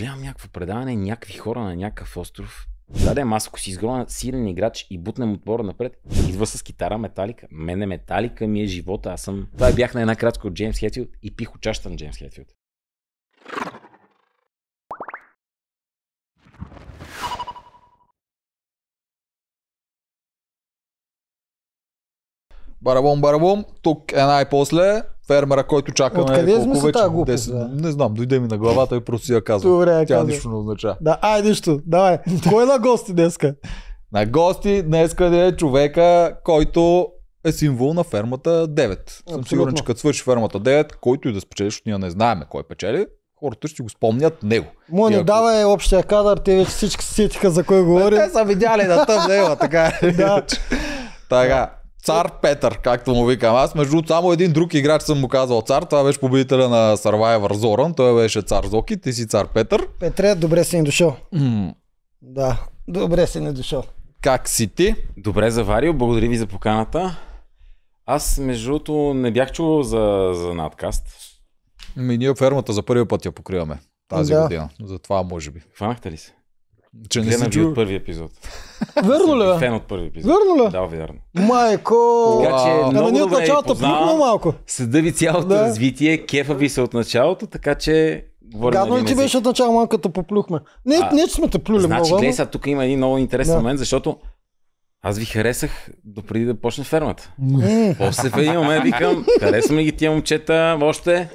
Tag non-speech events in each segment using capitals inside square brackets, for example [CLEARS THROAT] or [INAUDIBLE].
гледам някакво предаване, някакви хора на някакъв остров. Даде маско си изгрона силен играч и бутнем отбора напред. Идва с китара металика. Мене металика ми е живота. Аз съм... Това бях на една кратка от Джеймс Хетфилд и пих учаща на Джеймс Хетфилд. Барабом, барабом. Тук е най-после фермера, който чака на е колко вече Глупо, 10... да? Не знам, дойде ми на главата и просто си я казвам. Добре, Тя казвам. нищо не означава. Да, ай нищо, давай. Кой е на гости днеска? На гости днеска е човека, който е символ на фермата 9. Абсолютно. Съм сигурен, че като свърши фермата 9, който и да спечелиш, ние не знаеме кой печели, хората ще го спомнят него. Му не ако... дава е общия кадър, те вече всички сетиха за кой говори. Те са видяли на тъмнела, така е. [LAUGHS] да. Така. Цар Петър, както му викам аз. Между другото, само един друг играч съм му казал цар. Това беше победителя на Survivor Зоран. Той беше цар Зоки, ти си цар Петър. Петре, добре си ни дошъл. Mm. Да, добре си ни дошъл. Как си ти? Добре заварил, благодаря ви за поканата. Аз, между другото, не бях чувал за, за надкаст. Ми, ние фермата за първи път я покриваме тази да. година. Затова, може би. Хванахте ли се? Че не си от първи епизод. [LAUGHS] Верно ли? Е? Фен от първи епизод. Верно ли? Е? Да, вярно. Майко! Така че Ама е, много ние от началото плюхме малко. Съда ви цялото да. развитие, кефа ви се от началото, така че Гадно ли ти беше от начало малко като поплюхме? Не, а, не че сме те плюли значи, много. Значи, сега, тук има един много интересен да. момент, защото аз ви харесах допреди да почне фермата. После в един момент викам, [LAUGHS] харесвам ги тия момчета още?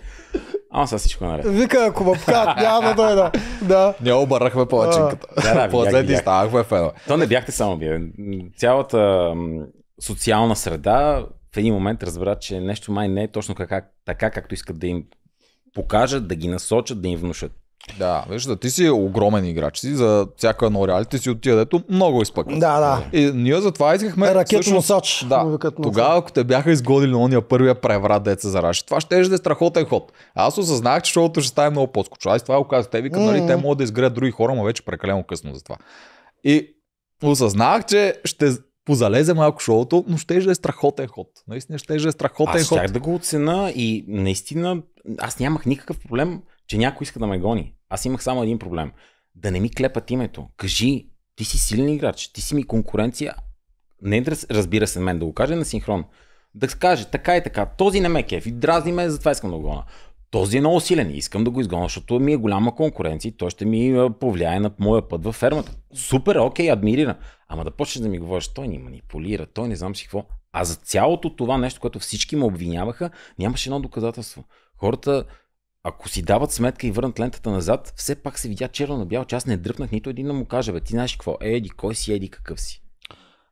Ама сега всичко е наред. Вика, ако ме покажат, [LAUGHS] няма да дойда. Да. Ние обърнахме палачинката. Да, да, видях, ставахме фенове. То не бяхте само вие. Цялата социална среда в един момент разбра, че нещо май не е точно така, така както искат да им покажат, да ги насочат, да им внушат. Да, да ти си огромен играч си за всяка едно реалите си отида, дето много изпъкна. Да, да. И ние затова искахме... Ракетно носач. Да, тогава, ако те бяха изгодили на ония първия преврат, деца Раши, това ще да е страхотен ход. Аз осъзнах, че шоуто ще стане много по-скучно. Аз това го казах. Те викат, нали, те могат да изградят други хора, но вече прекалено късно за това. И осъзнах, че ще позалезе малко шоуто, но ще е страхотен ход. Наистина ще е страхотен аз ход. Аз да го оцена и наистина аз нямах никакъв проблем, че някой иска да ме гони. Аз имах само един проблем. Да не ми клепат името. Кажи, ти си силен играч, ти си ми конкуренция. Не да разбира се мен да го каже на синхрон. Да каже така и така, този не ме е и дразни ме, затова искам да го гона. Този е много силен и искам да го изгоня, защото ми е голяма конкуренция и той ще ми повлияе на моя път във фермата. Супер, окей, адмирира. Ама да почнеш да ми говориш, той ни манипулира, той не знам си какво. А за цялото това нещо, което всички ме обвиняваха, нямаше едно доказателство. Хората ако си дават сметка и върнат лентата назад, все пак се видя черно на бяло, че аз не дръпнах нито един да му каже, бе, ти знаеш какво, е, еди, кой си, еди, какъв си.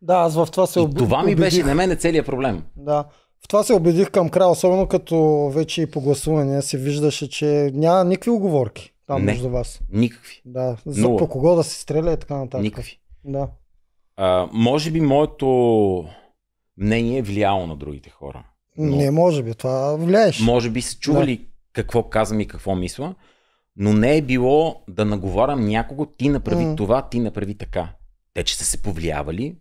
Да, аз в това се убедих. Това ми беше на мен е целият проблем. Да. В това се убедих към края, особено като вече и по гласуване се виждаше, че няма никакви оговорки там не, между вас. Никакви. Да, за Нула. по кого да се стреля и така нататък. Никакви. Да. А, може би моето мнение е влияло на другите хора. Но... Не, може би, това влияеш. Може би са чували да какво казвам и какво мисля, но не е било да наговарям някого, ти направи mm. това, ти направи така. Те, че са се повлиявали,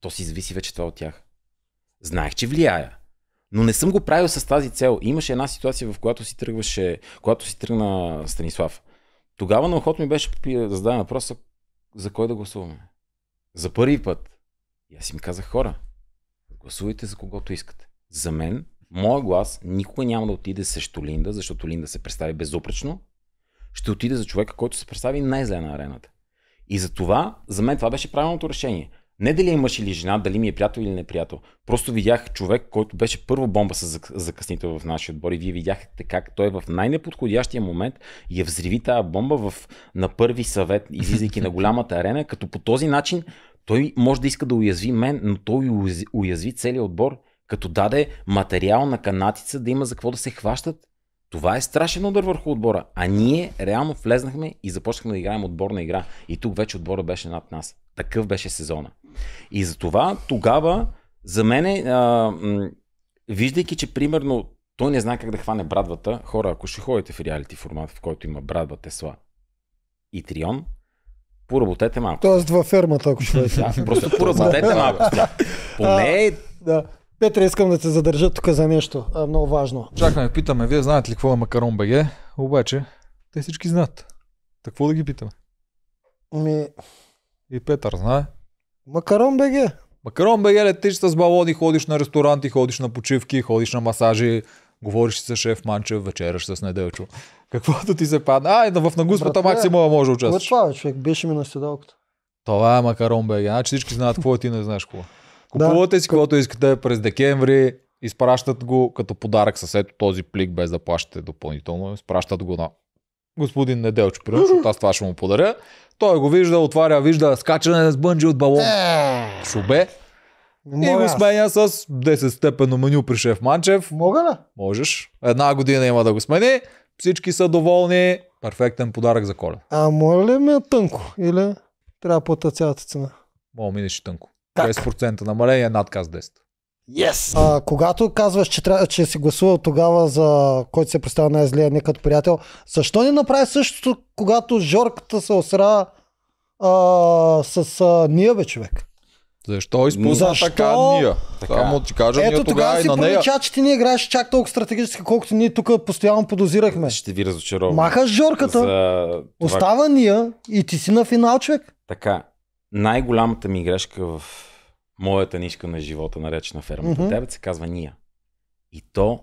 то си зависи вече това от тях. Знаех, че влияя. Но не съм го правил с тази цел. Имаше една ситуация, в която си тръгваше, когато си тръгна Станислав. Тогава на охот ми беше да зададе въпроса за кой да гласуваме. За първи път. И аз им казах хора, гласувайте за когото искате. За мен Моя глас никога няма да отиде срещу Линда, защото Линда се представи безупречно. Ще отиде за човека, който се представи най-зле на арената. И за това, за мен това беше правилното решение. Не дали е мъж или жена, дали ми е приятел или неприятел. Просто видях човек, който беше първо бомба с закъснител в нашия отбор и вие видяхте как той в най-неподходящия момент я взриви тази бомба в, на първи съвет, излизайки на голямата арена, като по този начин той може да иска да уязви мен, но той уязви целият отбор като даде материал на канатица да има за какво да се хващат. Това е страшен удар върху отбора. А ние реално влезнахме и започнахме да играем отборна игра. И тук вече отбора беше над нас. Такъв беше сезона. И затова тогава, за мен, е, виждайки, че примерно той не знае как да хване брадвата, хора, ако ще ходите в реалити формат, в който има брадва, Тесла и Трион, поработете малко. Тоест във фермата, ако ще да, Просто поработете малко. Поне да. Петре, искам да те задържа тук за нещо а, много важно. Чакаме, питаме, вие знаете ли какво е Макарон БГ, е? обаче те всички знаят. Такво да ги питаме? Ми... И Петър знае. Макарон БГ. Е. Макарон БГ е, летиш с балони, ходиш на ресторанти, ходиш на почивки, ходиш на масажи, говориш с шеф Манчев, вечераш с Неделчо. Каквото ти се падна. Ай, да в нагуспата максимума може да участваш. Това човек беше ми на седалката. Това е Макарон БГ. Значи всички знаят какво е, ти не знаеш какво. Купувате да, си каквото искате през декември, изпращат го като подарък със ето този плик, без да плащате допълнително. Изпращат го на господин Неделчо, примерно, защото аз това ще му подаря. Той го вижда, отваря, вижда скачане с бънджи от балон. Е! Шубе. Мога. И го сменя с 10 степено меню при шеф Манчев. Мога ли? Можеш. Една година има да го смени. Всички са доволни. Перфектен подарък за коля. А моля ли ме тънко? Или трябва да плата цялата цена? Мога минеш и тънко. Как? 10% намаление над каз 10. Yes! А, когато казваш, че, трябва, че си гласувал тогава за който се представя най злия не като приятел, защо не направи същото, когато Жорката се осра а, с а, ние бе, човек? Защо използва Защо? така ние? Така. Само ти кажа, Ето ние тогава, тогава си на нея... че ти не играеш чак толкова стратегически, колкото ние тук постоянно подозирахме. Ще ви разочаровам. Махаш жорката, за... остава ние и ти си на финал, човек. Така, най-голямата ми грешка в моята нишка на живота, наречена фермата mm-hmm. тебе се казва Ния. И то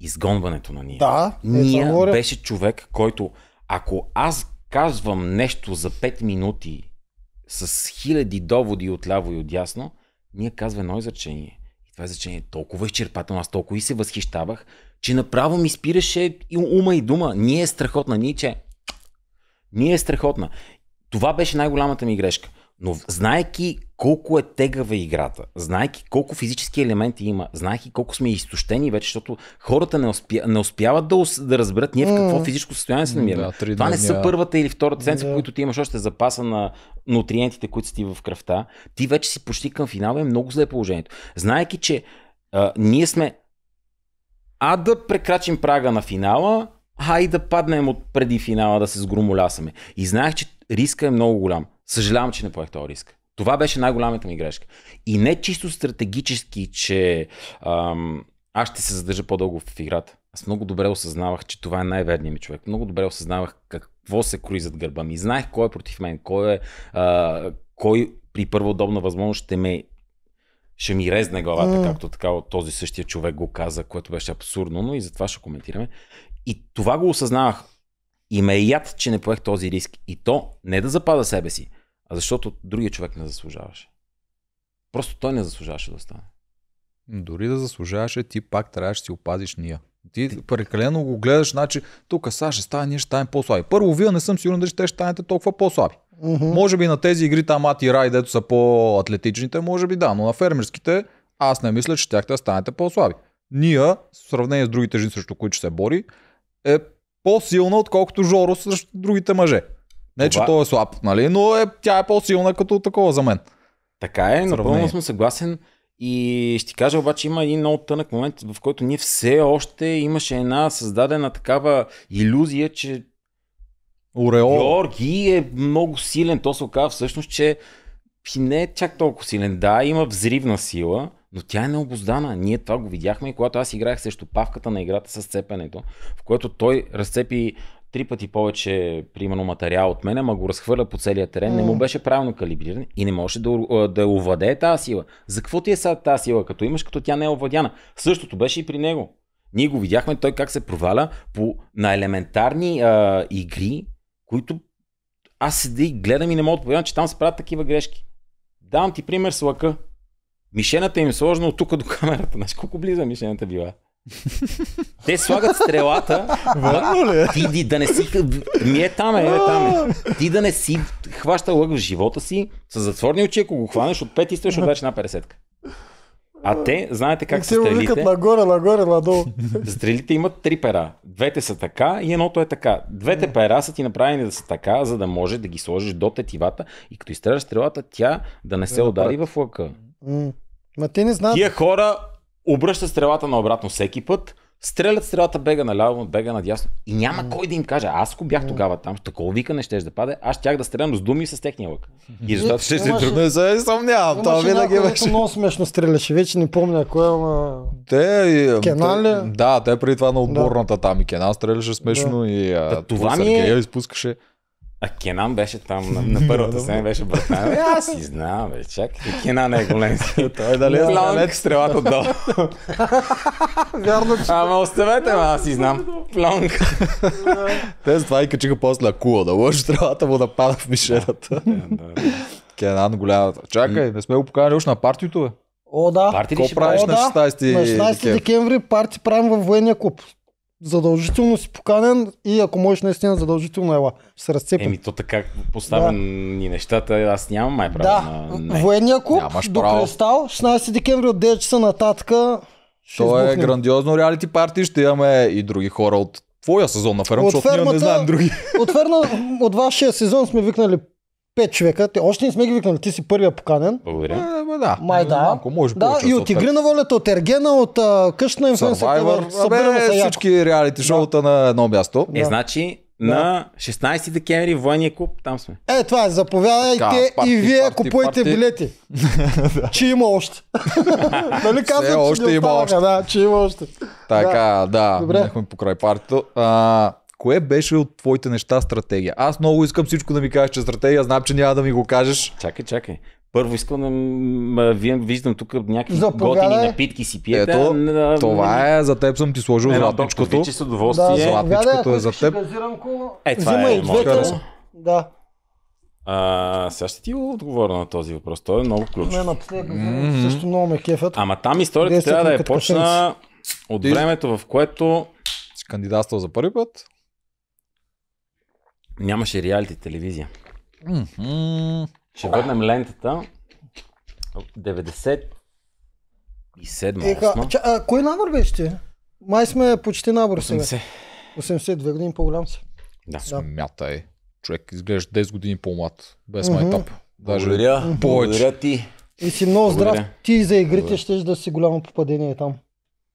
изгонването на Ния. Да, е, Ния е беше човек, който ако аз казвам нещо за 5 минути с хиляди доводи от ляво и от ясно, ние казва едно изречение. И това изречение е толкова изчерпателно, аз толкова и се възхищавах, че направо ми спираше и ума и дума. Ние е страхотна, ние че ние е страхотна. Това беше най-голямата ми грешка. Но знаеки колко е тегава играта, знаеки колко физически елементи има, знаеки колко сме изтощени вече, защото хората не, успя, не успяват да, да разберат ние в какво физическо състояние се намираме. Да, Това не са първата или втората сенция, да. които ти имаш още запаса на нутриентите, които са ти в кръвта. Ти вече си почти към финала е много зле е положението. Знаеки, че а, ние сме а да прекрачим прага на финала, хай да паднем от преди финала да се сгромолясаме. И знаех, че риска е много голям. Съжалявам, че не поех този риск. Това беше най-голямата ми грешка. И не чисто стратегически, че ам, аз ще се задържа по-дълго в играта. Аз много добре осъзнавах, че това е най-верният ми човек. Много добре осъзнавах какво се крои зад гърба ми. Знаех кой е против мен, кой е, а, кой при първо удобна възможност ще ме ще ми резне главата, mm. както така този същия човек го каза, което беше абсурдно, но и затова ще коментираме. И това го осъзнавах. И ме е яд, че не поех този риск. И то не да запада себе си, а защото другия човек не заслужаваше. Просто той не заслужаваше да остане. Дори да заслужаваше, ти пак трябваше да си опазиш ния. Ти, ти прекалено го гледаш, значи тук сега ще стане, ние ще станем по-слаби. Първо, вие не съм сигурен дали ще станете толкова по-слаби. Mm-hmm. Може би на тези игри там Ати Рай, дето са по-атлетичните, може би да, но на фермерските аз не мисля, че тяхте да станете по-слаби. Ние, в сравнение с другите жени, срещу които се бори, е по-силна, отколкото Жоро срещу другите мъже. Не, Това... че той е слаб, нали? но е, тя е по-силна като такова за мен. Така е, напълно съм съгласен. И ще кажа обаче, има един много тънък момент, в който ние все още имаше една създадена такава иллюзия, че Ореол. Георги е много силен. То се оказа всъщност, че не е чак толкова силен. Да, има взривна сила, но тя е необоздана. Ние това го видяхме и когато аз играх срещу павката на играта с цепенето, в което той разцепи три пъти повече, примерно, материал от мен, ама го разхвърля по целия терен, mm. не му беше правилно калибриран и не можеше да, да овладее тази сила. За какво ти е сега тази сила, като имаш, като тя не е овладяна? Същото беше и при него. Ние го видяхме той как се проваля по, на елементарни а, игри, които аз седи гледам и не мога да повярвам, че там се правят такива грешки. Давам ти пример с лъка. Мишената им е сложена от тук до камерата. Знаеш колко близо е мишената била? Те слагат стрелата. Върно ли? Е? Ти, ти да не си. Ми е там, е, е там. Е. Ти да не си хваща лъг в живота си с затворни очи, ако го хванеш от 5 от отдаш една 50 а те, знаете как са стрелите? Викат нагоре, нагоре, надолу. Стрелите имат три пера. Двете са така и едното е така. Двете yeah. пера са ти направени да са така, за да може да ги сложиш до тетивата и като изстреляш стрелата, тя да не се yeah, удари в лъка. Ма те не знаят. Тия хора обръщат стрелата на обратно всеки път, стрелят стрелата, бега наляво, бега надясно и няма кой да им каже. Аз ако бях тогава там, такова вика не ще да паде, аз щях да стрелям с думи и с техния лък. И резултатът ще се трудно и се съмнявам. Това винаги беше. Много смешно стреляше, вече не помня кой ама... Те, е, е, Кенали. Е? Да, те преди това на отборната там и кенал стреляше смешно да. и а, това, това ми е... изпускаше. А Кенан беше там на, [LAUGHS] на първата сцена, беше братан. Е, аз си знам, бе, чакай. Кенан е си. [LAUGHS] Той дали е стрелата отдолу. [LAUGHS] Вярно, че... Ама оставете ме, аз си знам. Планк. Те затова и качиха после акула, да лъжи стрелата му да пада в мишерата. Кенан голямата. Чакай, не сме го поканали още на партиото, бе. О, да. Парти ли ще правиш на 16 декември? На 16 декември парти правим във военния клуб задължително си поканен и ако можеш наистина задължително ела. Ще се Еми то така поставени да. нещата, аз нямам май право да. на... Не. Военния клуб до Кристал, 16 декември от 9 часа нататъка. То е грандиозно реалити парти, ще имаме и други хора от твоя сезон на ферма, защото ние не знаем други. От, ферма, от вашия сезон сме викнали пет човека. Те, още не сме ги викнали. Ти си първия поканен. Благодаря. Е, да. Май да. Малко, може да и от Игри на волята, от Ергена, от а, къщна инфлюенсър. Събираме са всички реалити шоута да. на едно място. Е, значи, на 16 декември военния клуб, там сме. Е, това е, заповядайте така, парти, и вие парти, купуйте парти. билети. [LAUGHS] че има още. [LAUGHS] нали казвам, че още има още. Да, че има още. Така, да, да. минахме покрай партито. А, Кое беше от твоите неща стратегия? Аз много искам всичко да ми кажеш, че стратегия, знам, че няма да ми го кажеш. Чакай, чакай. Първо искам да м- вие виждам тук някакви Заповядай. готини напитки си пиете. Ето, а, това е, за теб съм ти сложил Едно златничкото. С удоволствие. Да, е, златничкото е за теб. Е, това е, може да. Да. А, сега ще ти отговоря на този въпрос. Той е много ключов. Не, mm-hmm. също много ме кефят. Ама там историята трябва да е почна от времето, в което... Си кандидатствал за първи път? нямаше реалити телевизия. Mm-hmm. Ще върнем лентата. 90 и 7 кой набор беше ти? Май сме почти набор сега. 82 години по-голям си. Да. Смятай. Е. Човек изглежда 10 години по-млад. Без mm-hmm. майтап. Даже Благодаря. Повече. Благодаря ти. И си много здрав. Ти за игрите Благодаря. щеш да си голямо попадение там.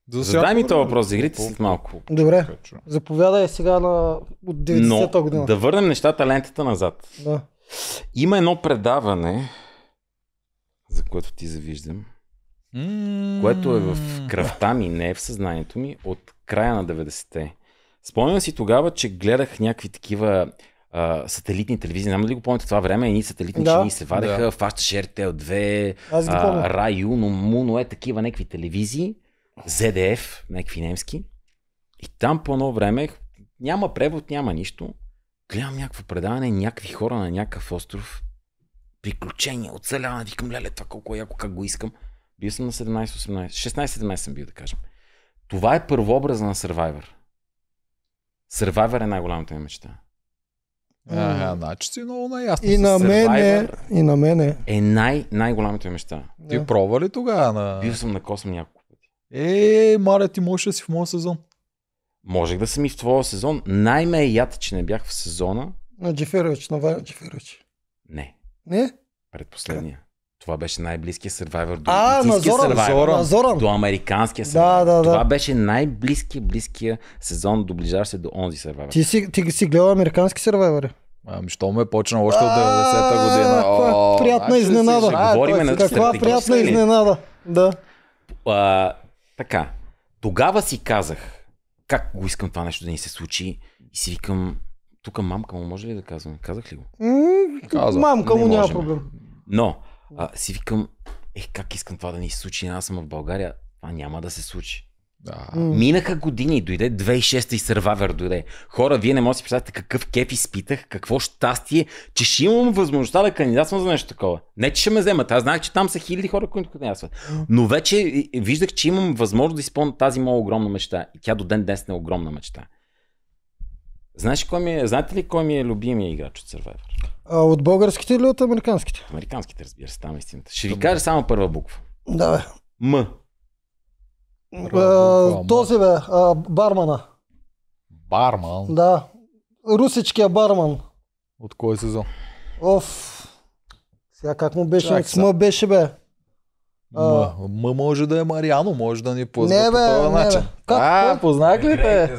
За сега... Задай ми този въпрос за игрите след малко. Добре, заповядай сега на... от 90-та година. Но да върнем нещата лентата назад. Да. Има едно предаване, за което ти завиждам, mm-hmm. което е в кръвта ми, не е в съзнанието ми, от края на 90-те. Спомням си тогава, че гледах някакви такива а, сателитни телевизии. Няма ли го помните това време? Едни сателитни да. чини се вадеха, да. фащаше RTL 2, Аз а, Раю, но Муно е такива някакви телевизии. ЗДФ, някакви немски. И там по едно време няма превод, няма нищо. Гледам някакво предаване, някакви хора на някакъв остров. Приключения, оцеляване. Викам, леле, това колко е яко, как го искам. Бил съм на 17-18. 16-17 съм бил, да кажем. Това е първообраза на Survivor. Survivor е най-голямата ми мечта. Ага, е, значи си много наясно. И на е. и на мен Е най- най-голямата ми мечта. Ти пробва ли тогава на... Бил съм на косъм няколко е, маля, ти можеш да си в моя сезон. Можех да съм и в твоя сезон. Най-ме е яд, че не бях в сезона. На Джеферович, на Вайл Джеферович. Не. Не? Предпоследния. Това беше най-близкия сервайвер. до а, на Зоран, Зоран. до американския сервайвер. Да, да, да. Това беше най-близкия, близкия сезон, доближаващ се до онзи сервайвер. Ти си, ти си гледал американски сървайвери? Ами, що ме е почнал още от 90-та година? Е О, приятна значи изненада. на Каква приятна изненада. Да. Така, тогава си казах как го искам това нещо да ни се случи и си викам, тук мамка му може ли да казвам? Казах ли го? Казах. Мамка му няма проблем. Но а, си викам, е, как искам това да ни се случи, аз съм в България, това няма да се случи. Да. Минаха години, дойде 2006 и Survivor дойде. Хора, вие не можете да си представите какъв кеф изпитах, какво щастие, че ще имам възможността да кандидатствам за нещо такова. Не, че ще ме вземат. Аз знаех, че там са хиляди хора, които кандидатстват. Но вече виждах, че имам възможност да изпълня тази моя огромна мечта. И тя до ден днес не е огромна мечта. Знаеш кой ми е, знаете ли кой ми е любимия играч от Survivor? А, от българските или от американските? Американските, разбира се, там е истината. Ще ви кажа само първа буква. Да, бе. М този бе, а, бармана. Барман? Да. Русичкия барман. От кой сезон? Оф. Сега как му беше? Чак, Смъ беше бе. М, а... може да е Мариано, може да ни позна не, бе, по този не, начин. Бе. Как, а, познах ли те?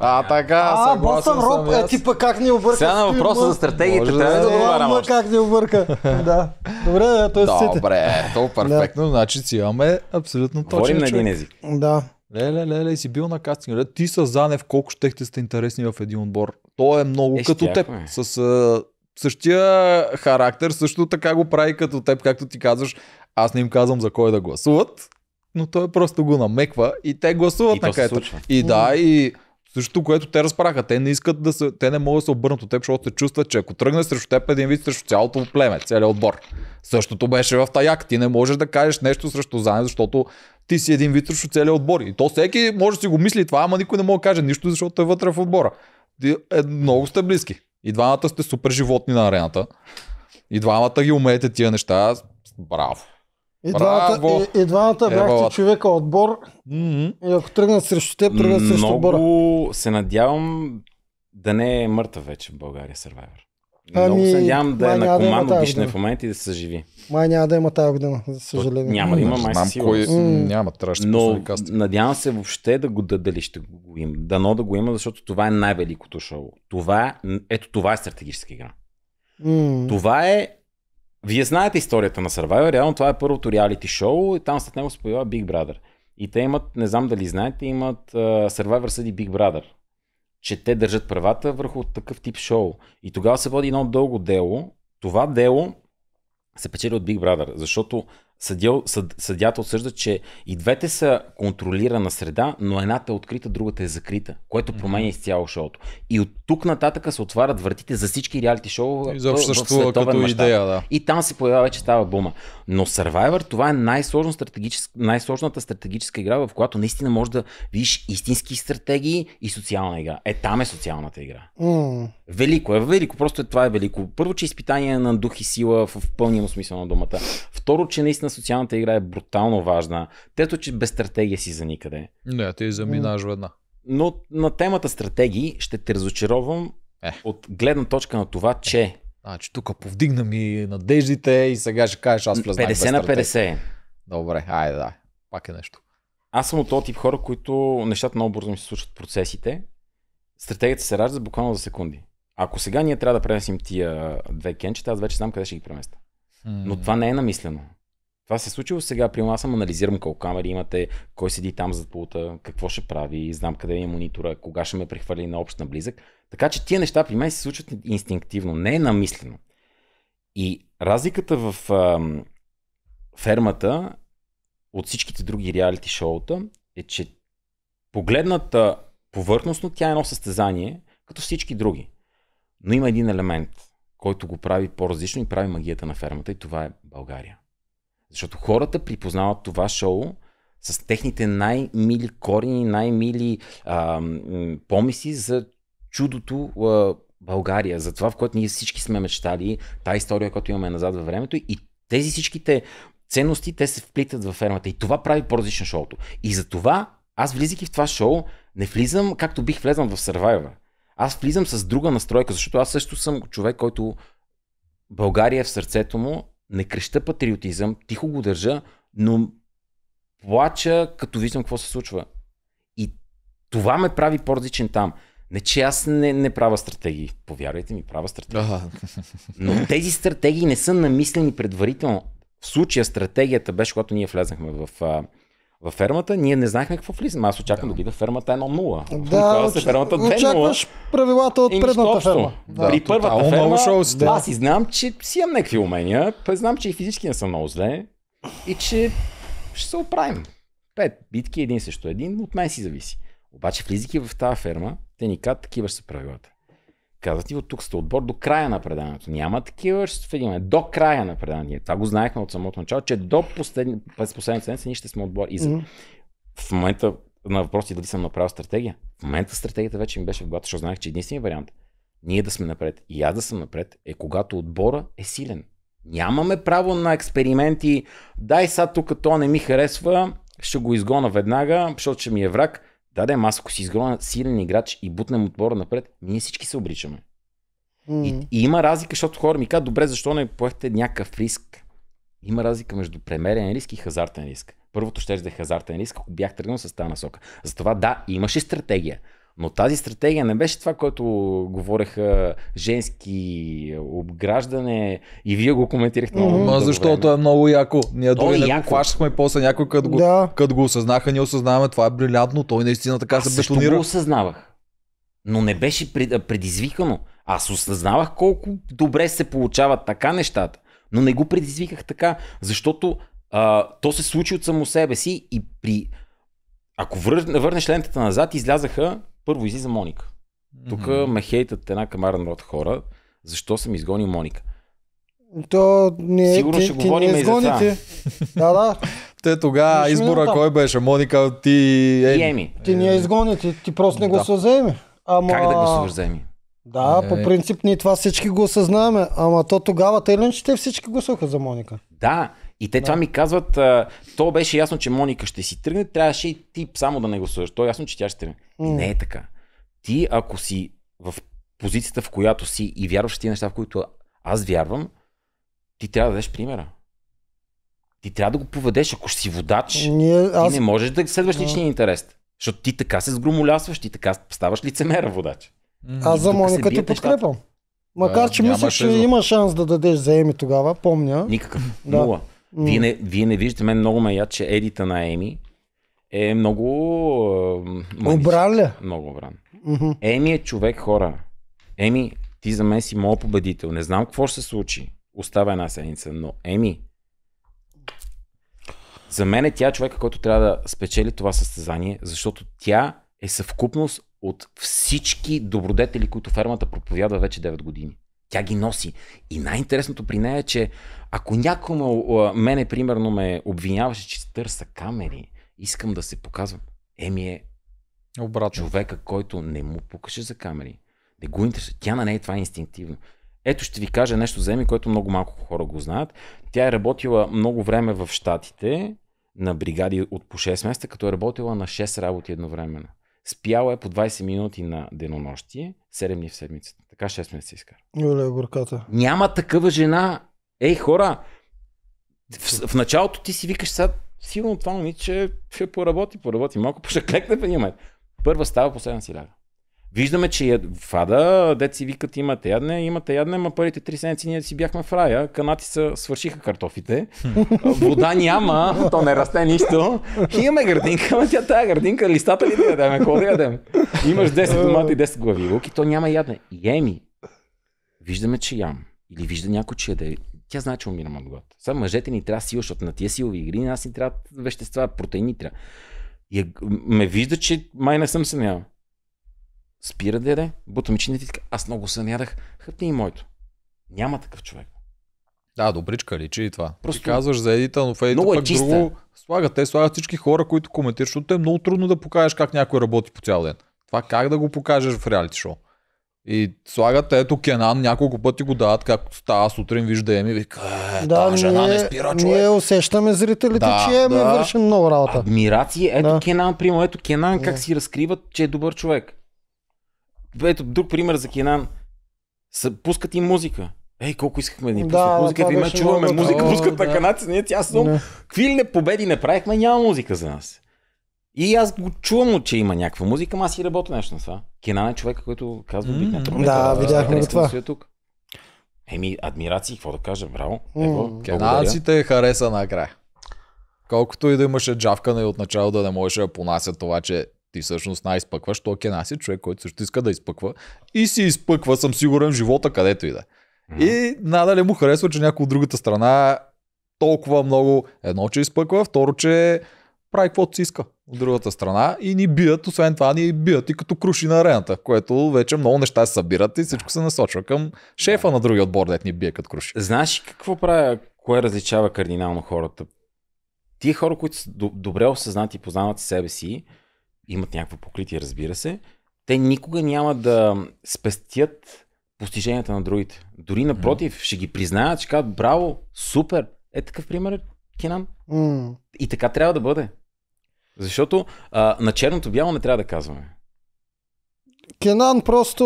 А, така, а, Бостън Роб, е типа как ни обърка. Сега на въпроса за стратегията, трябва да да, да е. как ни обърка. [LAUGHS] да. Добре, да, той се Добре, то перфектно, значи си имаме абсолютно точно Говорим на един език. Да. Леле, леле, си бил на кастинг. Ле, ти са Занев, колко щехте сте интересни в един отбор. То е много е, като теб. С същия характер, също така го прави като теб, както ти казваш, аз не им казвам за кой да гласуват, но той просто го намеква и те гласуват и на където. И да, и Същото, което те разпраха. Те не искат да се, те не могат да се обърнат от теб, защото се чувстват, че ако тръгне срещу теб един вид срещу цялото племе, целият отбор. Същото беше в Таяк. Ти не можеш да кажеш нещо срещу заедно, защото ти си един вид срещу целият отбор. И то всеки може да си го мисли това, ама никой не може да каже нищо, защото е вътре в отбора. Ти, е, много сте близки. И двамата сте супер животни на арената. И двамата ги умеете тия неща. Браво. И двамата, едваната бяхте човека отбор. Mm-hmm. И ако тръгнат срещу теб, тръгнат срещу Много отбора. Много се надявам да не е мъртъв вече в България Survivor. Ами, Много се надявам да е на командно да в момента и да се живи. Май няма да има тази година, за съжаление. То, няма да има, май си кой... Mm. Няма, трябваше Но надявам се въобще да го дали ще го има. Дано да го има, защото това е най-великото шоу. Това, ето това е стратегическа игра. Mm. Това е вие знаете историята на Survivor, реално това е първото реалити шоу и там след него се появява Big Brother. И те имат, не знам дали знаете, имат uh, Survivor съди Big Brother че те държат правата върху такъв тип шоу. И тогава се води едно дълго дело. Това дело се печели от Big Brother, защото съдил, съд, съдята отсъжда, че и двете са контролирана среда, но едната е открита, другата е закрита, което променя mm-hmm. изцяло шоуто. И от тук нататък се отварят вратите за всички реалити шоу в световен идея, да. И там се появява вече става бума. Но Survivor това е най-сложна стратегическа, най-сложната стратегическа игра, в която наистина може да видиш истински стратегии и социална игра. Е, там е социалната игра. Mm. Велико е, велико, просто е, това е велико. Първо, че изпитание на дух и сила в пълния му смисъл на думата. Второ, че наистина социалната игра е брутално важна. Тето, че без стратегия си за никъде. Не, ти заминаш една. Но на темата стратегии ще те разочаровам е. от гледна точка на това, че... Значи тук повдигна ми надеждите и сега ще кажеш аз влезнах 50 на 50. Добре, айде да, пак е нещо. Аз съм от този тип хора, които нещата много бързо ми се случват процесите. Стратегията се ражда буквално за секунди. Ако сега ние трябва да пренесем тия две кенчета, аз вече знам къде ще ги преместя. Но това не е намислено. Това се е случило сега, при аз съм анализирам колко камери имате, кой седи там зад полута, какво ще прави, знам къде е монитора, кога ще ме прехвърли на общ на близък. Така че тия неща при мен се случват инстинктивно, не е намислено. И разликата в ам, фермата от всичките други реалити шоута е, че погледната повърхностно тя е едно състезание, като всички други. Но има един елемент, който го прави по-различно и прави магията на фермата и това е България. Защото хората припознават това шоу с техните най-мили корени, най-мили а, помисли за чудото а, България, за това, в което ние всички сме мечтали, тази история, която имаме назад във времето и тези всичките ценности, те се вплитат във фермата и това прави по-различно шоуто. И за това аз влизайки в това шоу, не влизам както бих влезнал в Survivor аз влизам с друга настройка, защото аз също съм човек, който България е в сърцето му, не креща патриотизъм, тихо го държа, но плача, като виждам какво се случва. И това ме прави по-различен там. Не, че аз не, не правя стратегии. Повярвайте ми, правя стратегии. Ага. Но тези стратегии не са намислени предварително. В случая стратегията беше, когато ние влезнахме в, във фермата, ние не знаехме какво влизаме. Аз очаквам да, да отида в фермата 1-0. Да, оч... се фермата 2 очакваш правилата от предната ферма. Да, При първата ферма, да. аз и знам, че си имам някакви умения, знам, че и физически не съм много зле и че ще се оправим. Пет битки, един също един, от мен си зависи. Обаче, влизайки в тази ферма, те ни казват, такива ще са правилата. Каза ти, от тук сте отбор до края на предаването. Няма такива, ще в До края на предаването. Това го знаехме от самото начало, че до последни, последната седмица ние ще сме отбор. И за... mm-hmm. в момента на въпроси дали съм направил стратегия, в момента стратегията вече ми беше в главата, защото знаех, че единствения вариант ние да сме напред и аз да съм напред е когато отбора е силен. Нямаме право на експерименти. Дай сега тук то не ми харесва, ще го изгона веднага, защото ще ми е враг. Да, да, аз ако си изгроя силен играч и бутнем отбора напред, ние всички се обричаме. Mm. И, и има разлика, защото хора ми казват, добре, защо не поехте някакъв риск? Има разлика между премерен риск и хазартен риск. Първото ще да е хазартен риск, ако бях тръгнал с тази насока. Затова да, имаше стратегия. Но тази стратегия не беше това, което говореха женски обграждане и вие го коментирахте mm-hmm. много. защото време. е много яко. Ние дори не яко. хващахме после някой, като го, да. го осъзнаха, ние осъзнаваме, това е брилянтно, той наистина така Аз се бетонира. Аз го осъзнавах, но не беше предизвикано. Аз осъзнавах колко добре се получават така нещата, но не го предизвиках така, защото а, то се случи от само себе си и при... Ако върнеш лентата назад, излязаха първо излиза Моника. Тук mm-hmm. ме хейтат една камара род хора. Защо съм изгонил Моника? То не, Сигурно ти, ще ти говорим и за това. Да, да. [LAUGHS] Те тогава избора кой беше? Моника, ти е. Ти, Еми. Ти не я изгоните, ти просто не да. го съземи. Ама... Как да го съземи? Да, е, по принцип ние това всички го осъзнаваме, ама то тогава тъй че те всички гласуваха за Моника. Да, и те да. това ми казват, а, то беше ясно, че Моника ще си тръгне, трябваше и ти само да не го съдиш. То е ясно, че тя ще тръгне. Mm. не е така. Ти, ако си в позицията, в която си и вярваш в тези неща, в които аз вярвам, ти трябва да дадеш примера. Ти трябва да го поведеш, ако ще си водач, Ние, ти не можеш да следваш личния интерес. Защото ти така се сгромолясваш, ти така ставаш лицемера водач. Mm. Аз за Моника ти подкрепам. Макар, е, че мисля, че има шанс да дадеш заеми тогава, помня. Никакъв. Да. Нула. Mm. Вие, не, вие не виждате, мен много ме яд, че едита на Еми е много... Обран ли? Много обран. Mm-hmm. Еми е човек хора. Еми, ти за мен си моят победител. Не знам какво ще се случи. Остава една седмица, но Еми, за мен е тя човека, който трябва да спечели това състезание, защото тя е съвкупност от всички добродетели, които фермата проповядва вече 9 години. Тя ги носи. И най-интересното при нея е, че ако някой ме, мене, примерно, ме обвиняваше, че търса камери, искам да се показвам. Еми е Обратно. човека, който не му покаже за камери. Не го интересува. Тя на нея това е инстинктивно. Ето ще ви кажа нещо за Еми, което много малко хора го знаят. Тя е работила много време в Штатите на бригади от по 6 месеца, като е работила на 6 работи едновременно. Спяла е по 20 минути на денонощие, 7 дни в седмицата. Така 6 месеца изкара. Оле, горката. Няма такава жена. Ей, хора, в, в началото ти си викаш сега, сигурно това момиче ще поработи, поработи малко, ще клекне в един момент. Първа става, последна си ляга. Виждаме, че я, фада, деци викат имате ядне, имате ядне, ма първите три седмици ние си бяхме в рая, канати са свършиха картофите, вода няма, то не расте нищо. И имаме градинка, ма тя тая градинка, листата ли да ядем, какво да ядем? Имаш 10 домати и 10 глави лук и то няма ядне. Еми, виждаме, че ям. Или вижда някой, че яде. Тя знае, че умирам от глад. Сега мъжете ни трябва сила, защото на тия силови игри аз ни трябва вещества, протеини трябва. И е, ме вижда, че май не съм се няма спира да яде, бута ми и така, аз много се ядах. хъпни и моето. Няма такъв човек. Да, добричка личи и това. Просто... Ти казваш за едита, но в едита много е пък е друго слагат. Те слагат всички хора, които коментират, защото е много трудно да покажеш как някой работи по цял ден. Това как да го покажеш в реалити шоу? И слагат, ето Кенан, няколко пъти го дават, както става сутрин, вижда Еми, вика, е, да, жена ние, не спира човек. Ние усещаме зрителите, да, че Еми да. вършим много работа. Адмирации, ето да. Кенан, примерно, ето Кенан, как не. си разкриват, че е добър човек ето друг пример за Кинан. пускат им музика. Ей, колко искахме да ни пускат да, музика, да, има, чуваме много, музика, пускат да. на канадци, ние тя съм, какви ли не победи не правихме, няма музика за нас. И аз го чувам, че има някаква музика, ама аз си работя нещо на това. Кенан е човека, който казва битна mm. трубета. Да, да, видяхме да, това. Е тук. Еми, адмирации, какво да кажа, браво. Mm. Кенанците е хареса накрая. Колкото и да имаше джавкане от начало да не можеше да понасят това, че ти всъщност най-изпъкваш, то кена си е човек, който също иска да изпъква и си изпъква, съм сигурен, живота където и да. Е. И надали му харесва, че някой от другата страна толкова много, едно, че изпъква, второ, че прави каквото си иска от другата страна и ни бият, освен това ни бият и като круши на арената, което вече много неща се събират и всичко се насочва към шефа на другия отбор, дет ни бие като круши. Знаеш какво правя, кое различава кардинално хората? Тие хора, които са добре осъзнати и познават себе си, имат някакво покритие, разбира се, те никога няма да спестят постиженията на другите. Дори напротив, mm. ще ги признаят, ще кажат браво, супер. Е такъв пример е Кенан. Mm. И така трябва да бъде. Защото а, на черното бяло не трябва да казваме. Кенан просто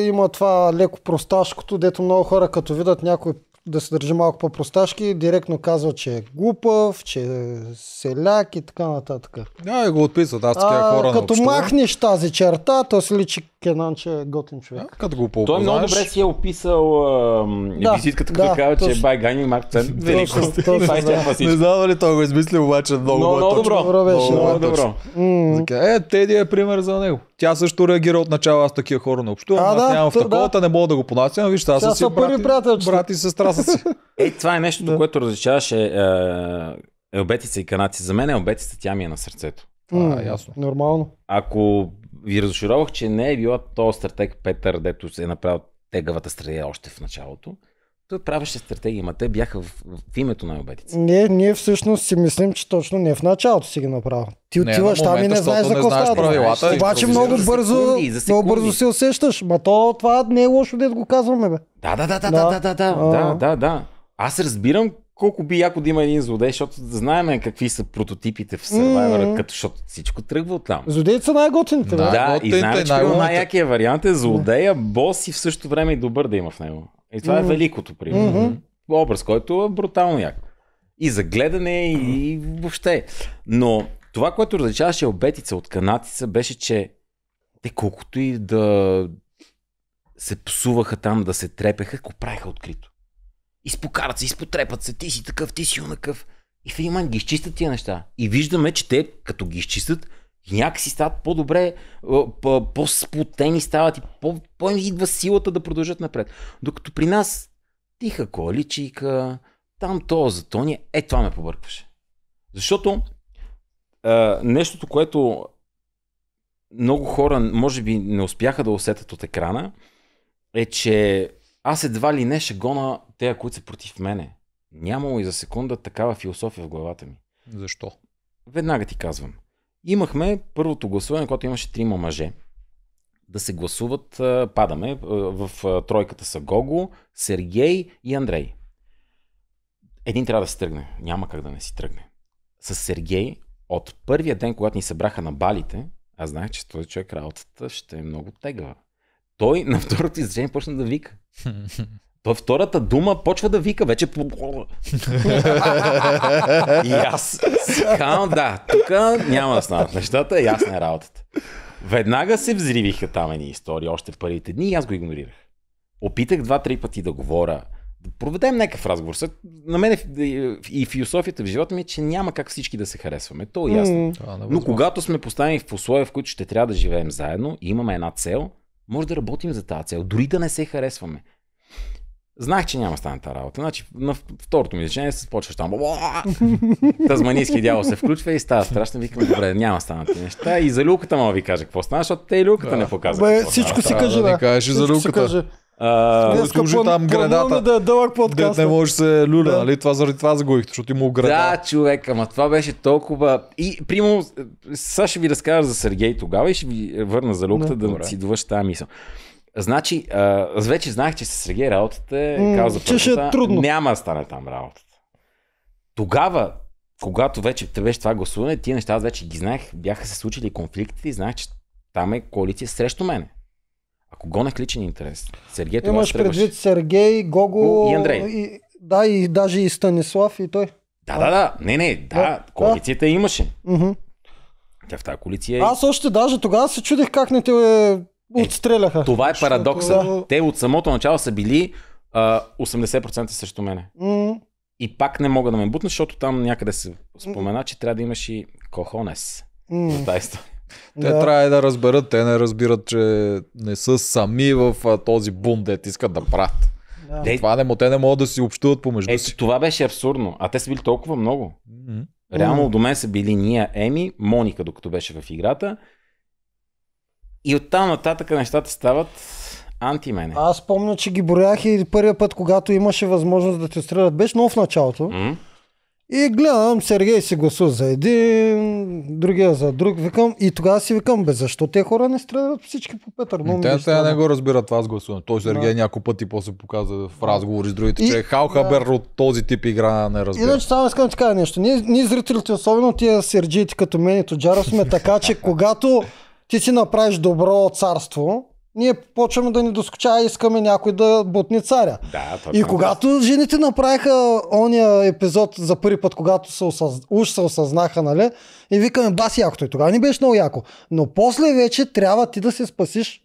има това леко просташкото, дето много хора като видят някой да се държи малко по-просташки, директно казва, че е глупав, че е селяк и така нататък. Да, и го отписват, аз такива хора Като махнеш тази черта, то се личи Кенан, че е готин човек. А, като го поопознаеш... Той много добре си е описал да, визитката, като да, казва, че е Байгани Мак Цен. Е не знам ли той го е измисли, обаче много, е много, много добро. Добро беше. Много добро. Е, Теди е пример за него. Тя също реагира от начало, аз такива хора не общувам, аз нямам в таковата, не мога да го понасям, вижте, аз си брат и сестра отпадъци. [LAUGHS] Ей, това е нещото, да. което различаваше е, елбетица е и канаци, За мен елбетица тя ми е на сърцето. Това mm, е ясно. Нормално. Ако ви разочаровах, че не е била то стратег Петър, дето се е направил тегавата стрелия още в началото, той правеше стратегии, ма те бяха в, в името на обетица. Не, ние всъщност си мислим, че точно не в началото си ги направил. Ти отиваш там и не знаеш за какво става. Правилата, Обаче много бързо, за секунди, много бързо се усещаш. Ма то това не е лошо да го казваме, бе. Да, да, да, да, да, да, да, да, да, да. Аз разбирам колко би яко да има един злодей, защото знаеме какви са прототипите в Survivor, mm-hmm. като защото всичко тръгва от там. Злодеите са най-готините. Да, да и знаем, е че най- най-якия вариант е злодея, бос и в същото време и добър да има в него. И това mm-hmm. е великото, примерно. Mm-hmm. Образ, който е брутално як. И за гледане, и въобще. Но това, което различаваше обетица от канатица, беше, че те колкото и да се псуваха там, да се трепеха, го правиха открито изпокарат се, изпотрепат се, ти си такъв, ти си онакъв. И в един момент ги изчистят тия неща. И виждаме, че те, като ги изчистят, някакси стават по-добре, по-сплутени стават и по-им идва силата да продължат напред. Докато при нас тиха количийка, там то за Тони, е това ме побъркваше. Защото е, нещото, което много хора може би не успяха да усетят от екрана, е, че аз едва ли не ще гона те, които са против мене. Нямало и за секунда такава философия в главата ми. Защо? Веднага ти казвам. Имахме първото гласуване, когато имаше трима мъже. Да се гласуват, падаме, в тройката са Гого, Сергей и Андрей. Един трябва да се тръгне. Няма как да не си тръгне. С Сергей от първия ден, когато ни събраха на балите, аз знаех, че този човек работата ще е много тегава. Той на второто изречение почна да вика. [LAUGHS] във втората дума почва да вика вече. и аз. Скам, да, тук няма да станат нещата, ясна е работата. Веднага се взривиха там едни истории, още в първите дни и аз го игнорирах. Опитах два-три пъти да говоря, да проведем някакъв разговор. На мен е и философията в живота ми е, че няма как всички да се харесваме. То е ясно. Но когато сме поставени в условия, в които ще трябва да живеем заедно и имаме една цел, може да работим за тази цел, дори да не се харесваме. Знах, че няма стане тази работа. Значи на второто ми изречение се почваш там. Тазманийски дявол се включва и става страшно. Викам, добре, няма станат тези неща. И за люката, мога ви кажа какво стана, защото те и люката да. не показват. Бе, всичко си кажа, да. Не кажеш за люката. А, служи там градата. Да е дълъг подкаст. Не може се люля, да. нали? Това заради това загубих, защото има града. Да, човек, ама това беше толкова. И, прямо, сега ще ви разкажа за Сергей тогава и ще ви върна за лукта да, да си довърши тази мисъл. Значи, аз вече знаех, че с Сергей работата е mm, каза че ще е трудно. Няма да стане там работата. Тогава, когато вече те беше това гласуване, тия неща аз вече ги знаех, бяха се случили конфликтите и знаех, че там е коалиция срещу мене. Ако гонах личен интерес. Сергей това Имаш тръгваш... Сергей, Гого и Андрей. И, да, и даже и Станислав и той. Да, да, да. Не, не, да, да коалицията да. имаше. Mm-hmm. Тя в тази коалиция. Е. Аз още даже тогава се чудех как не те е, отстреляха. Е, това е парадокса. Да. Те от самото начало са били а, 80% срещу мене. Mm. И пак не мога да ме бутна, защото там някъде се спомена, че трябва да имаш и кохонес. Mm. тази Те да. трябва да разберат, те не разбират, че не са сами в а, този бум, дет искат да правят. Да. Това не, те не могат да си общуват помежду Ето, си. Това беше абсурдно, а те са били толкова много. Mm-hmm. Реално mm-hmm. до мен са били ние, Еми, Моника, докато беше в играта, и оттам нататък нещата стават анти мене. Аз помня, че ги броях и първия път, когато имаше възможност да те стрелят, беше нов в началото. Mm-hmm. И гледам, Сергей си гласува за един, другия за друг. Викам, и тогава си викам, бе, защо те хора не стрелят всички по Петър? Но те сега не го разбират това с гласуване. Той Сергей да. няколко пъти после показа в разговори с другите, и, че е Халхабер да. от този тип игра не разбира. Иначе само искам да кажа нещо. Ние, ние зрителите, особено тия сергиите като мен и Тоджаров сме така, че когато ти си направиш добро царство, ние почваме да ни доскоча и искаме някой да бутни царя. Да, и когато да. жените направиха ония епизод за първи път, когато се осъз... уж се осъзнаха, нали, и викаме баси якото и тогава ни беше много яко. Но после вече трябва ти да се спасиш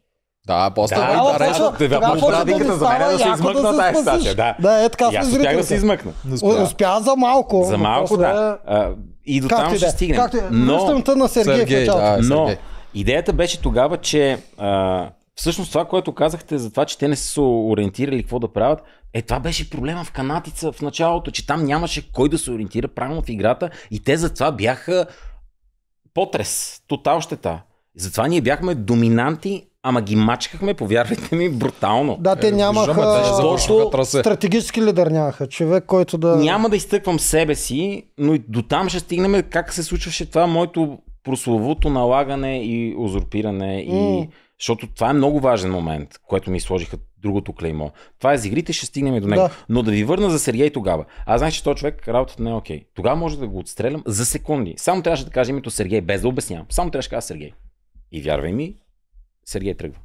да, после да, е да, да, да, да, да, да, за мен да се измъкна тази статия. Да, да е така. И аз да се измъкна. Успя за малко. За малко, да. И до там ще е. стигнем. но... на Сергей, Сергей, да, е, Сергей. Идеята беше тогава, че а, всъщност това, което казахте за това, че те не са ориентирали какво да правят, е това беше проблема в канатица в началото, че там нямаше кой да се ориентира правилно в играта и те затова бяха потрес, тотал щета. Затова ние бяхме доминанти Ама ги мачкахме, повярвайте ми, брутално. Да, те е, нямаха защото... стратегически лидер нямаха. Човек, който да... Няма да изтъквам себе си, но и до там ще стигнем как се случваше това моето прословото налагане и узурпиране. Mm. И... Защото това е много важен момент, което ми сложиха другото клеймо. Това е за игрите, ще стигнем и до него. Да. Но да ви върна за Сергей тогава. Аз знаех, че този човек работата не е окей. Okay. Тогава може да го отстрелям за секунди. Само трябваше да кажа името Сергей, без да обяснявам. Само трябваше да кажа Сергей. И вярвай ми, Сергей тръгва.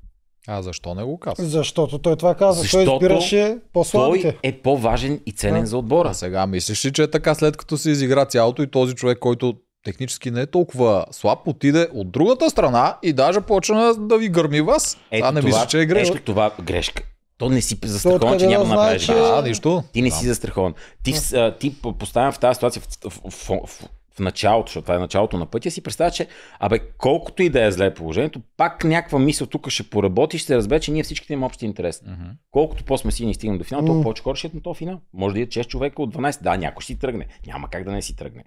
А защо не го казва? Защото той това каза. Защото той избираше по Той е по-важен и ценен да. за отбора. А сега мислиш ли, че е така след като си изигра цялото и този човек, който технически не е толкова слаб, отиде от другата страна и даже почна да ви гърми вас. Ето а не мисля, че е грешка. Ето това грешка. То не си застрахован, че няма да направиш Да, А, нищо. Ти не да. си застрахован. Ти, а, ти поставям в тази ситуация в, в, в, в, в началото, защото това е началото на пътя, си представя, че абе, колкото и да е зле положението, пак някаква мисъл тук ще поработи, ще разбере, че ние всичките имаме общи интерес. Колкото по-сме си и стигнем до финал, mm-hmm. толкова повече хора ще на този финал. Може да е 6 човека от 12. Да, някой ще си тръгне. Няма как да не си тръгне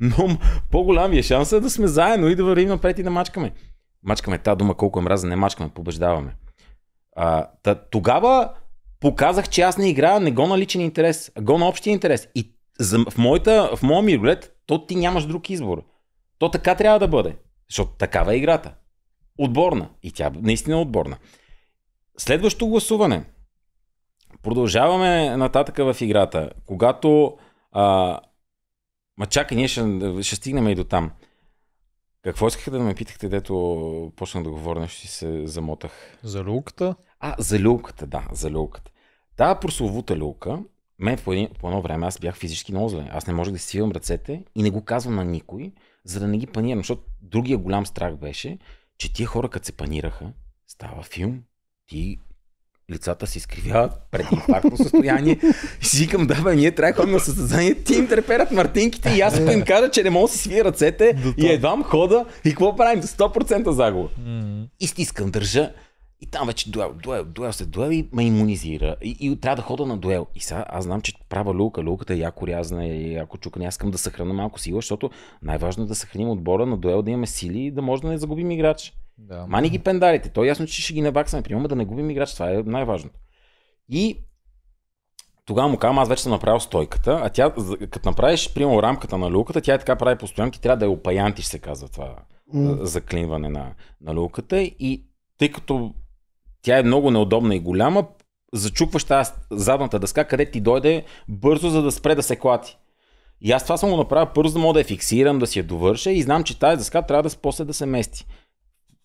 но по-голямия шанс е да сме заедно и да вървим напред и да мачкаме. Мачкаме тази дума, колко е мраза, не мачкаме, побеждаваме. А, та, тогава показах, че аз не играя, не го на личен интерес, а го на общия интерес. И за, в, моята, в моя мироглед, то ти нямаш друг избор. То така трябва да бъде, защото такава е играта. Отборна. И тя наистина е отборна. Следващо гласуване. Продължаваме нататък в играта. Когато а, Ма чакай, ние ще, ще стигнем и до там. Какво искаха да ме питахте, дето почнах да говоря, нещо и се замотах? За люлката? А, за люлката, да, за люлката. Та прословута люлка, мен по, един, по едно време аз бях физически много зле. Аз не можех да свивам ръцете и не го казвам на никой, за да не ги панирам, защото другия голям страх беше, че тия хора, като се панираха, става филм. Ти лицата си изкривяват пред инфарктно състояние. И си викам, да бе, ние трябва да ходим на състезание, ти им треперят мартинките и аз ако им кажа, че не мога да си свия ръцете и едвам хода и какво правим? 100% загуба. Mm-hmm. И стискам, държа и там вече дуел, дуел, дуел се дуел и ме иммунизира. И, и трябва да хода на дуел. И сега аз знам, че права люлка, люлката е яко рязна и яко чука, Аз искам да съхраня малко сила, защото най-важно е да съхраним отбора на дуел, да имаме сили и да може да не загубим играч. Да, Мани ги пендарите. То е ясно, че ще ги набаксаме. Приема да не губим играч. Това е най-важното. И тогава му казвам, аз вече съм направил стойката, а тя, като направиш, примерно, рамката на люлката, тя е така прави постоянки, трябва да е опаянтиш, се казва това mm. заклинване на, на люлката. И тъй като тя е много неудобна и голяма, зачукваш тази задната дъска, къде ти дойде бързо, за да спре да се клати. И аз това съм го направил първо, за да мога да е фиксирам, да си я довърша и знам, че тази дъска трябва да после да се мести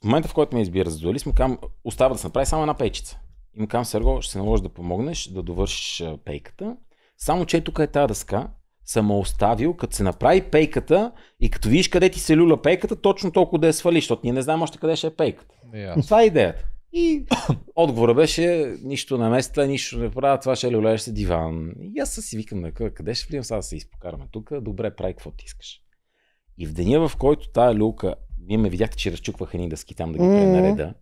в момента, в който ме избира за дуалист, му кам, остава да се направи само една пейчица. И му казвам, Серго, ще се наложи да помогнеш да довършиш пейката. Само, че тук е тази дъска, съм оставил, като се направи пейката и като видиш къде ти се люля пейката, точно толкова да я свалиш, защото ние не знаем още къде ще е пейката. Yeah. Но това е идеята. И [COUGHS] отговора беше, нищо на места, нищо не правя, това ще люлееш се диван. И аз си викам, къде ще влиям сега да се изпокараме тук, добре, прави какво ти искаш. И в деня, в който тая люлка вие ме видяхте, че разчукваха ни дъски там да ги mm-hmm. пренареда.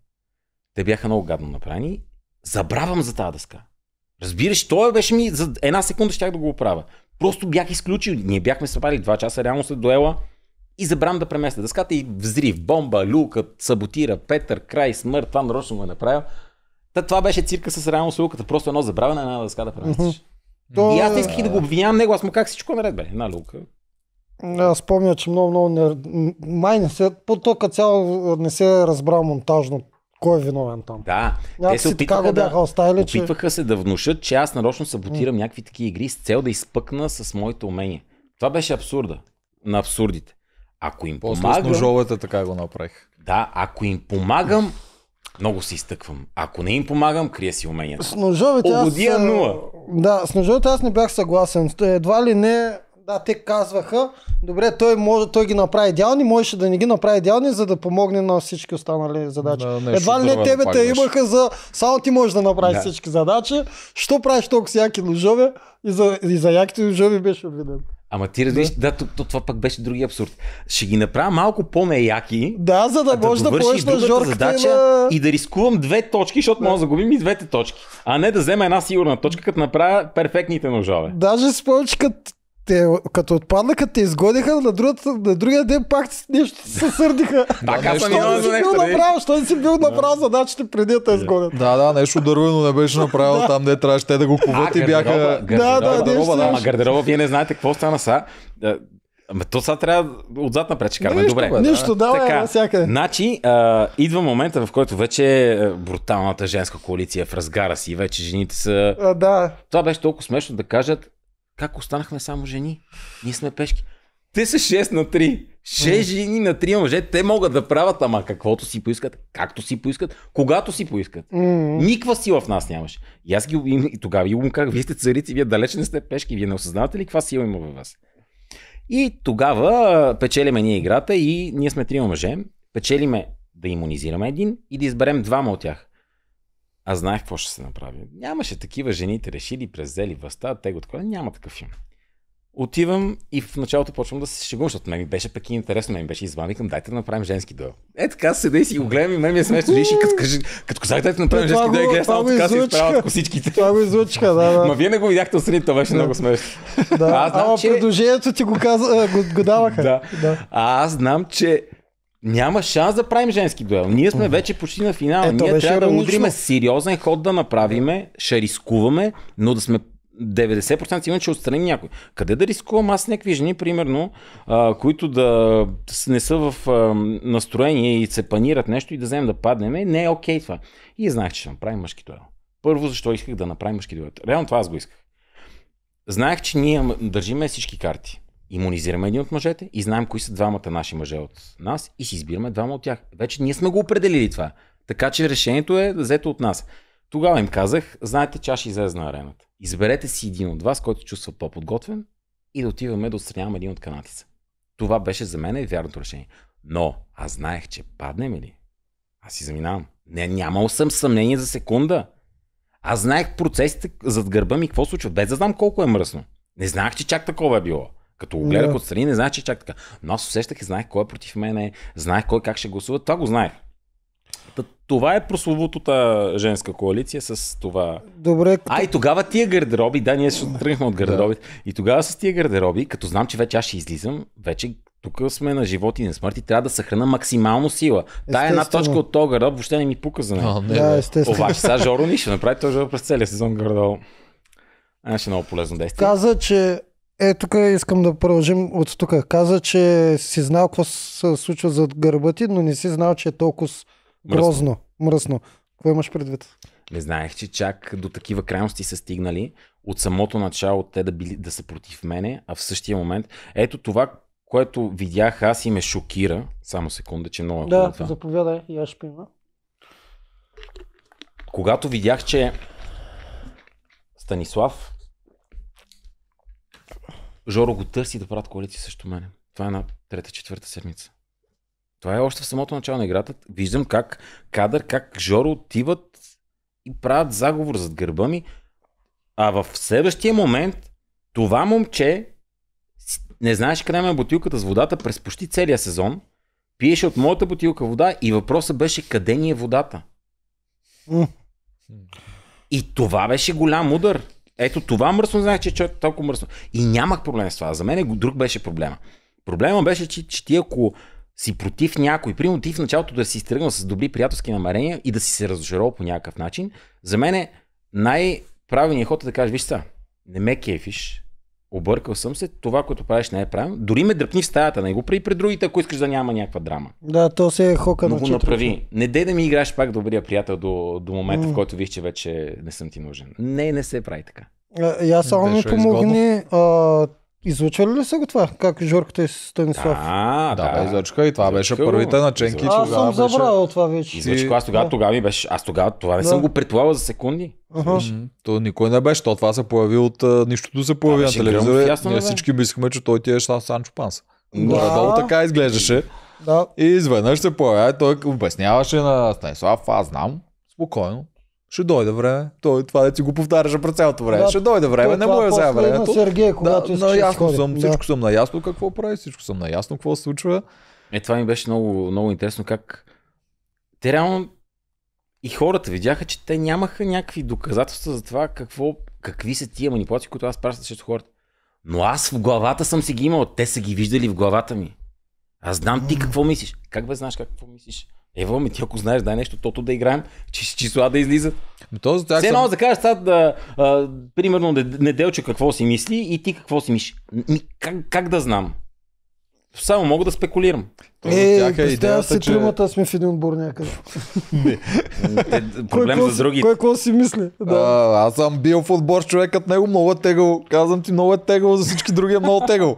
Те бяха много гадно направени. Забравям за тази дъска. Разбираш, той беше ми, за една секунда щях да го оправя. Просто бях изключил. Ние бяхме се правили часа реално след дуела и забрам да преместя дъската и взрив, бомба, люка, саботира, Петър, край, смърт, това нарочно го е направил. Та това беше цирка с реално с луката, просто едно забравяне на една дъска да преместиш. Mm-hmm. То... И аз е- исках и да го обвинявам него, аз му как всичко е наред бе, една лука. Аз спомня, че много, много не... Май не се... По тока цяло не се е разбра монтажно кой е виновен там. Да, Някакси те се опитаха го бяха да, оставили, опитваха че... се да внушат, че аз нарочно саботирам mm. някакви такива игри с цел да изпъкна с моите умения. Това беше абсурда. На абсурдите. Ако им После помагам... ножовете така го направих. Да, ако им помагам, много се изтъквам. Ако не им помагам, крия си уменията. С ножовете аз... Да, с ножовете аз не бях съгласен. Е, едва ли не да, те казваха, добре, той, може, той ги направи идеални, можеше да не ги направи идеални, за да помогне на всички останали задачи. Да, нещо, Едва ли не тебе те имаха за... Само ти можеш да направиш да. всички задачи. Що правиш толкова яки ножове? И за, и за яките ножове беше обиден. Ама ти разбираш, да, да то, то, това пък беше други абсурд. Ще ги направя малко по-неяки. Да, за да, да може да поеш на Жорката задача и, на... и да рискувам две точки, защото да. мога да загубим и двете точки. А не да взема една сигурна точка, като направя перфектните ножове. Даже с че като те, като отпаднаха, те изгодиха, на, другата, на другия ден пак нещо се сърдиха. Да, а нещо, не си бил направил, що не си бил направил задачите преди да те изгодят. Да, да, нещо дървено не беше направил там, де трябваше те да го куват и бяха... Да, да, да. Ама гардероба, вие не знаете какво стана са. Е, ама то сега трябва отзад напред ще караме. Добре. Бе, нищо, да, така, е, Значи, а, идва момента, в който вече е, бруталната женска коалиция е в разгара си. Вече жените са... А, да. Това беше толкова смешно да кажат, как останахме само жени? Ние сме пешки. Те са 6 на 3. 6 жени на 3 мъже. Те могат да правят, ама каквото си поискат, както си поискат, когато си поискат. Никва сила в нас нямаше. И аз ги и тогава им как, вие сте царици, вие далеч не сте пешки, вие не осъзнавате ли каква сила има във вас? И тогава печелиме ние играта и ние сме трима мъже. Печелиме да иммунизираме един и да изберем двама от тях. А знаех какво ще се направи. Нямаше такива жените, решили, презели властта, те го такова. Няма такъв филм. Отивам и в началото почвам да се шегувам, защото мен ми беше пък и интересно, ме ми беше изваден, към дайте да направим женски дуел. Е така, седа и си го гледам и ме ми е смешно. Виж, като, кажи, като казах, дайте да направим е, женски дуел, гледам само така се изправят косичките. Това го излучка, да, да. Ма вие не го видяхте отстрани, това беше много смешно. Да, знам, ама че... предложението ти го, каза, го, го даваха. да. да. А аз знам, че няма шанс да правим женски дуел. Ние сме вече почти на финала. Ето, Ние трябва да удриме сериозен ход да направиме, ще рискуваме, но да сме 90% има, че отстрани някой. Къде да рискувам аз някакви жени, примерно, а, които да не са в а, настроение и се панират нещо и да вземем да паднеме, не е окей това. И знаех, че ще направим мъжки дуел. Първо, защо исках да направим мъжки дуел. Реално това аз го исках. Знаех, че ние държиме всички карти имунизираме един от мъжете и знаем кои са двамата наши мъже от нас и си избираме двама от тях. Вече ние сме го определили това. Така че решението е взето от нас. Тогава им казах, знаете, че аз ще излезе на арената. Изберете си един от вас, който чувства по-подготвен и да отиваме да отстраняваме един от канатица. Това беше за мен и вярното решение. Но аз знаех, че паднем ли, аз си заминавам. Не, нямал съм съмнение за секунда. Аз знаех процесите зад гърба ми какво случва, без да знам колко е мръсно. Не знаех, че чак такова е било. Като го гледах yeah. отстрани, не знаех, че чак така. Но аз усещах и знаех кой е против мене, знаех кой как ще гласува. Това го знаех. Това е прословутата женска коалиция с това. Добре. Като... А и тогава тия гардероби, да, ние ще тръгнахме от гардеробите. Да. И тогава с тия гардероби, като знам, че вече аз ще излизам, вече тук сме на живот и на смърт и трябва да съхрана максимално сила. Тая е една точка от този гардероб въобще не ми пука за нея. А, не, да, естествено. Обаче сега Жоро ни [LAUGHS] ще направи този през целия сезон гардероб. Аз ще е много полезно действие. Каза, че е, тук искам да продължим от тук. Каза, че си знал какво се случва зад гърба ти, но не си знал, че е толкова грозно, мръсно. Какво имаш предвид? Не знаех, че чак до такива крайности са стигнали от самото начало те да, били, да са против мене, а в същия момент ето това, което видях аз и ме шокира. Само секунда, че много е Да, това. заповядай, и аз пива. Когато видях, че Станислав Жоро го търси да правят коалиции срещу мене. Това е на трета, четвърта седмица. Това е още в самото начало на играта. Виждам как кадър, как Жоро отиват и правят заговор зад гърба ми. А в следващия момент това момче не знаеш къде е бутилката с водата през почти целия сезон. Пиеше от моята бутилка вода и въпросът беше къде ни е водата. И това беше голям удар. Ето това мръсно знаех, че човек е толкова мръсно. И нямах проблем с това. За мен е друг беше проблема. Проблема беше, че, че ти ако си против някой, примерно ти в началото да си изтръгнал с добри приятелски намерения и да си се разочаровал по някакъв начин, за мен е най-правилният ход е да кажеш, виж са, не ме кефиш, объркал съм се, това, което правиш не е правилно. Дори ме дръпни в стаята, не го прави пред другите, ако искаш да няма някаква драма. Да, то се е хока Но на го направи. Не дей да ми играеш пак добрия приятел до, до момента, mm. в който виж, че вече не съм ти нужен. Не, не се прави така. я само ми е помогни. А, Излучвали ли са го това? Как Жорката и Станислав? А, да, да, излъчка и това беше първите наченки. Аз съм забравил това вече. Излъчка, аз тогава, тогава ми беше, аз тогава това не съм го предполагал за секунди. То никой не беше, то това се появи от нищото се появи на телевизора. Ние всички мислихме, че той ти е Санчо Панс. Горе-долу така изглеждаше. Да. И изведнъж се появява, и той обясняваше на Станислав, аз знам, спокойно, ще дойде време. Той, това да ти го повтаряш през цялото време. Да, ще дойде време, не му взема време. времето. Сергей, когато да, наясно съм, да. всичко съм наясно какво прави, всичко съм наясно какво се случва. Е, това ми беше много, много интересно как те реално и хората видяха, че те нямаха някакви доказателства за това какво, какви са тия манипулации, които аз пращам срещу хората. Но аз в главата съм си ги имал. Те са ги виждали в главата ми. Аз знам ти какво мислиш. Как бе знаеш как, какво мислиш? Ева, ми ти ако знаеш, дай нещо, тото да играем, че числа да излизат. Ами този Все едно съм... да кажеш сега, да, а, примерно, неделче какво си мисли и ти какво си мислиш. Как, как да знам? Само мога да спекулирам. Е, тях е идеята, си че... тримата сме в един отбор някъде. Не. Е, проблем кой, за други. Кой какво си мисли? Да. А, аз съм бил в отбор човекът него много е тегъл. Казвам ти, много е тегъл, за всички други е много тегъл.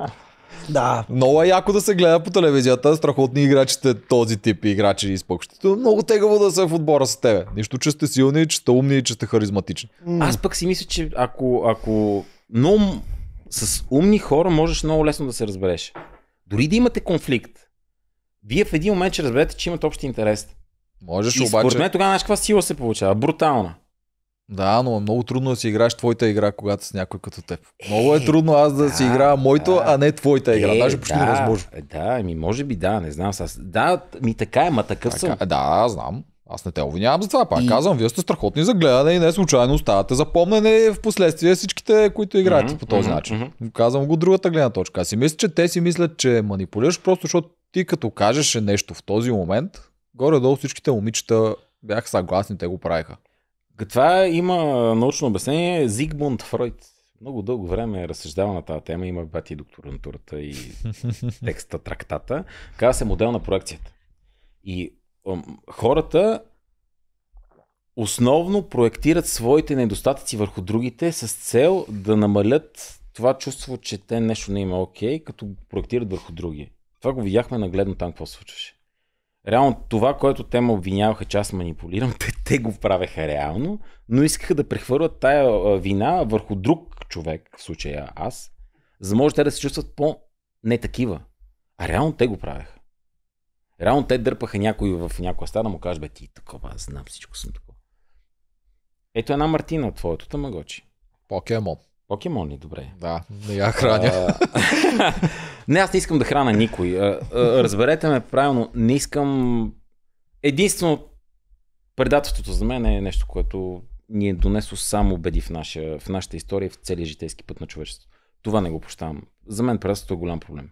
Да. Много е яко да се гледа по телевизията. Страхотни играчите, този тип играчи спокщите. Много тегаво да са в отбора с тебе. Нищо, че сте силни, че сте умни и че сте харизматични. Аз пък си мисля, че ако, ако Но с умни хора можеш много лесно да се разбереш. Дори да имате конфликт, вие в един момент ще разберете, че имат общи интерес. Можеш и обаче. Според мен тогава знаеш каква сила се получава. Брутална. Да, но е много трудно да си играеш твоята игра, когато с някой като теб. Много е, е трудно аз да, да си играя моето, да, а не твоята игра. Е, Даже почти да, невъзможно. Е, да, ми може би да, не знам. Аз... Да, ми така е, ма такъв така, съм. Е, да, знам. Аз не те обвинявам за това. Пак и... казвам, вие сте страхотни за гледане и не случайно оставате запомнене в последствие всичките, които играете mm-hmm, по този mm-hmm, начин. Mm-hmm. Казвам го другата гледна точка. Аз си мисля, че те си мислят, че манипулираш просто, защото ти като кажеш нещо в този момент, горе-долу всичките момичета бяха съгласни, те го правиха. Това има научно обяснение. Зигмунд Фройд много дълго време е разсъждава на тази тема. Има бати докторантурата и [LAUGHS] текста, трактата. Казва се модел на проекцията. И хората основно проектират своите недостатъци върху другите с цел да намалят това чувство, че те нещо не има е окей, okay, като проектират върху други. Това го видяхме нагледно там какво случваше реално това, което те ме обвиняваха, че аз манипулирам, [LAUGHS] те, те го правеха реално, но искаха да прехвърлят тая вина върху друг човек, в случая аз, за да може те да се чувстват по-не такива. А реално те го правеха. Реално те дърпаха някой в някоя стада да му кажа, бе ти такова, аз знам всичко съм такова. Ето една Мартина от твоето тамагочи. Покемон. Покемони, добре. Да, не я храня. А, [LAUGHS] не, аз не искам да храна никой. А, а, разберете ме правилно, не искам... Единствено, предателството за мен е нещо, което ни е донесло само беди в, наша, в нашата история, в целия житейски път на човечеството. Това не го пощавам. За мен предателството е голям проблем.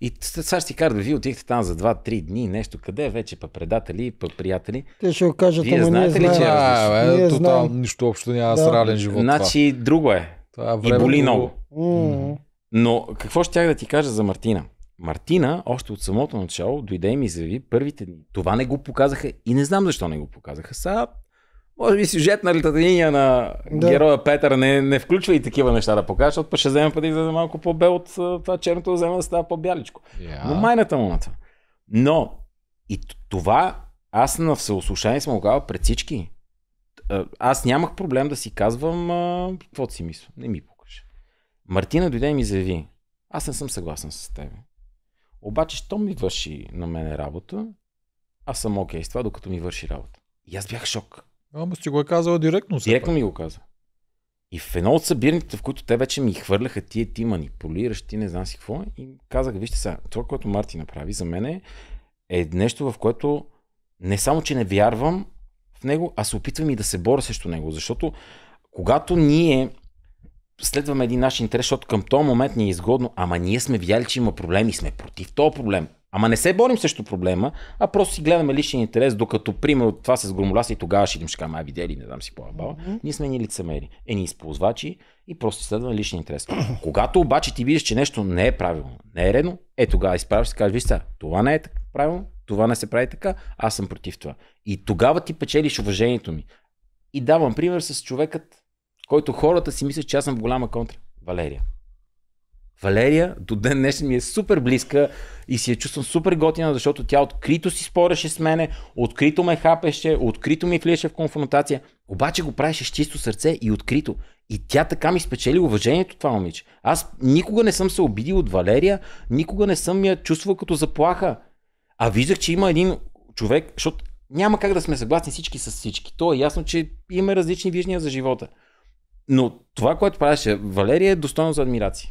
И сега ще си кажа, да вие отихте там за 2-3 дни, нещо къде, вече па предатели, па приятели. Те ще го кажат, вие ама знаете ли, е знаем. че... А, бе, ние тотал, нищо общо няма да. с живот. Значи, това. друго е. Това време... И боли много. Mm-hmm. Но какво ще тях да ти кажа за Мартина? Мартина още от самото начало дойде и ми заяви първите дни. Това не го показаха и не знам защо не го показаха. Са, може би на линия на да. героя Петър не, не включва и такива неща да покажа, защото ще вземе пъти да е малко по-бел от това черното да вземе да става по-бяличко. Yeah. Но майната му на това. Но и това аз на всеослушание съм го казал пред всички. Е, аз нямах проблем да си казвам какво си мисля. Не ми покажа. Мартина дойде и ми заяви. Аз не съм съгласен с теб. Обаче, що ми върши на мене работа, аз съм окей okay с това, докато ми върши работа. И аз бях шок. Ама си го е казала директно. Директно ми го каза. И в едно от събирните, в които те вече ми хвърляха тия ти манипулираш, ти не знам си какво, и казах, вижте сега, това, което Марти направи за мен е, е нещо, в което не само, че не вярвам, в него, а се опитвам и да се боря срещу него, защото когато ние следваме един наш интерес, защото към този момент ни е изгодно, ама ние сме видяли, че има проблем и сме против този проблем. Ама не се борим срещу проблема, а просто си гледаме личния интерес, докато пример от това с громоляса и тогава ще им ще кажа, ай видели, не дам си по Mm-hmm. Е ние сме ни лицемери, е, ни използвачи и просто следваме личния интерес. [CLEARS THROAT] Когато обаче ти видиш, че нещо не е правилно, не е редно, е тогава изправиш и кажеш, вижте, това не е така правилно, това не се прави така, аз съм против това. И тогава ти печелиш уважението ми. И давам пример с човекът, който хората си мислят, че аз съм в голяма контра. Валерия. Валерия до ден днешен ми е супер близка и си я чувствам супер готина, защото тя открито си спореше с мене, открито ме хапеше, открито ми влияше в конфронтация, обаче го правеше с чисто сърце и открито. И тя така ми спечели уважението това момиче. Аз никога не съм се обидил от Валерия, никога не съм я чувствал като заплаха. А виждах, че има един човек, защото няма как да сме съгласни всички с всички. То е ясно, че имаме различни виждания за живота. Но това, което правеше Валерия е достойно за адмирация.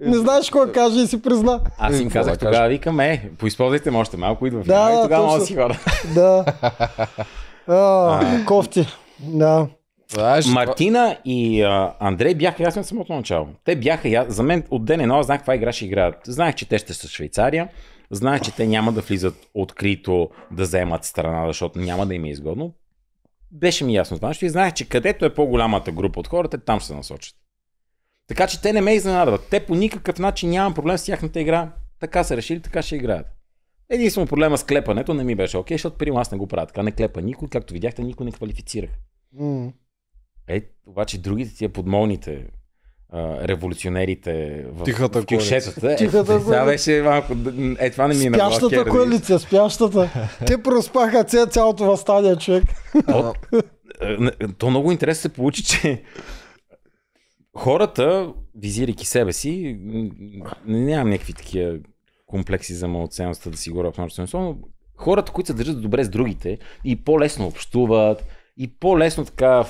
Не знаеш какво каже и си призна. Аз им е, казах тогава, викам, е, поизползвайте още малко, идва в да, и тогава мога да си хора. Да. А, [LAUGHS] кофти. Да. Знаеш, Мартина и а, Андрей бяха ясни от самото начало. Те бяха, я... за мен от ден едно знах каква игра ще играят. Знаех, че те ще са Швейцария, знаех, че те няма да влизат открито да вземат страна, защото няма да им е изгодно. Беше ми ясно това и знаех, че където е по-голямата група от хората, там се насочат. Така че те не ме изненадват. Те по никакъв начин нямам проблем с тяхната игра. Така са решили, така ще играят. Единствено проблема с клепането не ми беше окей, защото при аз не го правя така. Не клепа никой, както видяхте, никой не квалифицирах. Mm. Е, обаче другите тия подмолните а, революционерите в, Тихата в кюшетата. Е, Тихата това беше малко... Е, това не ми е Спящата на коалиция, спящата. Те проспаха ця, цялото възстание, човек. [LAUGHS] Е, то много интересно се получи, че хората, визирайки себе си, нямам някакви такива комплекси за малоценността да си говоря в множество, но хората, които се държат добре с другите и по-лесно общуват, и по-лесно така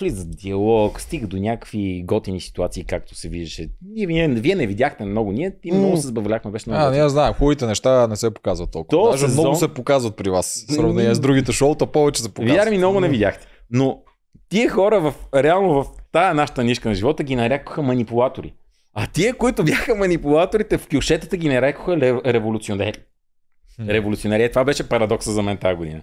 влизат в диалог, стига до някакви готини ситуации, както се виждаше. Ние, вие, вие не видяхте много, ние и много се забавляхме, беше много. А, готин. ние знам, хубавите неща не се показват толкова. То Даже сезон... много се показват при вас, в сравнение с другите шоута, повече се показват. Вярно, много не видяхте. Но тия хора в, реално в Тая нашата нишка на живота ги нарекоха манипулатори. А тия, които бяха манипулаторите в кюшетата, ги нарекоха революционери. Революционери. Това беше парадокса за мен тази година.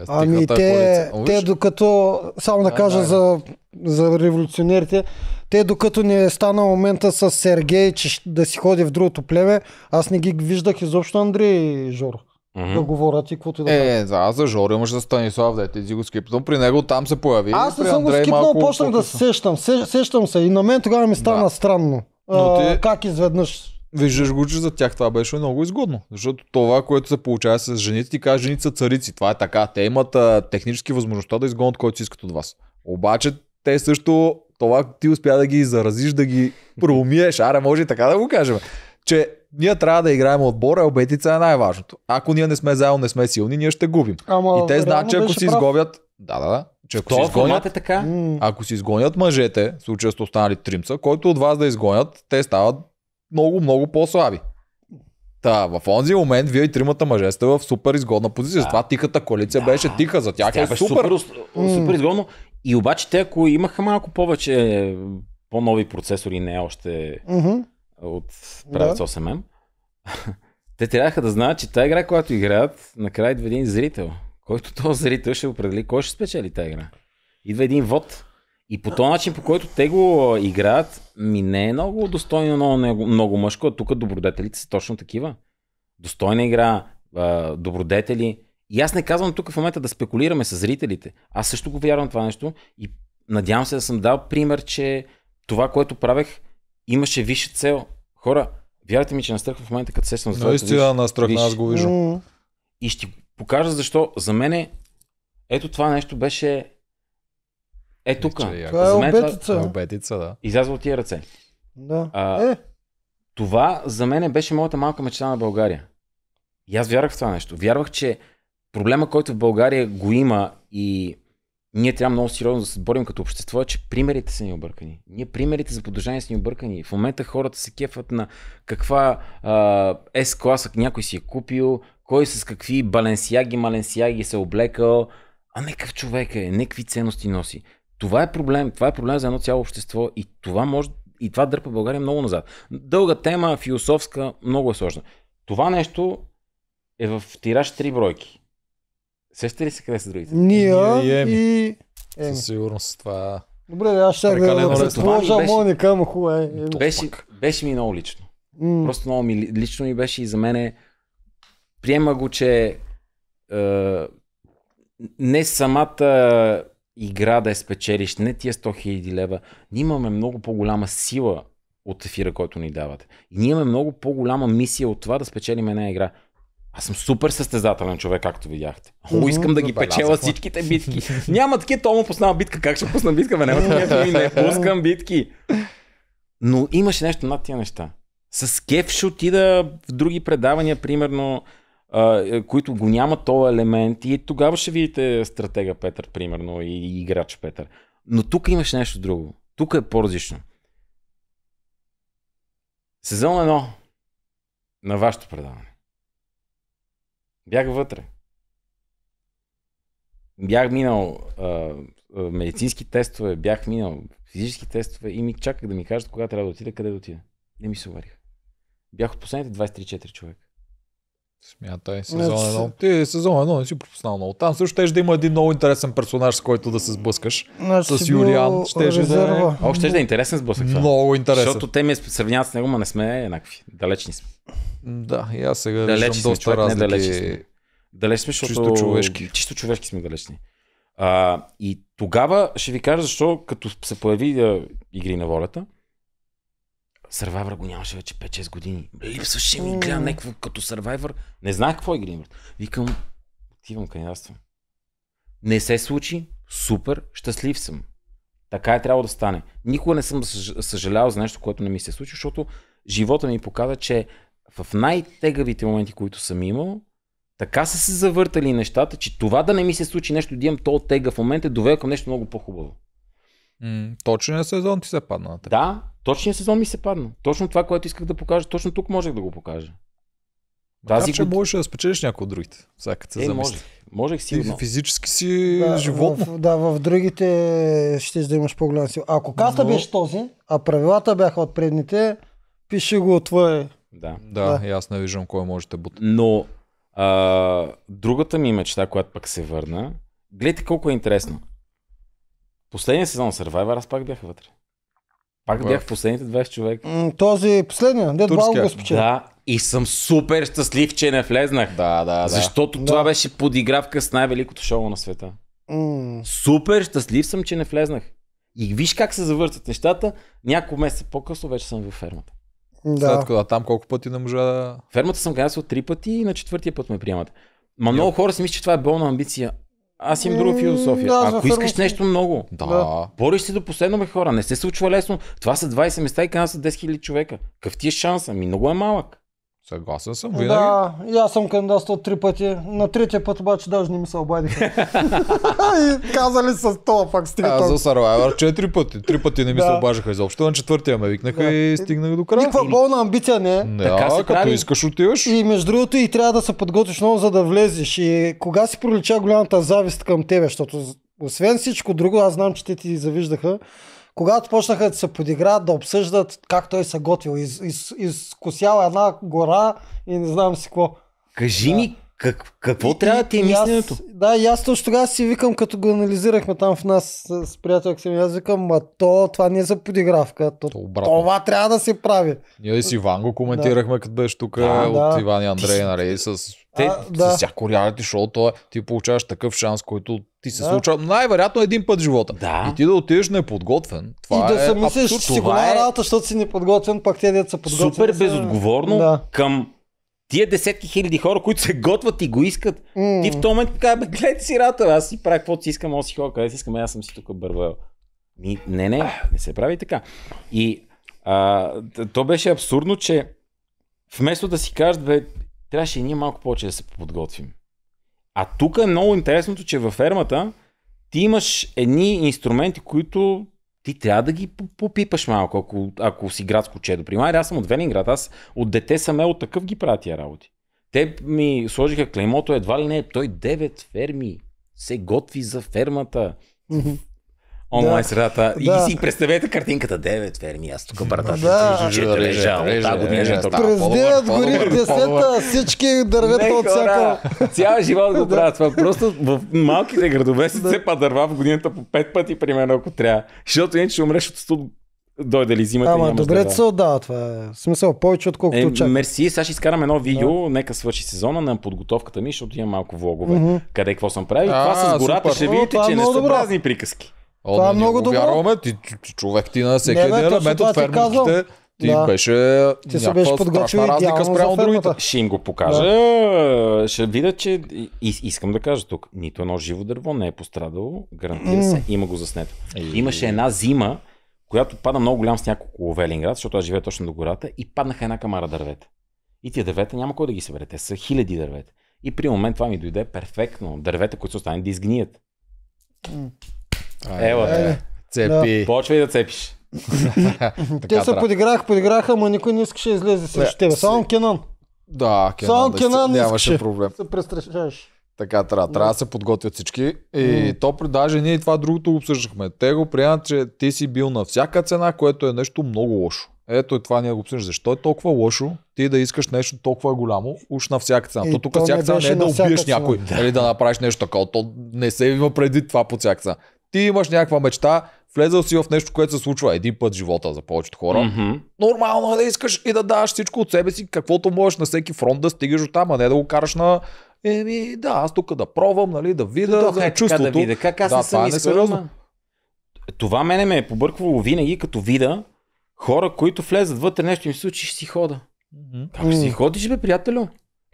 Е, ами те, те докато, само да кажа а, да, да. За, за революционерите, те докато не е стана момента с Сергей, че да си ходи в другото племе, аз не ги виждах изобщо Андрей и Жоро mm-hmm. да говорят и каквото и да Е, за, за Жори имаш за Станислав, да ти го скипнал. При него там се появи. Аз не съм го скипнал, почнах да се сещам. Се, сещам се и на мен тогава ми стана да. странно. Но ти... как изведнъж виждаш го, че за тях това беше много изгодно. Защото това, което се получава с жените, ти кажа, жените са царици. Това е така. Те имат а, технически възможността да изгонят който си искат от вас. Обаче те също това ти успя да ги заразиш, да ги [LAUGHS] проумиеш. Аре, може и така да го кажем. Че ние трябва да играем отбора, е обетица е най-важното. Ако ние не сме заедно, не сме силни, ние ще губим. Ама, и те знаят, че ако си прав. изгонят. Да, да, да. Че ако, си изгонят, е така? ако си изгонят мъжете, в случая сте останали тримца, който от вас да изгонят, те стават много, много по-слаби. Та, в онзи момент вие и тримата мъже сте в супер изгодна позиция. Да. Затова тихата коалиция да. беше тиха, за тях Тя е супер. Супер, mm. супер изгодно. И обаче те, ако имаха малко повече по-нови процесори, не още... Mm-hmm от Правец да. 8M, те трябваха да знаят, че тази игра, която играят, накрая идва един зрител, който този зрител ще определи кой ще спечели тази игра. Идва един вод. И по този начин, по който те го играят, ми не е много достойно, много, много мъжко. А тук добродетелите са точно такива. Достойна игра, добродетели. И аз не казвам тук в момента да спекулираме с зрителите. Аз също го вярвам това нещо и надявам се да съм дал пример, че това, което правех, имаше висша цел. Хора, вярвайте ми, че настръхвам в момента, като се съм за това. Наистина настръхна, аз го виждам. И ще покажа защо. За мен е, ето това нещо беше е тук. Е, е това е обетица. Това... обетица да. Излязва от тия ръце. Да. А, е. Това за мен беше моята малка мечта на България. И аз вярвах в това нещо. Вярвах, че проблема, който в България го има и ние трябва много сериозно да се борим като общество, е, че примерите са ни объркани. Ние примерите за подражание са ни объркани. В момента хората се кефат на каква а, S-класък някой си е купил, кой с какви баленсияги, маленсияги се е облекал. А какъв човек е, какви ценности носи. Това е проблем. Това е проблем за едно цяло общество и това може и това дърпа България много назад. Дълга тема, философска, много е сложна. Това нещо е в тираж 3 бройки. Сеща ли се къде са другите? Ния и Еми. И... Със сигурност това Добре, аз ще да да сложа беше... Моника, ама хубаво е. е беше, беше ми много лично. Mm. Просто много ми лично ми беше и за мене приема го, че е, не самата игра да е спечелиш, не тия 100 000 лева. Ние имаме много по-голяма сила от ефира, който ни давате. И ние имаме много по-голяма мисия от това да спечелим една игра. Аз съм супер състезателен човек, както видяхте. Хубаво, искам да ги Добре, печела всичките битки. няма такива, то му познава битка. Как ще пусна битка? Бе, няма такива, не пускам битки. Но имаше нещо над тия неща. С кеф ще отида в други предавания, примерно, е, които го няма този елемент и тогава ще видите стратега Петър, примерно, и играч Петър. Но тук имаш нещо друго. Тук е по-различно. Сезон 1 на вашето предаване Бях вътре. Бях минал а, а, медицински тестове, бях минал физически тестове и ми чаках да ми кажат кога трябва да отида, къде да отида. Не ми се увариха. Бях от последните 23-4 човека. Смятай, сезон едно. Ти сезон 1 не си пропуснал много. Там също ще да има един много интересен персонаж, с който да се сблъскаш. Не, с Юриан. Ще ще да е... Още ще да е интересен сблъсък. Много интересен. Защото те ми е сравняват с него, но не сме еднакви. Далечни сме. Да, и аз сега далечни виждам сме, доста разлики. далечни сме. Далеч сме, защото... Чисто човешки. Чисто човешки сме далечни. А, и тогава ще ви кажа защо, като се появи а, Игри на волята, Сървайвър го нямаше вече 5-6 години. Липсваше ми, гледам някакво като Сървайвър. Не знаех какво е Гримбърт. Викам, отивам кандидатствам. Не се случи, супер, щастлив съм. Така е трябва да стане. Никога не съм съжалявал за нещо, което не ми се случи, защото живота ми показа, че в най-тегавите моменти, които съм имал, така са се завъртали нещата, че това да не ми се случи нещо, да имам то тега в момента, е доведе към нещо много по-хубаво. М- е сезон ти се падна. Така. Да, Точният сезон ми се падна. Точно това, което исках да покажа, точно тук можех да го покажа. Макар, Тази че год... можеш да спечелиш някой от другите. Сега се е, замисли. Можех, си. физически си да, живот. В, да, в другите ще да имаш по-голям сил. Ако каста Но... беше този, а правилата бяха от предните, пиши го от твое. Да. да. Да, и аз не виждам кой може да бъде. Но а, другата ми мечта, която пък се върна, гледайте колко е интересно. Последния сезон Survivor аз пак бях вътре. Пак бях последните 20 човека. Този последния, дед Турския. Бал го спече. Да, и съм супер щастлив, че не влезнах. Да, да, да. Защото това беше подигравка с най-великото шоу на света. М, Супер щастлив съм, че не влезнах. И виж как се завъртат нещата. Няколко месеца по-късно вече съм във фермата. Да. След когато, а там колко пъти не можа да... Фермата съм кандидатствал три пъти и на четвъртия път ме приемат. Ма много хора си мислят, че това е болна амбиция. Аз имам друга философия. Да, Ако искаш фермата. нещо много, да. бориш се до последно бе хора. Не се случва лесно. Това са 20 места и казвам са 10 000 човека. Какъв ти е шанса? Ми много е малък. Съгласен съм. Винаги. Да, и аз съм кандидатствал три пъти. На третия път обаче даже не ми се обадиха. [LAUGHS] и казали с това пак стига. Аз за Survivor четири пъти. Три пъти не ми се обажаха изобщо. На четвъртия ме викнаха да. и стигнах до края. Никаква болна амбиция не е. Не, така се като прави. искаш отиваш. И между другото и трябва да се подготвиш много за да влезеш. И кога си пролича голямата завист към тебе, защото освен всичко друго, аз знам, че те ти завиждаха когато почнаха да се подиграват, да обсъждат как той се готвил, из, из, изкусял една гора и не знам си какво. Кажи да. ми как, какво и, трябва да ти е мисленето? Да, и аз точно тогава си викам, като го анализирахме там в нас с, приятел приятелка си, аз викам, ма то, това не е за подигравка, то, то това трябва да се прави. Ние с Иван го коментирахме, да. като беше тук да, от да. Иван и Андрей, нали, с те, да. с всяко реалити шоу, то е, ти получаваш такъв шанс, който ти се да. случва най-вероятно един път в живота. Да. И ти да отидеш неподготвен. Това и да е се мислиш, че си голяма е... работа, защото си неподготвен, пак те деца подготвени. Супер безотговорно да. към тия десетки хиляди хора, които се готват и го искат, mm. ти в този момент така, гледай си рата, аз си правя каквото си искам, аз си хора, къде си искам, аз съм си тук бървел. Ми, не, не, не се прави така. И а, то беше абсурдно, че вместо да си кажат, бе, трябваше и ние малко повече да се подготвим. А тук е много интересното, че във фермата ти имаш едни инструменти, които ти трябва да ги попипаш малко, ако, ако си градско чедо. Примай, аз съм от Велинград, аз от дете съм е от такъв ги правя тия работи. Те ми сложиха клеймото едва ли не, той 9 ферми се готви за фермата онлайн да. средата. Да. И си представете картинката Девет ферми, аз тук брата, да. да. лежал, тази година ще През 9 гори десета всички дървета от всяка. Цял живот го правят това. Просто в малките градове се цепа дърва в годината по пет пъти, примерно, ако трябва. Защото иначе ще умреш от студ дойде ли зимата Ама, добре се отдава това. Е. Смисъл, повече отколкото е, очаквам. Мерси, сега ще изкарам едно видео, да. нека свърши сезона на подготовката ми, защото имам малко влогове, mm-hmm. къде какво съм правил. А, това с гората супер. ще видите, О, че не са добра. празни приказки. О, това е много добро. Вярваме, ти, човек ти на всеки един елемент от фермерските ти да. беше ти се беше подготвил разлика спрямо другите. Ще им го покажа. Да. Ще видя, че и, искам да кажа тук. Нито едно живо дърво не е пострадало. Гарантира се. Има го заснето. Имаше една зима, която пада много голям с няколко Велинград, защото аз живея точно до гората и паднаха една камара дървета. И тия дървета няма кой да ги събере. Те са хиляди дървета. И при момент това ми дойде перфектно. Дървета, които са останали да изгният. Ела, е, цепи. Да. Почвай да цепиш. [LAUGHS] Те се подиграха, подиграха, но никой не искаше да излезе срещу тебе. Само Кенан. Да, Кенан, Само да ще, нямаше проблем. Се престрашаваш. Така трябва. Трябва да се подготвят всички. И mm. то даже ние това другото обсъждахме. Те го приемат, че ти си бил на всяка цена, което е нещо много лошо. Ето и това ние го обсъждаме. Защо е толкова лошо ти да искаш нещо толкова голямо, уж на всяка цена? то тук всяка цена не е да убиеш някой да. или нали, да направиш нещо такова. То не се има преди това по всяка цена ти имаш някаква мечта, влезал си в нещо, което се случва един път в живота за повечето хора. Mm-hmm. Нормално е да искаш и да даваш всичко от себе си, каквото можеш на всеки фронт да стигаш от там, а не да го караш на Еми, да, аз тук да пробвам, нали, да видя да, да, е чувството. Да видя. Как аз да, не съм това е искал, е сериозно. Ма... Това мене ме е побърквало винаги, като вида хора, които влезат вътре нещо и ми случи, си хода. Mm-hmm. Как си ходиш, бе, приятелю?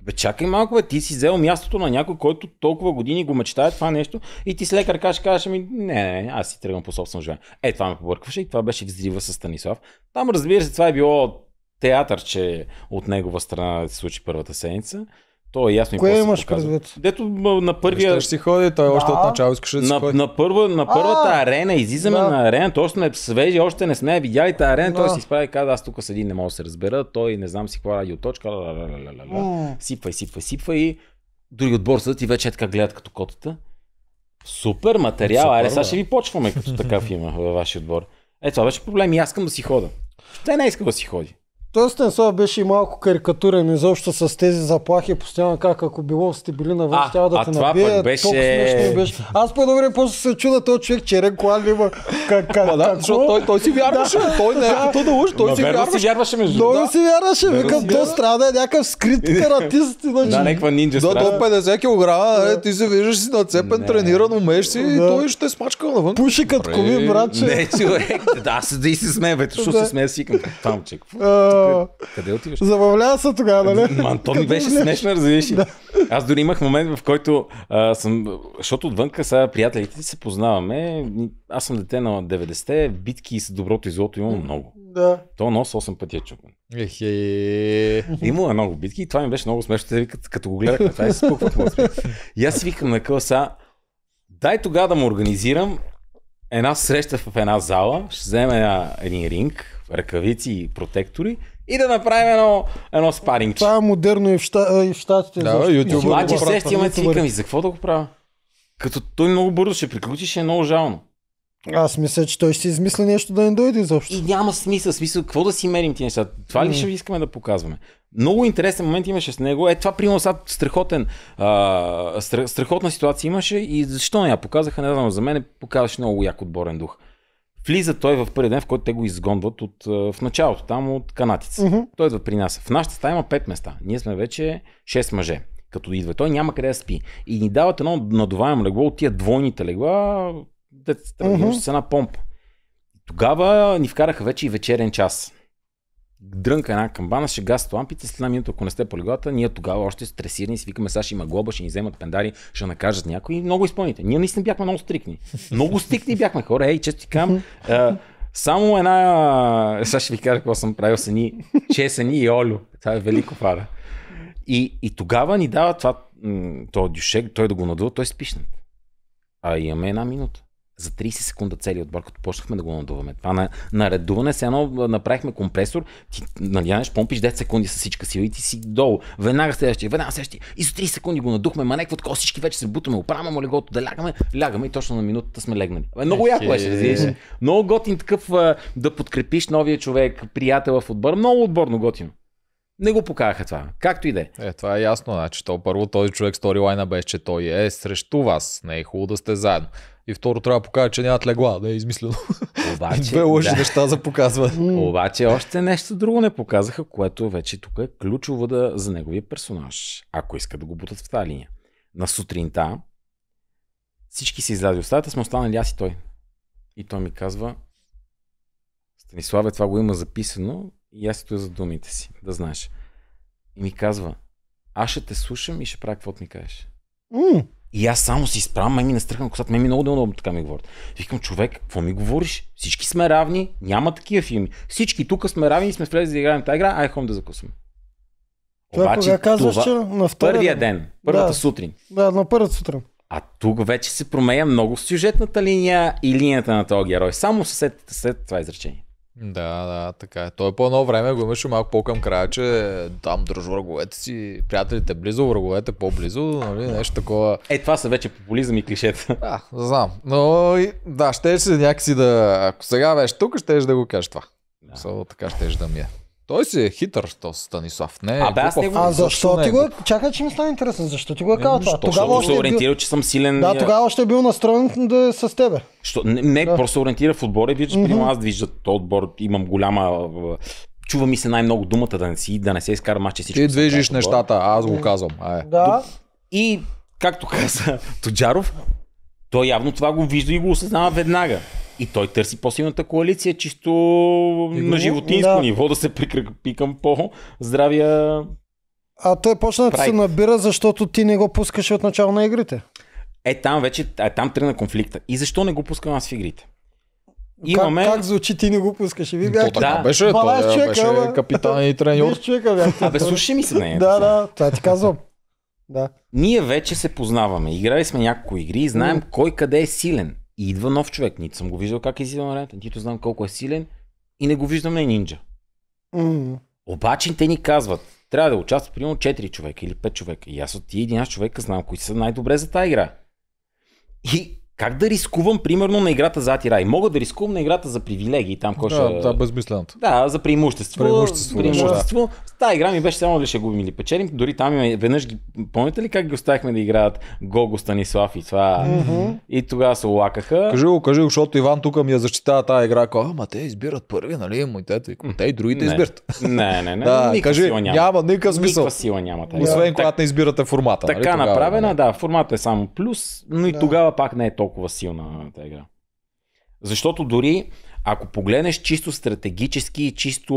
Бе, чакай малко, бе, ти си взел мястото на някой, който толкова години го мечтае това нещо и ти с лекар каш, кажеш, ми, не, не, не, аз си тръгвам по собствено живе. Е, това ме побъркваше и това беше взрива с Станислав. Там, разбира се, това е било театър, че от негова страна се случи първата седмица. То е ясно. Кое имаш предвид? Дето на първия... Ще, ще си ходи, той още да. от начало искаше да си на, ходи. На, първа, на първата а, арена, излизаме да. на арена, още не е свежи, още не сме видяли тази арена, да. той си изправи и каза, аз тук седи, не мога да се разбера, той не знам си каква радиоточка, ла, ла, ла, ла, ла, ла. сипва и сипва и сипва и други отбор са ти вече е така гледат като котата. Супер материал, аре сега ще ви почваме като такъв има във вашия отбор. Ето, това беше проблем и аз искам да си хода. Те не иска да си ходи. Той Станислав беше и малко карикатурен изобщо с тези заплахи, постоянно как ако било сте били навън, а, да а те набие. Беше... Толкова беше. Аз по-добре после се чуда този човек, че Ренко ли има как, как, да, какво? Защото той, той си вярваше, да. той не е като да лъж, той си вярваше. си вярваше между Той си вярваше, викам, то страда е някакъв скрит каратист. Да, някаква нинджа страда. до 50 кг, ти се виждаш си нацепен, трениран, умееш си и той ще смачка навън. Пуши като коми, братче. Не, човек, да, се да и се смея, бе, защото се смея си към там, че къде отиваш? Забавлява се тогава, нали? Ма, то ми беше смешно, разбираш да. Аз дори имах момент, в който а, съм, защото отвънка сега приятелите се познаваме, аз съм дете на 90-те, битки с доброто и злото имам много. Да. То нос 8 пъти е чупен. Ехе. Имало е много битки и това ми беше много смешно. Като, като го гледах, това е спуквах. И аз викам на къса, дай тогава да му организирам една среща в една зала, ще вземем един ринг, ръкавици и протектори и да направим едно, едно спаринг. Това е модерно и в, и в щатите. Да, за... YouTube. Обаче се в тия момент си викам, и за какво да го правя? Като той много бързо ще приключи, ще е много жално. Аз мисля, че той ще си измисли нещо да не дойде изобщо. И няма смисъл, смисъл, какво да си мерим ти неща? Това ли mm. ще искаме да показваме? Много интересен момент имаше с него. Е, това примерно сега страхотен, а, страхотна ситуация имаше и защо не я показаха, не знам, за мен е- показваше много як отборен дух. Влиза той в първи ден, в който те го изгонват от, в началото, там от канатица. Mm-hmm. Той идва при нас. В нашата стая има 5 места. Ние сме вече 6 мъже. Като идва, той няма къде да спи. И ни дават едно надуваемо легло от тия двойните легла, децата mm-hmm. с една помпа. Тогава ни вкараха вече и вечерен час дрънка една камбана, ще гасят лампите, след една минута, ако не сте по леглата, ние тогава още стресирани си викаме, сега ще има глоба, ще ни вземат пендари, ще накажат някой много изпълните. Ние наистина бяхме много стрикни. Много стрикни бяхме хора, ей, често ти кам, само една, сега ще ви кажа какво съм правил с ни, чесани е и олю. Това е велико пара. И, и тогава ни дава това, то дюшек, той да го надува, той е спишнат. А имаме една минута за 30 секунда целият отбор, като почнахме да го надуваме. Това на, редуване, се едно направихме компресор, ти надяваш, нали, помпиш 10 секунди с всичка сила и ти си долу. Веднага следващия, веднага следващия. И за 30 секунди го надухме, ма някакво такова, всички вече се бутаме, оправяме му легото, да лягаме, лягаме и точно на минутата сме легнали. Бе, много яко беше, е, разбираш. Е. Много готин такъв да подкрепиш новия човек, приятел в отбор. Много отборно готино. Не го покараха това. Както и да е. Е, това е ясно. Значи, то първо този човек сторилайна беше, че той е срещу вас. Не е хубаво да сте заедно. И второ трябва да покажа, че нямат легла, да е измислено. [LAUGHS] Обаче, Две лъжи да. неща за показва. Обаче още нещо друго не показаха, което вече тук е ключово да, за неговия персонаж, ако иска да го бутат в тази линия. На сутринта всички се излязли от стаята, сме останали аз и той. И той ми казва, Станиславе, това го има записано, и аз стоя за думите си, да знаеш. И ми казва, аз ще те слушам и ще правя каквото ми кажеш. Mm. И аз само си спрям, май ми настръхна косата, ме ми много дълно така ми говорят. Викам, човек, какво ми говориш? Всички сме равни, няма такива филми. Всички тук сме равни и сме влезли да играем тази игра, ай хом да закусваме. Обаче, кога казваш, това, че на втория първия ден, първата да, сутрин. Да, на първата сутрин. А тук вече се променя много сюжетната линия и линията на този герой. Само след, след това изречение. Да, да, така е. Той по едно време го имаше малко по-към края, че там дръж враговете си, приятелите близо, враговете по-близо, нали, нещо такова. Е, това са вече популизъм и клишета. Да, знам. Но да, ще се някакси да... Ако сега беше тук, ще да го кажеш това. Да. Само така ще да ми е. Той си е хитър, то Станислав. Не, е бе, аз не го... А защо ти е го... Чакай, че ми стана интересен. Защо ти го е казал това? Тогава още се ориентира, е бил... че съм силен. Да, е- тогава още е бил настроен да е с тебе. Що? Не, не да. просто ориентира в отбора и виждаш, mm-hmm. аз вижда този отбор, имам голяма чува ми се най-много думата да не, си, да не се изкара матч, че всичко. Ти движиш нещата, аз го казвам. Да. И както каза [LAUGHS] Тоджаров, той явно това го вижда и го осъзнава веднага. И той търси по-силната коалиция, чисто и на животинско да. ниво, да се прикрепи към по-здравия. А той почна да се набира, защото ти не го пускаш от начало на игрите. Е, там вече, е, там тръгна конфликта. И защо не го пускам аз в игрите? Имаме... Как, как звучи ти не го пускаш? Ви бях... То така да. беше, това е, беше капитан и треньор. човека Абе, слушай ми се на е Да, да, това ти казвам. Да. Ние вече се познаваме. Играли сме няколко игри и знаем mm. кой къде е силен. И идва нов човек. Нито съм го виждал как е силен нито знам колко е силен и не го виждаме и нинджа. Mm. Обаче те ни казват, трябва да участват примерно 4 човека или 5 човека. И аз от тия 11 човека знам кои са най-добре за тази игра. И как да рискувам, примерно, на играта за Атирай? Мога да рискувам на играта за привилегии, там кой да, ще... Да, безмисленото. Да, за преимущество. Преимущество. преимущество. Да. Та игра ми беше само да ще губим или печелим. Дори там има... веднъж ги... Помните ли как ги оставихме да играят Гого, Станислав и това? Mm-hmm. И тогава се лакаха. Кажи го, кажи го, защото Иван тук ми я защитава тази игра. Ко, ама те избират първи, нали? Моите, те и другите не. избират. Не, не, не. [LAUGHS] да, никаква кажи, сила няма. няма никакъв смисъл. Никаква сила няма. Тази. Освен когато не избирате формата. Така нали? направена, нали. да, формата е само плюс, но и тогава пак не е то толкова силна тази игра. Защото дори ако погледнеш чисто стратегически и чисто,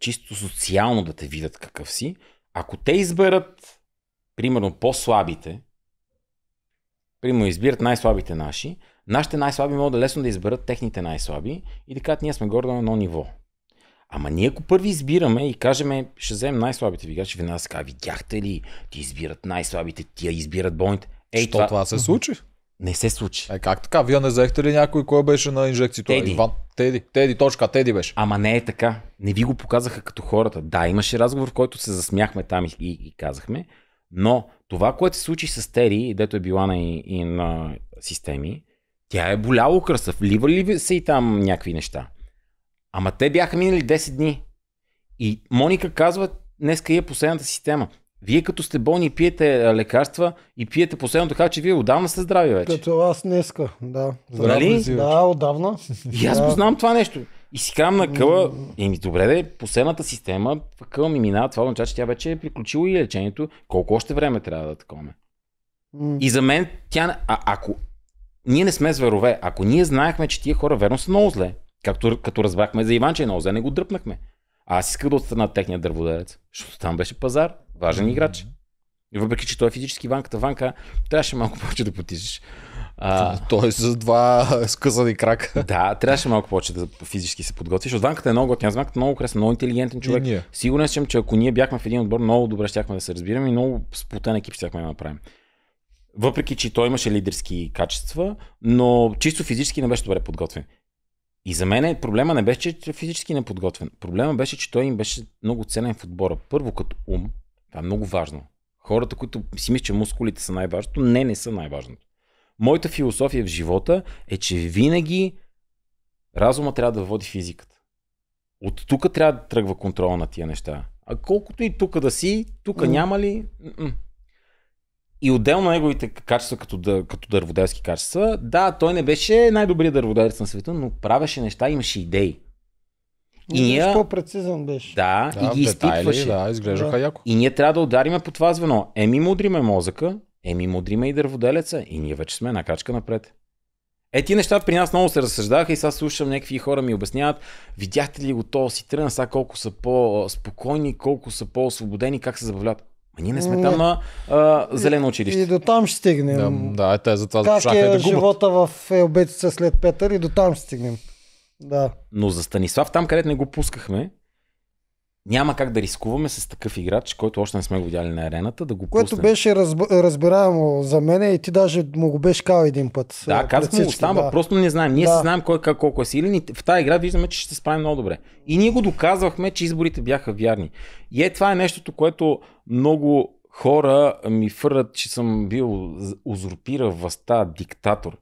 чисто социално да те видят какъв си, ако те изберат примерно по-слабите, примерно избират най-слабите наши, нашите най-слаби могат да е лесно да изберат техните най-слаби и да кажат ние сме гордо на едно ниво. Ама ние ако първи избираме и кажем, «Е, ще вземем най-слабите ви, ще веднага се видяхте ли, ти избират най-слабите, тия избират болните. Ей, Що това... това се случи? Не се случи. Е, как така? Вие не взехте ли някой, кой беше на инжекцията? Теди. Иван, Теди, Теди, точка, Теди беше. Ама не е така. Не ви го показаха като хората. Да, имаше разговор, в който се засмяхме там и, и, и казахме, но това, което се случи с Теди, дето е била на, и, и на системи, тя е боляла кръсъв. Лива ли са и там някакви неща? Ама те бяха минали 10 дни. И Моника казва, днеска е последната система. Вие като сте болни пиете лекарства и пиете последно, така че вие отдавна сте здрави вече. Като аз днеска, да. нали? Да, отдавна. И аз познавам това нещо. И си казвам на къла, и ми добре да е, последната система, къла ми минава, това означава, че тя вече е приключила и лечението. Колко още време трябва да таковаме? И за мен тя, а, ако ние не сме зверове, ако ние знаехме, че тия хора верно са много зле, както като разбрахме за Иван, че е много зле, не го дръпнахме. А аз исках да отстана техния дърводелец, защото там беше пазар важен играч. И въпреки, че той е физически ванката ванка, трябваше малко [LAUGHS] повече да потишеш. А... е с два [LAUGHS] скъсани крака. Да, трябваше малко повече да физически се подготвиш. От ванката е много готин. Аз ванката е много красен, много интелигентен човек. Сигурен съм, че ако ние бяхме в един отбор, много добре щяхме да се разбираме и много сплутен екип щяхме да направим. Въпреки, че той имаше лидерски качества, но чисто физически не беше добре подготвен. И за мен проблема не беше, че физически неподготвен. Проблема беше, че той им беше много ценен в отбора. Първо като ум, това е много важно. Хората, които си мислят, че мускулите са най-важното, не, не са най-важното. Моята философия в живота е, че винаги разума трябва да води физиката. От тук трябва да тръгва контрола на тия неща. А колкото и тук да си, тук mm. няма ли... Mm-mm. И отделно неговите качества, като, да, като дърводелски качества, да, той не беше най-добрият дърводелец на света, но правеше неща, имаше идеи. И ние... по-прецизен беше. Да, да и ги детайли, изпитваше. Да, изглеждаха да. яко. И ние трябва да удариме по това звено. Еми мудриме мозъка, еми мудриме и дърводелеца. И ние вече сме на качка напред. Е, ти неща при нас много се разсъждаха и сега слушам някакви хора ми обясняват, видяхте ли го то си тръгна, сега колко са по-спокойни, колко са по-освободени, как се забавляват. А ние не сме там на а, зелено училище. И, и до там ще стигнем. Да, да е, те за това как е да живота в Елбетица след Петър и до там ще стигнем. Да. Но за Станислав, там където не го пускахме, няма как да рискуваме с такъв играч, който още не сме го видяли на арената, да го Което пуснем. беше разб... разбираемо за мен и ти даже му го беше кал един път. Да, казах му, остава, да. просто не знаем. Ние да. се знаем кой как, колко е силен и в тази игра виждаме, че ще се справим много добре. И ние го доказвахме, че изборите бяха вярни. И е това е нещото, което много хора ми фърлят, че съм бил узурпира властта, диктатор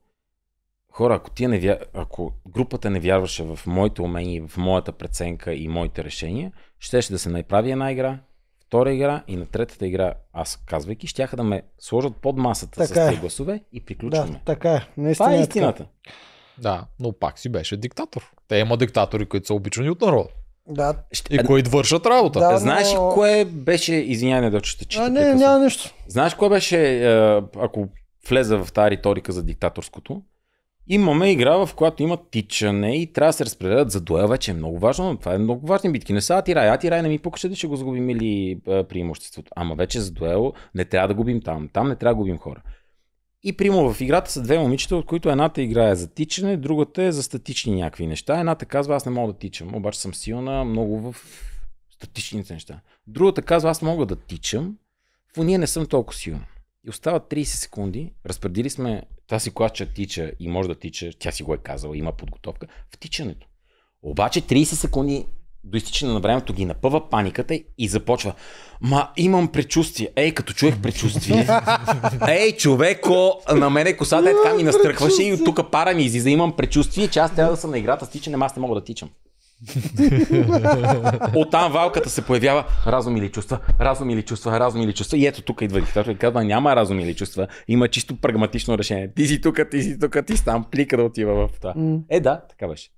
хора, ако, тия е не вя... ако групата не вярваше в моите умения, в моята преценка и моите решения, щеше да се направи една игра, втора игра и на третата игра, аз казвайки, щяха да ме сложат под масата така с тези е. гласове и приключваме. Да, така е. Наистина Това е, е истината. Да, но пак си беше диктатор. Те има диктатори, които са обичани от народа. Да. И кои които вършат работа. Да, Знаеш но... кое беше, извинявай да чета, че. А, не, няма нещо. Знаеш кое беше, ако влеза в тази риторика за диктаторското, Имаме игра, в която има тичане и трябва да се разпределят за дуел. Вече е много важно, но това е много важни битки. Не са атирай, атирай не ми покаша да ще го загубим или преимуществото. Ама вече за дуел не трябва да губим там. Там не трябва да губим хора. И прямо в играта са две момичета, от които едната играе за тичане, другата е за статични някакви неща. Едната казва, аз не мога да тичам, обаче съм силна много в статичните неща. Другата казва, аз мога да тичам, в ние не съм толкова силна. И остават 30 секунди. Разпредили сме тази кола, тича и може да тича. Тя си го е казала, има подготовка. В тичането. Обаче 30 секунди до изтичане на времето ги напъва паниката и започва. Ма имам предчувствие. Ей, като чуех предчувствие. [LAUGHS] Ей, човеко, на мене е косата е така ми настръхваше и от тук пара ми излиза. Имам предчувствие, че аз трябва да съм на играта с тичане, аз не мога да тичам. [LAUGHS] Оттам валката се появява разум или чувства, разум или чувства, разум или чувства. И ето тук идва диктатор и казва, няма разум или чувства, има чисто прагматично решение. Ти си тук, ти си тук, ти си там, плика да отива в това. Mm. Е, да, така беше.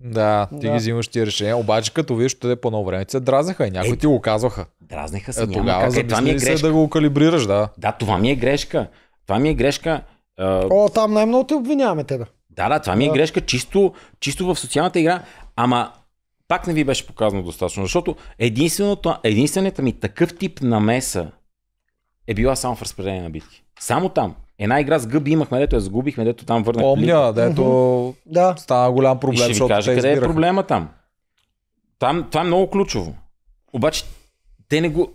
Да, ти да. ги взимаш ти решение. обаче като виждаш те по ново време се дразнаха и някои е, ти го казваха. Дразнеха се, е, тогава как. Е, това ми е грешка. Се да го калибрираш, да. Да, това ми е грешка. Това ми е грешка. О, там най-много те обвиняваме тебе. Да, да, това ми е да. грешка чисто, чисто в социалната игра. Ама пак не ви беше показано достатъчно, защото единственото, единствената ми такъв тип намеса е била само в разпределение на битки. Само там. Една игра с гъби имахме, дето я загубихме, дето там върнахме. Помня, дето да. стана голям проблем, и ще ви кажа къде е проблема там. там. Това е много ключово. Обаче те не го...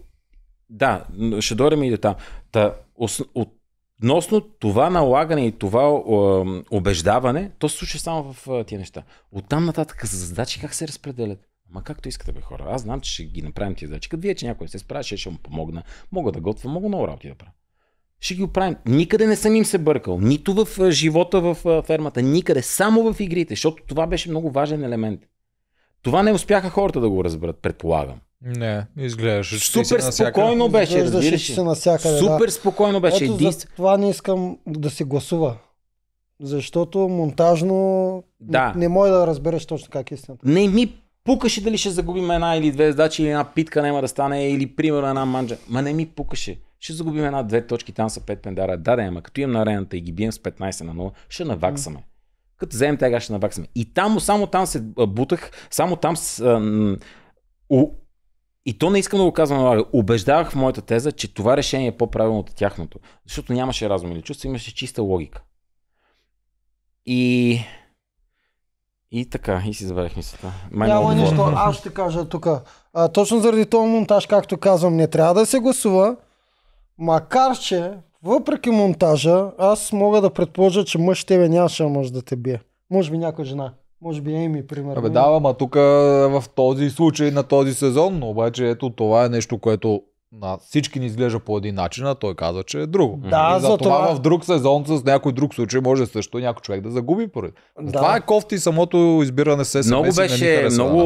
Да, ще дойдем и до там. Та, от Носно това налагане и това убеждаване, то се случва само в тия неща. Оттам нататък за задачи как се разпределят? Ама както искате, бе, хора. Аз знам, че ще ги направим тия задачи. Като вие, че някой се справя, ще, ще му помогна. Мога да готвя, мога много работи да правя. Ще ги оправим. Никъде не съм им се бъркал. Нито в живота в фермата, никъде. Само в игрите, защото това беше много важен елемент. Това не успяха хората да го разберат, предполагам. Не, изглеждаше. Супер спокойно беше, разбираш. се навсякъде. Супер да. спокойно беше. Ето, Един... за това не искам да се гласува. Защото монтажно да. не може да разбереш точно как е истината. Не ми пукаше дали ще загубим една или две задачи, или една питка няма да стане, или примерно една манджа. Ма не ми пукаше. Ще загубим една-две точки, там са пет пендара. Да, да, ама като имам на арената и ги бием с 15 на 0, ще наваксаме. Mm. Като вземем тега, ще наваксаме. И там, само там се бутах, само там с, а, у, и то не искам да го казвам налага. Убеждавах в моята теза, че това решение е по-правилно от тяхното. Защото нямаше разум или чувство, имаше чиста логика. И... И така, и си забравих мисълта. Няма нищо, аз ще кажа тук. Точно заради този монтаж, както казвам, не трябва да се гласува, макар че, въпреки монтажа, аз мога да предположа, че мъж тебе нямаше мъж да те бие. Може би някоя жена. Може би Еми, примерно. Абе, да, ама тук в този случай, на този сезон, но обаче ето това е нещо, което на всички ни изглежда по един начин, а той каза, че е друго. Да, и за, това, това в друг сезон с някой друг случай може също някой човек да загуби поради. Да. Това е кофти самото избиране се СМС. Много беше, много,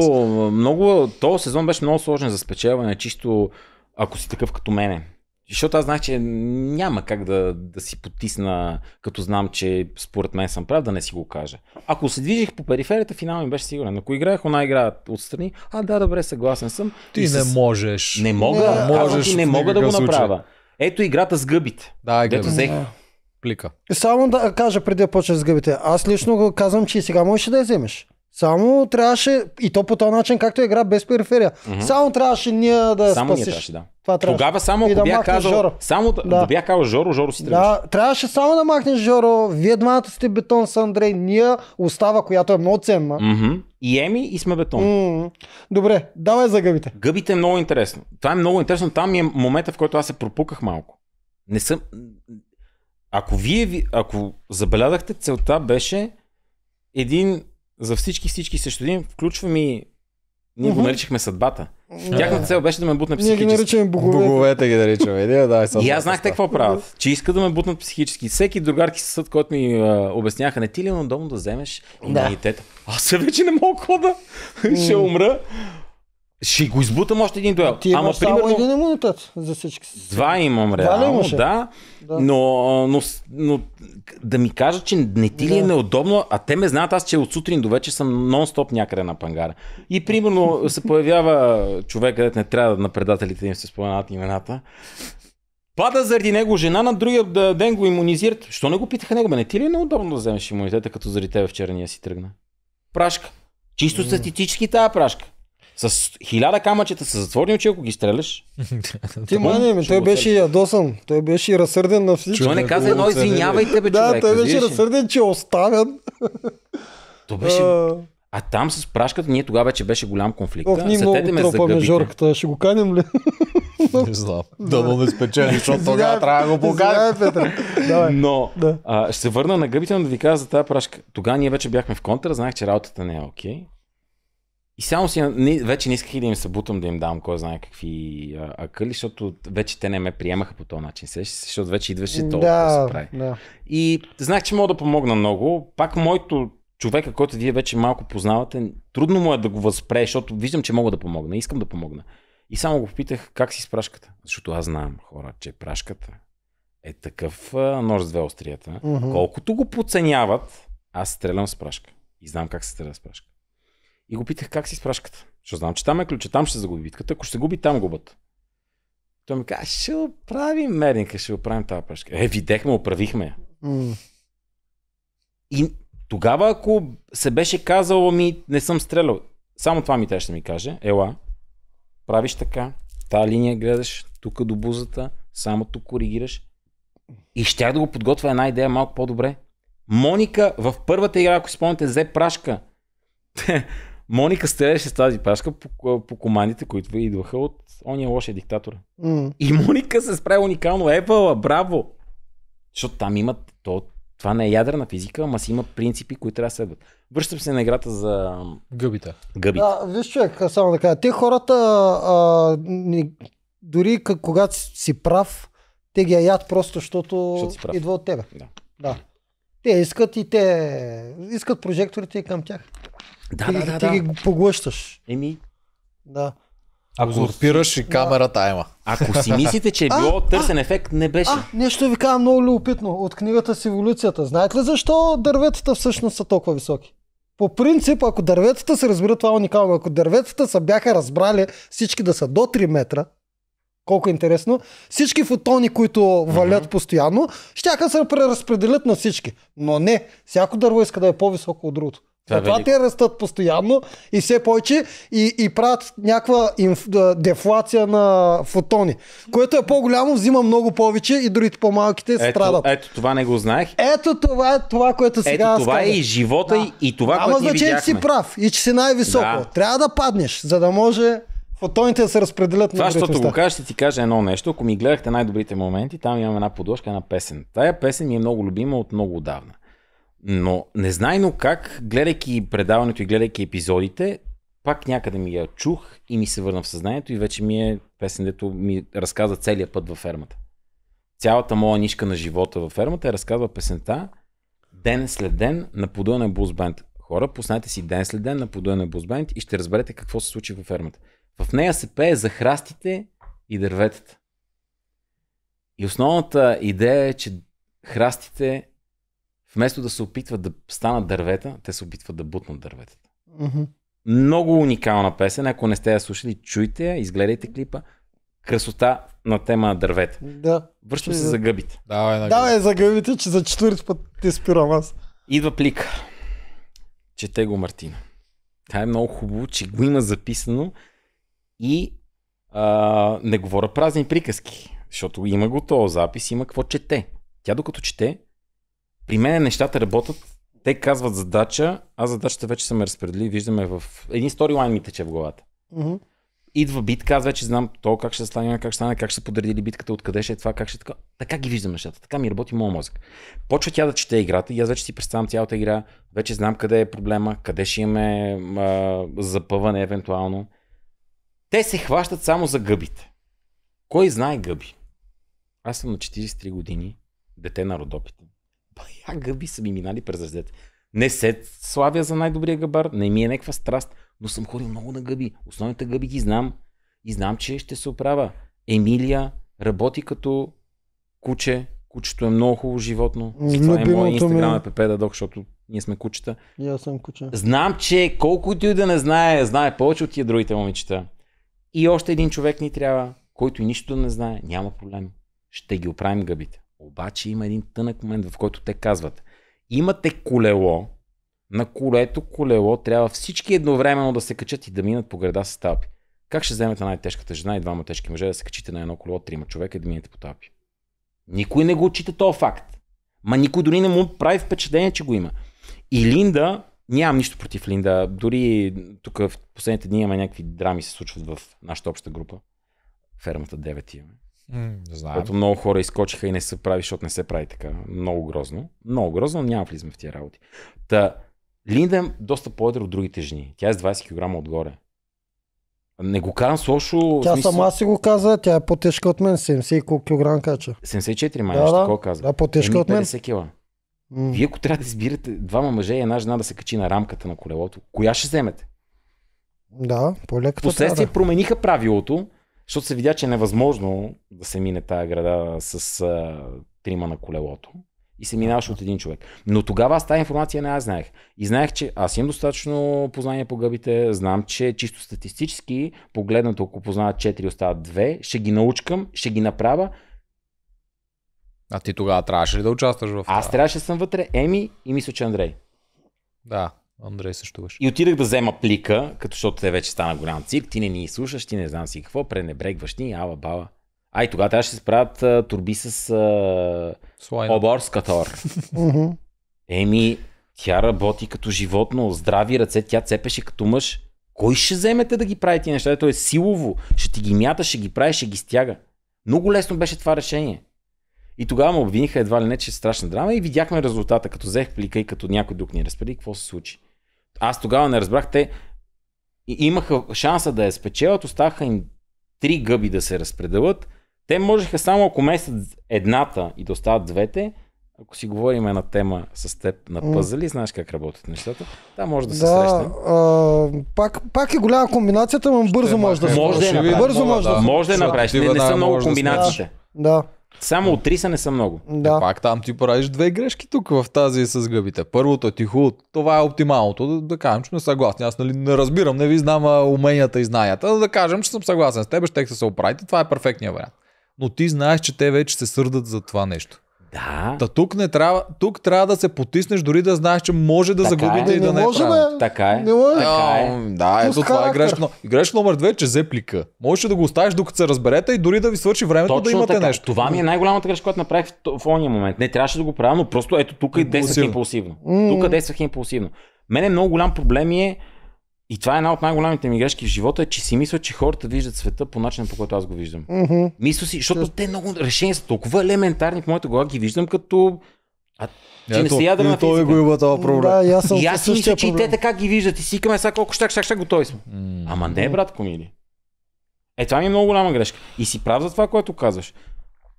много, този сезон беше много сложен за спечелване, чисто ако си такъв като мене. Защото аз знаех, че няма как да, да си потисна, като знам, че според мен съм прав, да не си го кажа. Ако се движих по периферията, финал ми беше сигурен. Ако играех, она игра отстрани, а да, добре, съгласен съм. Ти и не с... можеш. Не мога, не, да, можеш ти не мога да го случай. направя. Ето играта с гъбите. Да, дето взех. Плика. Само да кажа преди да почнеш с гъбите. Аз лично го казвам, че и сега можеш да я вземеш. Само трябваше, и то по този начин, както игра без периферия. Mm-hmm. Само трябваше ние да я само спасиш. Ние трябваше, да. Това трябваше. Тогава само ако да бях казал, Жоро. само да. да бях казал Жоро, Жоро си трябваше. Да, трябваше само да махнеш Жоро, вие двамата сте бетон с Андрей, ние остава, която е много ценна. Mm-hmm. И Еми и сме бетон. Mm-hmm. Добре, давай за гъбите. Гъбите е много интересно. Това е много интересно, там е момента, в който аз се пропуках малко. Не съм... Ако вие, ако забелязахте, целта беше един за всички, всички също един, включвам и ние uh-huh. го наричахме съдбата. Yeah. Тяхната цел беше да ме бутна психически. Ние ги наричаме боговете. Боговете ги наричаме. Иди, да, и аз знах какво правят. Че иска да ме бутнат психически. Всеки другарки съд, който ми а, обясняха, не ти ли е удобно да вземеш имунитета? Да. Аз се вече не мога да. Mm. [LAUGHS] Ще умра. Ще го избутам още един дуел. Ти Ама примерно... само един имунитет за всички. Два имам реално, Два да. да. Но, но, но, да ми кажа, че не ти да. ли е неудобно, а те ме знаят, аз че от сутрин до вече съм нон-стоп някъде на пангара. И примерно се появява човек, където не трябва да на предателите им се споменат имената. Пада заради него жена, на другия ден го иммунизират. Що не го питаха него? Бе, не ти ли е неудобно да вземеш имунитета, като заради тебе вчера ние си тръгна? Прашка. Чисто статистически тази прашка. С хиляда камъчета са затворни очи, ако ги стреляш. [LAUGHS] Ти мани, ми, той беше ядосан. Той беше и разсърден на всички. Чува не каза едно, извинявайте, бе, Да, той беше разсърден, че е оставен. То беше... А, там с прашката, ние тогава вече беше голям конфликт. Ох, ние много Сетете ме тропаме жорката. Ще го каним ли? [LAUGHS] Не знам. Да му не спечели, защото тогава трябва да го покажа. Е но ще се върна на гъбите, но да ви кажа за тази прашка. Тогава ние вече бяхме в контра, знаех, че работата не е окей. И само си, не, вече не исках и да им събутам да им давам кой знае какви а, акъли, защото вече те не ме приемаха по този начин, защото вече идваше толкова да, да се прави. Да. И знаех, че мога да помогна много. Пак моето човека, който вие вече малко познавате, трудно му е да го възпре, защото виждам, че мога да помогна, искам да помогна. И само го попитах как си с прашката. Защото аз знам, хора, че прашката е такъв нож с две острията. Mm-hmm. Колкото го подценяват, аз стрелям с прашка. И знам как се стреля с прашка. И го питах как си спрашката. Защото знам, че там е ключа, там ще загуби битката. Ако ще губи, там губят. Той ми каза, ще оправим мерника, ще оправим тази прашка. Е, видехме, оправихме я. Mm. И тогава, ако се беше казало ми, не съм стрелял, само това ми те ще ми каже, ела, правиш така, та линия гледаш, тук до бузата, само тук коригираш. И щях да го подготвя една идея малко по-добре. Моника в първата игра, ако спомняте, взе прашка. Моника стреляше с тази пашка по, по командите, които идваха от ония лошия диктатор. Mm. И Моника се справи уникално. Епала, браво! Защото там имат то, това не е ядрена физика, ама си има принципи, които трябва да следват. Връщам се на играта за гъбите. гъбите. Да, виж човек, само да кажа. Те хората, а, ни, дори когато си прав, те ги яят просто, защото, защото идва от тебе. Да. да. Те искат и те искат прожекторите и към тях. Да, ти, да, да, ти да. ги поглъщаш. Еми. Да. Ако спираш и камерата има. Ако си мислите, че е било а, търсен а, ефект, не беше. А, нещо ви казвам много любопитно от книгата с еволюцията. Знаете ли защо дърветата всъщност са толкова високи? По принцип, ако дърветата се разбира това е уникално, ако дърветата са бяха разбрали всички да са до 3 метра, колко е интересно, всички фотони, които валят mm-hmm. постоянно, ще се преразпределят на всички. Но не, всяко дърво иска да е по-високо от другото. Това, е това те растат постоянно и все повече и, и правят някаква инф, дефлация на фотони, което е по-голямо, взима много повече и другите по-малките ето, страдат. Ето това не го знаех. Ето това е това, което сега Ето това е и живота да. и, това, Ама което значи, значение, че си прав и че си най-високо. Да. Трябва да паднеш, за да може фотоните да се разпределят това, на Това, защото го кажеш, ще ти кажа едно нещо. Ако ми гледахте най-добрите моменти, там имам една подложка, една песен. Тая песен ми е много любима от много отдавна. Но незнайно как, гледайки предаването и гледайки епизодите, пак някъде ми я чух и ми се върна в съзнанието и вече ми е песен, дето ми разказа целият път във фермата. Цялата моя нишка на живота във фермата е разказва песента ден след ден на подуя на Хора, пуснете си ден след ден на подуя на и ще разберете какво се случи във фермата. В нея се пее за храстите и дърветата. И основната идея е, че храстите Вместо да се опитват да станат дървета, те се опитват да бутнат дърветата. Mm-hmm. Много уникална песен. Ако не сте я слушали, чуйте я, изгледайте клипа. Красота на тема дървета. Да. Връщам се за гъбите. Давай, на Давай за гъбите, че за четвърти път ти спирам аз. Идва плик. Чете го Мартина. Та е много хубаво, че го има записано и а, не говоря празни приказки, защото има го този запис, има какво чете. Тя докато чете, при мен нещата работят, те казват задача, аз задачата вече съм разпредели, виждаме в... Един сторилайн ми тече в главата. Mm-hmm. Идва битка, аз вече знам то как ще стане, как ще стане, как ще подредили битката, откъде ще е това, как ще е така. Така ги виждам нещата, така ми работи моят мозък. Почва тя да чете играта и аз вече си представям цялата игра, вече знам къде е проблема, къде ще имаме а, запъване евентуално. Те се хващат само за гъбите. Кой знае гъби? Аз съм на 43 години, дете на родопите бая гъби са ми минали през раздете. Не се славя за най-добрия гъбар, не ми е някаква страст, но съм ходил много на гъби. Основните гъби ги знам и знам, че ще се оправя. Емилия работи като куче. Кучето е много хубаво животно. Това е моят е. инстаграм е Пепе Дадок, защото ние сме кучета. И аз съм куче. Знам, че колкото и да не знае, знае повече от тия другите момичета. И още един човек ни трябва, който и нищо да не знае, няма проблем. Ще ги оправим гъбите. Обаче има един тънък момент, в който те казват, имате колело, на което колело трябва всички едновременно да се качат и да минат по града с тапи. Как ще вземете най-тежката жена и двама тежки мъже да се качите на едно колело, трима човека и да минете по тапи? Никой не го отчита този факт. Ма никой дори не му прави впечатление, че го има. И Линда, нямам нищо против Линда. Дори тук в последните дни има някакви драми се случват в нашата обща група. Фермата 9 имаме не знам. Защото много хора изкочиха и не се прави, защото не се прави така. Много грозно. Много грозно, но няма влизаме в тия работи. Та, Линда е доста по от другите жени. Тя е с 20 кг отгоре. Не го казвам с лошо. Тя смисъл... сама си го каза, тя е по-тежка от мен, 70 кг кача. 74 май, да, нещо да. Да, по-тежка от мен. 50 кила. Mm. Вие ако трябва да избирате двама мъже и една жена да се качи на рамката на колелото, коя ще вземете? Да, по-леката. Последствие да. промениха правилото, защото се видя, че е невъзможно да се мине тая града с а, трима на колелото и се минаваше от един човек. Но тогава аз тази информация не аз знаех. И знаех, че аз имам достатъчно познание по гъбите, знам, че чисто статистически, погледнато, ако познават 4, остават 2, ще ги научкам, ще ги направя. А ти тогава трябваше ли да участваш в това? Аз трябваше да съм вътре, Еми и мисля, че Андрей. Да. Андрей също беше. И отидах да взема плика, като защото те вече стана голям цирк, ти не ни слушаш, ти не знам си какво, пренебрегваш ни, ава баба. Ай, тогава трябваше да се справят турби с оборскатор. Еми, тя работи като животно, здрави ръце, тя цепеше като мъж. Кой ще вземете да ги прави ти неща? Е, Той е силово. Ще ти ги мята, ще ги прави, ще ги стяга. Много лесно беше това решение. И тогава му обвиниха едва ли не, че е страшна драма и видяхме резултата. Като взех плика и като някой друг ни разпреди, какво се случи. Аз тогава не разбрах, те имаха шанса да я спечелят, оставаха им три гъби да се разпределят. Те можеха само ако месят едната и да остават двете, ако си говорим на тема с теб на пъзели, знаеш как работят нещата, да може да се да, срещнем. А, пак, пак е голяма комбинацията, но бързо може да се може да, може да, направиш. Бързо може да, може да направиш. Не, не са много комбинациите. Да. Само от три са не са много. Да. Е, пак там ти правиш две грешки тук в тази с гъбите. Първото е тихо, това е оптималното. Да, да кажем, че не съгласен. Аз нали, не разбирам, не ви знам уменията и знанията. Да, да кажем, че съм съгласен с теб, ще се оправите. Това е перфектният вариант. Но ти знаеш, че те вече се сърдат за това нещо. Да. Та тук не трябва, тук трябва да се потиснеш, дори да знаеш, че може да така е. загубите е. и да не, не може, е правилно. Така е. Не може. Така е. Да, ето Пускай, това е грешно. И грешно номер две че че зеплика. Можеш да го оставиш докато се разберете и дори да ви свърши времето Точно да имате така. нещо. Това ми е най-голямата грешка, която направих в, в ония момент. Не трябваше да го правя, но просто ето тук и е действах импулсивно. Тук действах импулсивно. Мене много голям проблем е, и това е една от най-голямите ми грешки в живота, е, че си мисля, че хората виждат света по начина, по който аз го виждам. Mm-hmm. Мисля си, защото те много решения са толкова елементарни в моята глава, ги виждам като а че Ето, не си на физика. Той го има това проблем. Да, и аз съм и аз си мисля, че и те така ги виждат и си викаме сега колко щак, щак, щак, готови сме. Mm. Ама не, брат, комили. Е, това ми е много голяма грешка. И си прав за това, което казваш.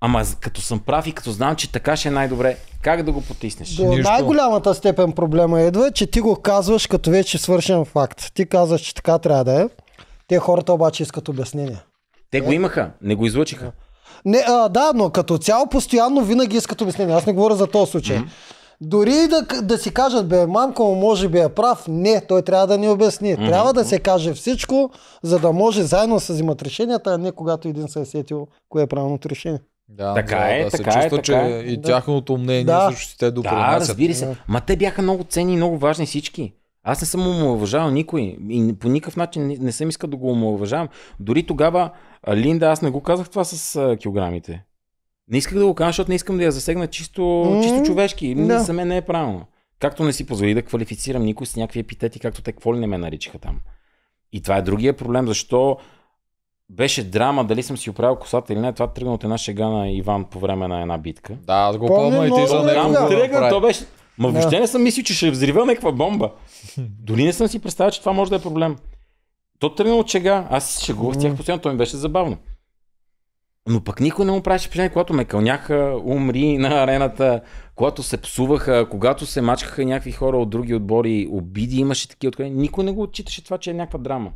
Ама като съм прав и като знам, че така ще е най-добре, как да го потиснеш? До Нищо. най-голямата степен проблема идва, че ти го казваш като вече свършен факт. Ти казваш, че така трябва да е. Те хората обаче искат обяснение. Те е? го имаха, не го излъчиха. Не, а, да, но като цяло постоянно винаги искат обяснение. Аз не говоря за този случай. Mm-hmm. Дори да, да си кажат, бе, мамка му може би е прав, не, той трябва да ни обясни. Mm-hmm. Трябва да се каже всичко, за да може заедно да се взимат решенията, а не когато един се е сетил кое е правилното решение. Да, така да, е, да, така се чувства, е, че така е. и да. тяхното мнение да. също ще те допринесат. Да, разбира се. Ма те бяха много ценни и много важни всички. Аз не съм омалуважавал никой и по никакъв начин не, не съм искал да го омалуважавам. Дори тогава, Линда, аз не го казах това с а, килограмите. Не исках да го кажа, защото не искам да я засегна чисто, mm-hmm. чисто човешки. Да. За мен не е правилно. Както не си позволи да квалифицирам никой с някакви епитети, както те какво ли не ме наричаха там. И това е другия проблем, защо беше драма, дали съм си оправил косата или не. Това тръгна от една шега на Иван по време на една битка. Да, аз го помня и ти за него. Да, тръгна, то беше... Ма да. въобще не съм мислил, че ще е взрива някаква бомба. [LAUGHS] Дори не съм си представил, че това може да е проблем. То тръгна от шега. Аз си шегувах тях постоянно, то ми беше забавно. Но пък никой не му правеше впечатление, когато ме кълняха, умри на арената, когато се псуваха, когато се мачкаха някакви хора от други отбори, обиди имаше такива откъде, Никой не го отчиташе това, че е някаква драма.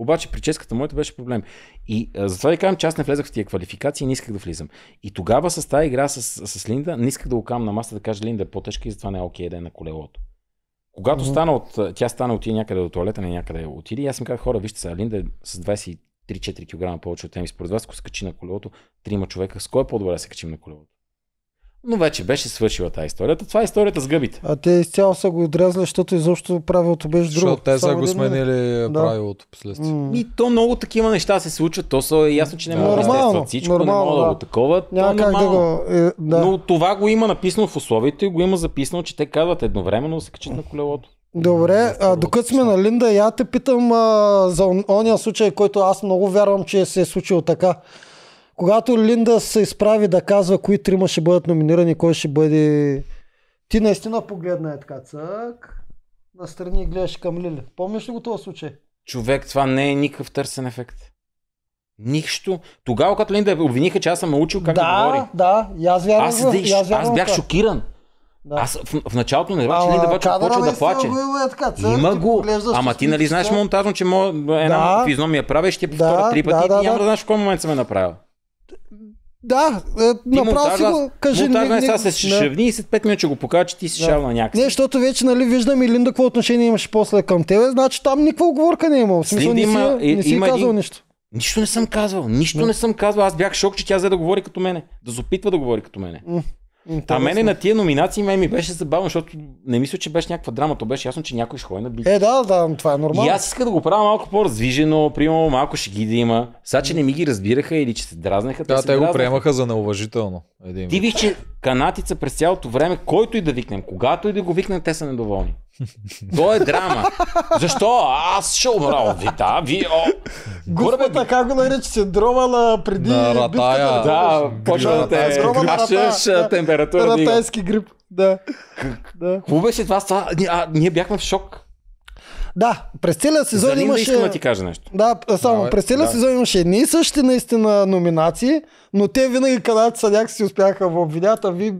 Обаче прическата моята беше проблем. И а, затова ви казвам, че аз не влезах в тия квалификации и не исках да влизам. И тогава с тази игра с, с Линда не исках да го кам на маса, да кажа Линда е по-тежка и затова не е окей да е на колелото. Когато mm-hmm. стана от, тя стана отиде някъде до туалета, не някъде отиде, и аз им казах, хора, вижте сега, Линда е с 23-4 кг повече от теми. Според вас, ако се качи на колелото, трима човека, с кой е по-добре да се качим на колелото? Но вече беше свършила тази историята. Това е историята с гъбите. А те изцяло са го отрязали, защото изобщо правилото беше друго. Защото те са го сменили е, да. правилото последствие. Mm. И то много такива неща се случват. То са ясно, че не могат да естестват всичко, нормално, не могат да. да го такова. Няма как да го... Е, да. Но това го има написано в условието и го има записано, че те казват едновременно да се качат на колелото. Добре, а, докато сме на Линда, я те питам а, за ония случай, който аз много вярвам, че се е случил така когато Линда се изправи да казва кои трима ще бъдат номинирани, кой ще бъде... Ти наистина погледна е така, цък, настрани и гледаш към Лили. Помниш ли го това случай? Човек, това не е никакъв търсен ефект. Нищо. Тогава, като Линда обвиниха, че аз съм научил как да, да говори. Да, да, аз вярвам. Аз, аз, аз бях шокиран. Да. Аз в, в началото не разбрах, че Линда Бачо почва да плаче. Го има, е така, цър, има го. Ама ти нали знаеш монтажно, че една да. физно ми я правя и ще повторя да, три пъти да, да, и няма да, да знаеш в кой момент съм я направил. Да, е, направо си го кажи. Монтажа не, сега се шевни и след 5 минути го покажа, че ти си да. шавна някакси. Не, защото вече нали, виждам и Линда какво отношение имаше после към тебе, значи там никаква оговорка не е имал. Смисъл, не, си, има, не си има казал един... нищо. Нищо не съм казвал, нищо не. не съм казвал. Аз бях шок, че тя взе да говори като мене. Да запитва да говори като мене. А мене на тия номинации ме ми беше забавно, защото не мисля, че беше някаква драма. То беше ясно, че някой ще ходи на бит. Е, да, да, това е нормално. И аз иска да го правя малко по-развижено, примерно малко ги да има. Сега, че не ми ги разбираха или че се дразнаха. Да, те, те го приемаха за неуважително. Един Ти виж, че канатица през цялото време, който и да викнем, когато и да го викнем, те са недоволни. То е драма. Защо? Аз ще умра. Ви, да, ви, о. Господа, Гурбе, как го нарича синдрома е на преди на ратая. Да, почва да те кашеш температура. Ратайски грип. Да. Какво беше това? ние бяхме в шок. Да, през целия сезон За имаше... Да, да ти кажа нещо. Да, само Давай, през целия да. сезон имаше едни и същи наистина номинации, но те винаги, където са някакси успяха в видеята ви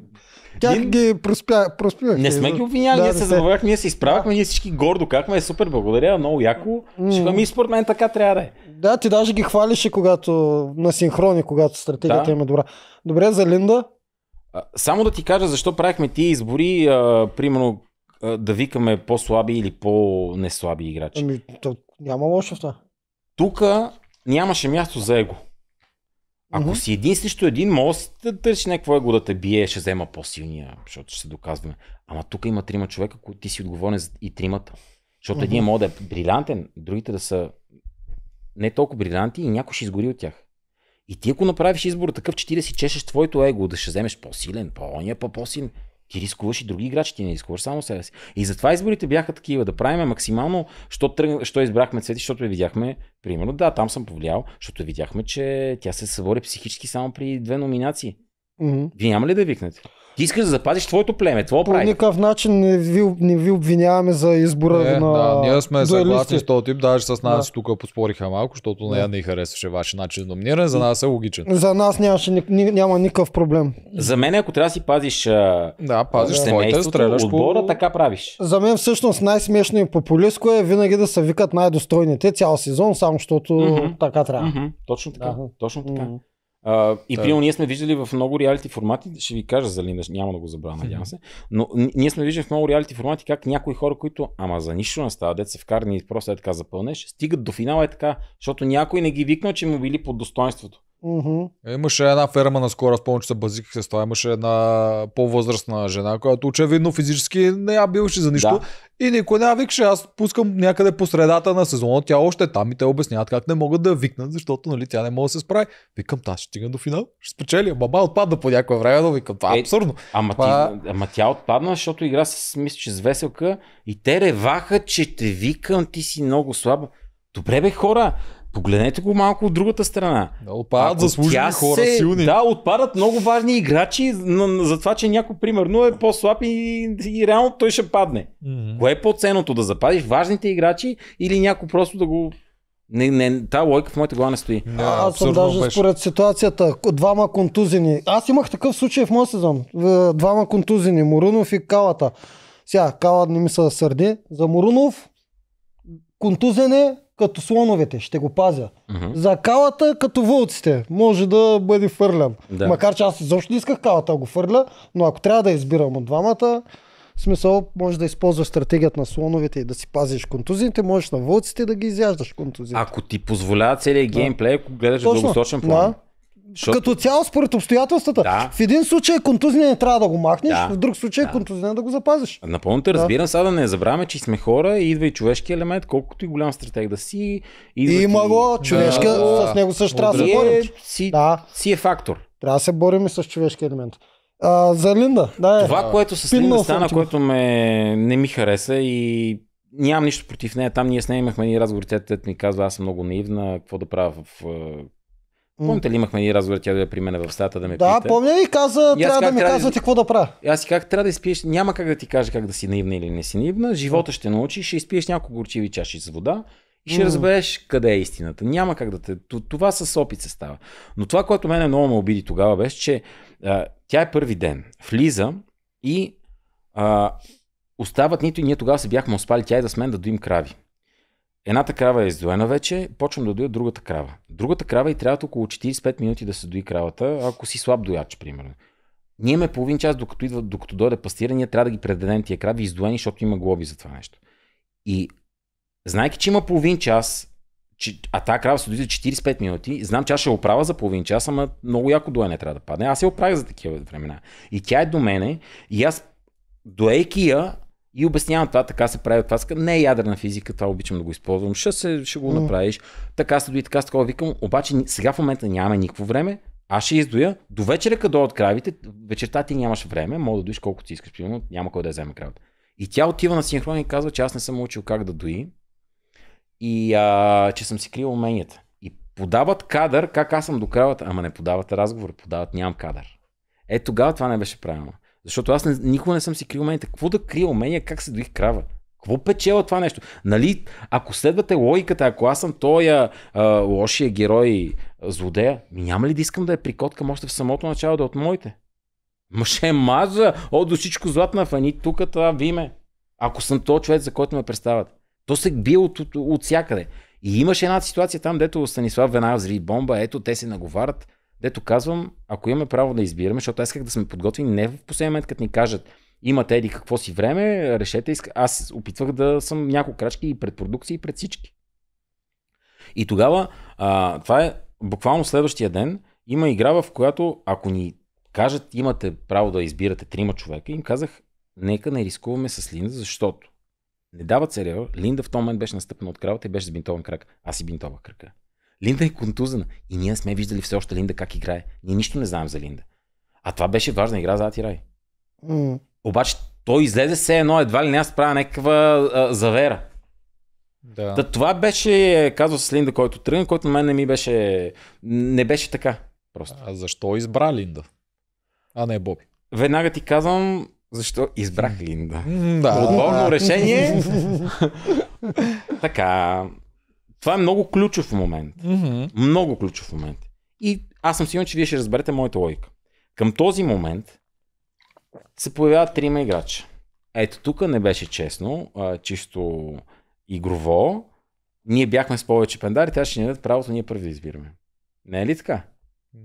тях ги проспя... Не сме ги обвиняли, да, ние се забавяхме, ние се изправяхме, ние всички гордо е супер, благодаря, много яко. Mm. Ще ми според мен така трябва да е. Да, ти даже ги хвалише когато на синхрони, когато стратегията да. им е добра. Добре, за Линда. Само да ти кажа защо правихме тия избори, а, примерно да викаме по-слаби или по-неслаби играчи. Ами, то, няма лошо в това. Тук нямаше място за его. Ако mm-hmm. си един срещу един, може да търсиш някакво его да те бие, ще взема по-силния, защото ще се доказваме. Ама тук има трима човека, които ти си отговорен и тримата. Защото mm-hmm. един може да е брилянтен, другите да са не толкова брилянти и някой ще изгори от тях. И ти ако направиш избор такъв, че ти да си чешеш твоето его, да ще вземеш по-силен, по-ония, по-по-силен, ти рискуваш и други играчи, ти не рискуваш само себе си. И затова изборите бяха такива, да правиме максимално, що, тръг... що избрахме Цвети, защото я видяхме, примерно, да, там съм повлиял, защото видяхме, че тя се събори психически само при две номинации. Mm-hmm. Вие няма ли да викнете? Ти искаш да запазиш твоето племе, твоя По никакъв начин не ви, не ви обвиняваме за избора не, на Да, ние сме съгласни с този тип, даже с нас да. тук поспориха малко, защото да. нея не харесваше вашия начин на номиниране, за нас е логичен. За нас нямаше, няма никакъв проблем. За мен, ако трябва да си пазиш да, пазиш да. семейството, стреляш отбора, по... така правиш. За мен всъщност най-смешно и популистко е винаги да се викат най-достойните цял сезон, само защото mm-hmm. така трябва. Mm-hmm. Точно така. Да. Точно така. Mm-hmm. А, и да. примерно ние сме виждали в много реалити формати, ще ви кажа за Линда, няма да го забравя, надявам се, но ние сме виждали в много реалити формати как някои хора, които ама за нищо не става, деца вкарни, и просто е така запълнеш, стигат до финала е така, защото някой не ги викна, че му били под достоинството. Mm-hmm. Имаше една ферма наскоро, спомням, че се базиках с това. Имаше една по-възрастна жена, която очевидно физически не я биваше за нищо. Да. И никой не я викаше. Аз пускам някъде по средата на сезона, тя още е там и те обясняват как не могат да я викнат, защото нали, тя не може да се справи. Викам, аз ще стигна до финал, ще спечели, Баба отпадна по някое време, но викам, това е, е абсурдно. Ама, това... Ти, ама тя отпадна, защото игра с, мисля, че с веселка и те реваха, че те викам, ти си много слаба. Добре бе хора, Погледнете го малко от другата страна. Да, отпадат за заслужени хора, се... силни. Да, отпадат много важни играчи за това, че някой примерно е по-слаб и, и реално той ще падне. Mm-hmm. Кое е по-ценното? Да западиш важните играчи или някой просто да го не, не, та лойка в моята глава не стои. Да, а, аз съм даже беше. според ситуацията. Двама контузини. Аз имах такъв случай в моят сезон. Е, двама контузини. Морунов и Калата. Сега, Калата не ми се сърди. За Морунов контузен е, като слоновете, ще го пазя. Mm-hmm. За калата, като вълците, може да бъде фърлям. Да. Макар че аз изобщо не исках калата да го фърля, но ако трябва да избирам от двамата, в смисъл може да използваш стратегията на слоновете и да си пазиш контузиите, можеш на вълците да ги изяждаш контузиите. Ако ти позволява целият да. геймплей, ако гледаш Точно, дългосрочен план. Да. Защото... Като цяло според обстоятелствата. Да. В един случай контузия не трябва да го махнеш, да. в друг случай да. контузния да го запазиш. Напълно те разбирам, да. сега да не забравяме, че сме хора и идва и човешки елемент, колкото и голям стратег да си. Идва Има и... го, човешка, да, с него също трябва да се е, борим. Си, да. си е фактор. Трябва да се борим и с човешки елемент. А, за Линда, да е. Това, да. което с Линда стана, което ме, не ми хареса и нямам нищо против нея. Там ние с нея имахме един разговор, тя ми казва, аз съм много наивна, какво да правя в Помните ли имахме един разговор, тя дойде при мен в стата да ме да, пита? Да, помня и каза, и трябва да ми трябва... казвате какво да правя. Аз си как трябва да изпиеш, няма как да ти кажа как да си наивна или не си наивна, живота ще научиш, ще изпиеш няколко горчиви чаши с вода и ще mm. разбереш къде е истината. Няма как да те... Това с опит се става. Но това, което мене много ме обиди тогава беше, че а, тя е първи ден, влиза и а, остават нито и ние тогава се бяхме успали тя и е да с мен да доим крави. Едната крава е издоена вече, почвам да доя другата крава. Другата крава и трябва около 45 минути да се дои кравата, ако си слаб дояч, примерно. Ние имаме половин час, докато, идва, докато дойде пастира, ние трябва да ги предадем тия крави издоени, защото има глоби за това нещо. И знайки, че има половин час, че, а тази крава се дои за 45 минути, знам, че аз ще оправя за половин час, ама много яко доене трябва да падне. Аз я оправях за такива времена. И тя е до мене и аз доейки я, и обяснявам това, така се прави, това не е ядрена физика, това обичам да го използвам, ще, се, ще го направиш, така се дои, така се такова викам, обаче сега в момента нямаме никакво време, аз ще издоя, до вечера като дойдат кравите, вечерта ти нямаш време, мога да доиш колкото си искаш, примерно няма кой да вземе кравата. И тя отива на синхрон и казва, че аз не съм учил как да дои и а, че съм си крил уменията. И подават кадър, как аз съм до кравата, ама не подават разговор, подават нямам кадър. Е, тогава това не беше правилно. Защото аз не, никога не съм си крил уменията. Какво да крия умения, как се доих крава? Какво печела това нещо? Нали, ако следвате логиката, ако аз съм той а, лошия герой, злодея, ми няма ли да искам да я прикоткам още в самото начало да е от моите? Ма ще маза от до всичко златна фани, тук това виме. Ако съм то човек, за който ме представят. То се бие от, от, от всякъде. И имаше една ситуация там, дето Станислав веднага взриви бомба, ето те се наговарят. Дето казвам, ако имаме право да избираме, защото аз исках да сме подготвени не в последния момент, като ни кажат, имате еди какво си време, решете. Аз опитвах да съм няколко крачки и пред продукция, и пред всички. И тогава, а, това е буквално следващия ден, има игра, в която ако ни кажат, имате право да избирате трима човека, им казах, нека не рискуваме с Линда, защото не дават сериал. Линда в този момент беше настъпна от кравата и беше с бинтован крак. Аз си бинтова крака. Линда е контузена. И ние сме виждали все още Линда как играе. Ние нищо не знаем за Линда. А това беше важна игра за Атирай. Mm. Обаче той излезе все едно, едва ли не аз правя някаква завера. Да. Та, това беше казва с Линда, който тръгна, който на мен не ми беше... Не беше така. Просто. А защо избра Линда? А не Боби. Веднага ти казвам, защо избрах Линда. Да. Отборно решение. [LAUGHS] така. Това е много ключов момент. Mm-hmm. Много ключов момент. И аз съм сигурен, че вие ще разберете моята логика. Към този момент се появяват трима играча. Ето тук не беше честно, а, чисто игрово. Ние бяхме с повече пендари, тя ще ни дадат правото ние първи да избираме. Не е ли така?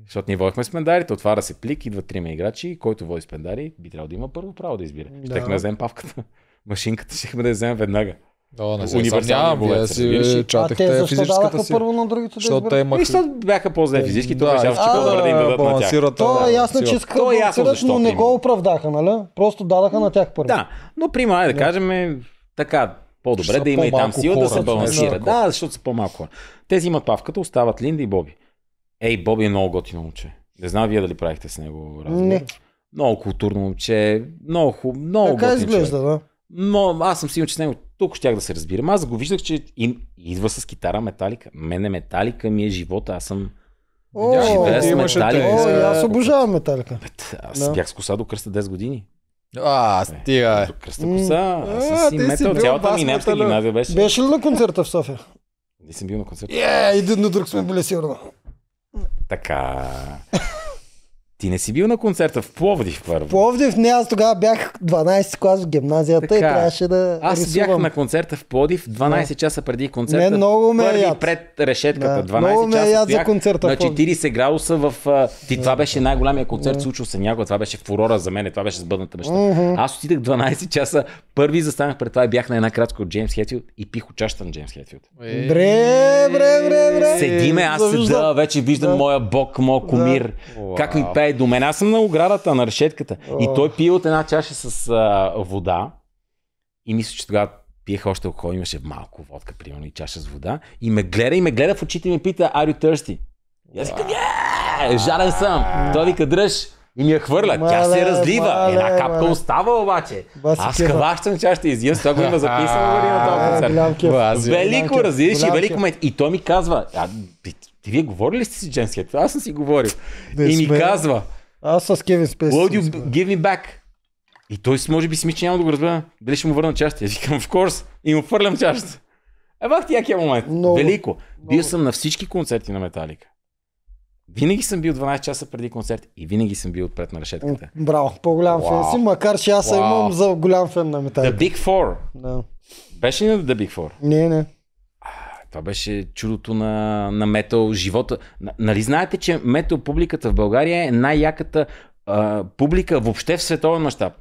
Защото ние водихме с пендарите, отваря се плик, идва трима играчи, който води с пендари, би трябвало да има първо право да избира. Да. Щехме да вземем павката, [LAUGHS] машинката, щехме да я вземем веднага. О, не се универсални вие си чатахте а, физическата си. първо на другите да Защото те имах... И след бяха по-зле физически, това беше че добре да им дадат на тях. То е ясно, че искаха е да балансират, но не го оправдаха, нали? Просто дадаха на тях първо. Да, но прима, е да кажем, е, така, по-добре да има и там сила да се балансира. Да, защото са по-малко хора. Тези имат павката, остават Линда и Боби. Ей, Боби е много готино момче. Не знам вие дали правихте с него разговор. Много културно момче, много хубаво, много Така изглежда, да. Но аз съм сигурен, че с него тук щях да се разбирам. Аз го виждах, че им... идва с китара металика. Мене металика ми е живота. Аз съм О, живея с металика. О, аз е, обожавам металика. Аз да. бях с коса до кръста 10 години. А, стига. Е, е. кръста коса. Аз съм си метал. Цялата ми немска гимназия беше. Беше ли на концерта в София? Не съм бил на концерт. Е, един на друг сме били сигурно. Така. Ти не си бил на концерта в Пловдив първо. В Пловдив не, аз тогава бях 12 клас в гимназията така, и трябваше да Аз рисувам. бях на концерта в Пловдив 12 не. часа преди концерта. Не, много ме първи яд. пред решетката. Не, 12 много часа ме яд за концерта на 40 градуса в... Ти, това беше най-голямия концерт, случил се някога. Това беше фурора за мен, това беше сбъдната мечта. Аз отидах 12 часа, първи застанах пред това и бях на една кратка от Джеймс Хетфилд и пих от на Джеймс Хетфилд. Е, бре, бре, бре, бре. Седиме, аз седа, вече виждам моя бог, моя комир. Как ми пее играе до мен. Аз съм на оградата, на решетката. Oh. И той пие от една чаша с а, вода. И мисля, че тогава пиех още алкохол, имаше малко водка, примерно, и чаша с вода. И ме гледа и ме гледа в очите и ме пита, are you thirsty? И аз викам, «Е, жарен съм. Той вика, дръж. И ми я хвърля. Мале, Тя се разлива. Мале, Една капка мале. остава обаче. Баси аз хващам чашата изям, това го има записано нали, Велико, разбираш и велико И той ми казва, ти вие говорили ли сте си женският? Аз съм си говорил. Не и ми сме. казва. Аз с Кевин Спейс. Will you сме. give me back? И той може би си мисли, че няма да го разбера. Дали ще му върна част Аз викам, в course. И му фърлям Е, Ебах ти якия момент. Много, Велико. Бил съм на всички концерти на Металика. Винаги съм бил 12 часа преди концерт и винаги съм бил отпред на решетката. Браво, по-голям wow. фен си, макар че аз wow. имам за голям фен на Металика. The Big Four. Да. Беше ли на The Big Four? Не, не. Това беше чудото на, на метал живота. Нали знаете, че метал публиката в България е най-яката а, публика въобще в световен мащаб?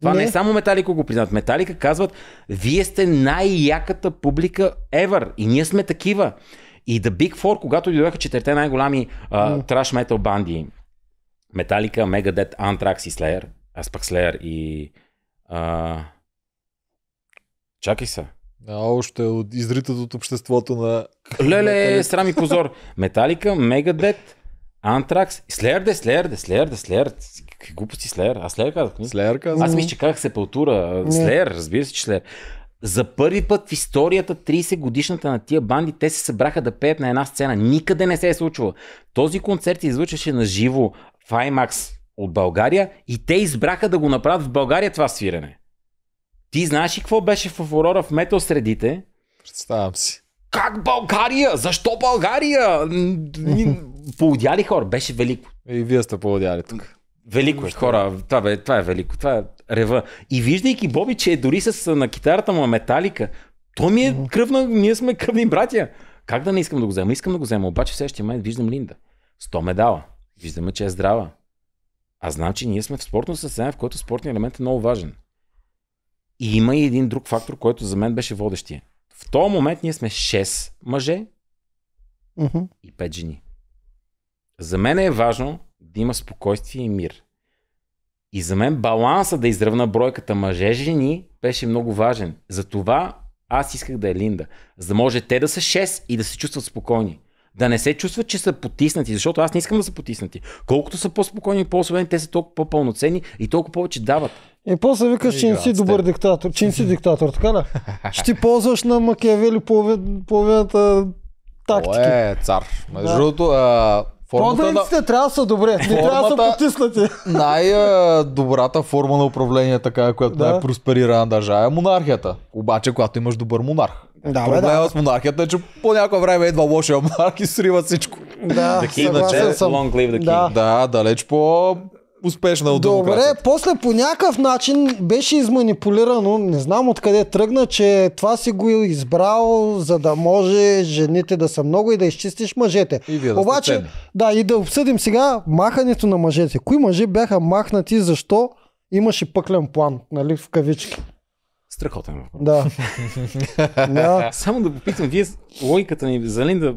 Това не. Е не е само Металика го признат. Металика казват, вие сте най-яката публика ever. И ние сме такива. И The Big Four, когато дойдоха четирите най-голями траш метал банди, Металика, Мегадет, Антракс и Слеер, аз пък Слеер и... А... Чакай се. А още от изритът от обществото на... Леле, срам и позор. Металика, Мегадет, Антракс, Слеер де, Слеер де, Слеер де, Слеер. Какви глупости Слеер? Аз Слеер казах. Не? Нали? Слеер казах. Аз мисля, че казах Сепултура. Слеер, разбира се, че Слеер. За първи път в историята 30 годишната на тия банди те се събраха да пеят на една сцена. Никъде не се е случило. Този концерт се на живо в IMAX от България и те избраха да го направят в България това свирене. Ти знаеш ли какво беше в Аврора в метал средите? Представям си. Как България? Защо България? Поудяли хора, беше велико. И вие сте поудяли тук. Велико е, хора. Това, бе, това е велико. Това е рева. И виждайки Боби, че е дори с на китарата му е металика, то ми е кръвна, ние сме кръвни братя. Как да не искам да го взема? Искам да го взема, обаче в следващия момент виждам Линда. Сто медала. Виждаме, че е здрава. А значи ние сме в спортно състояние, в което спортният елемент е много важен. И има и един друг фактор, който за мен беше водещия. В този момент ние сме 6 мъже uh-huh. и 5 жени. За мен е важно да има спокойствие и мир. И за мен баланса да изравна бройката мъже-жени беше много важен. Затова аз исках да е Линда. За да може те да са 6 и да се чувстват спокойни. Да не се чувстват, че са потиснати, защото аз не искам да са потиснати. Колкото са по-спокойни и по-освободени, те са толкова по-пълноценни и толкова повече дават. И после викаш, че не си добър диктатор, че не си диктатор, така ли? [LAUGHS] Ще ти ползваш на Макиавели половината тактики. е, цар. Между да. трябва да са добре, не трябва да са потиснати. Най-добрата форма на управление, така, която да. е просперирана държава е монархията. Обаче, когато имаш добър монарх. Да, Проблемът да. с монархията е, че по някое време идва лошия монарх и срива всичко. Да, the king, the jet, long live the king. Да, да далеч по успешна от Добре, после по някакъв начин беше изманипулирано, не знам откъде тръгна, че това си го избрал, за да може жените да са много и да изчистиш мъжете. И вие да Обаче, цени. да, и да обсъдим сега махането на мъжете. Кои мъже бяха махнати, защо имаше пъклен план, нали, в кавички? Страхотен Да. [LAUGHS] да. Само да попитам, вие логиката ни, за да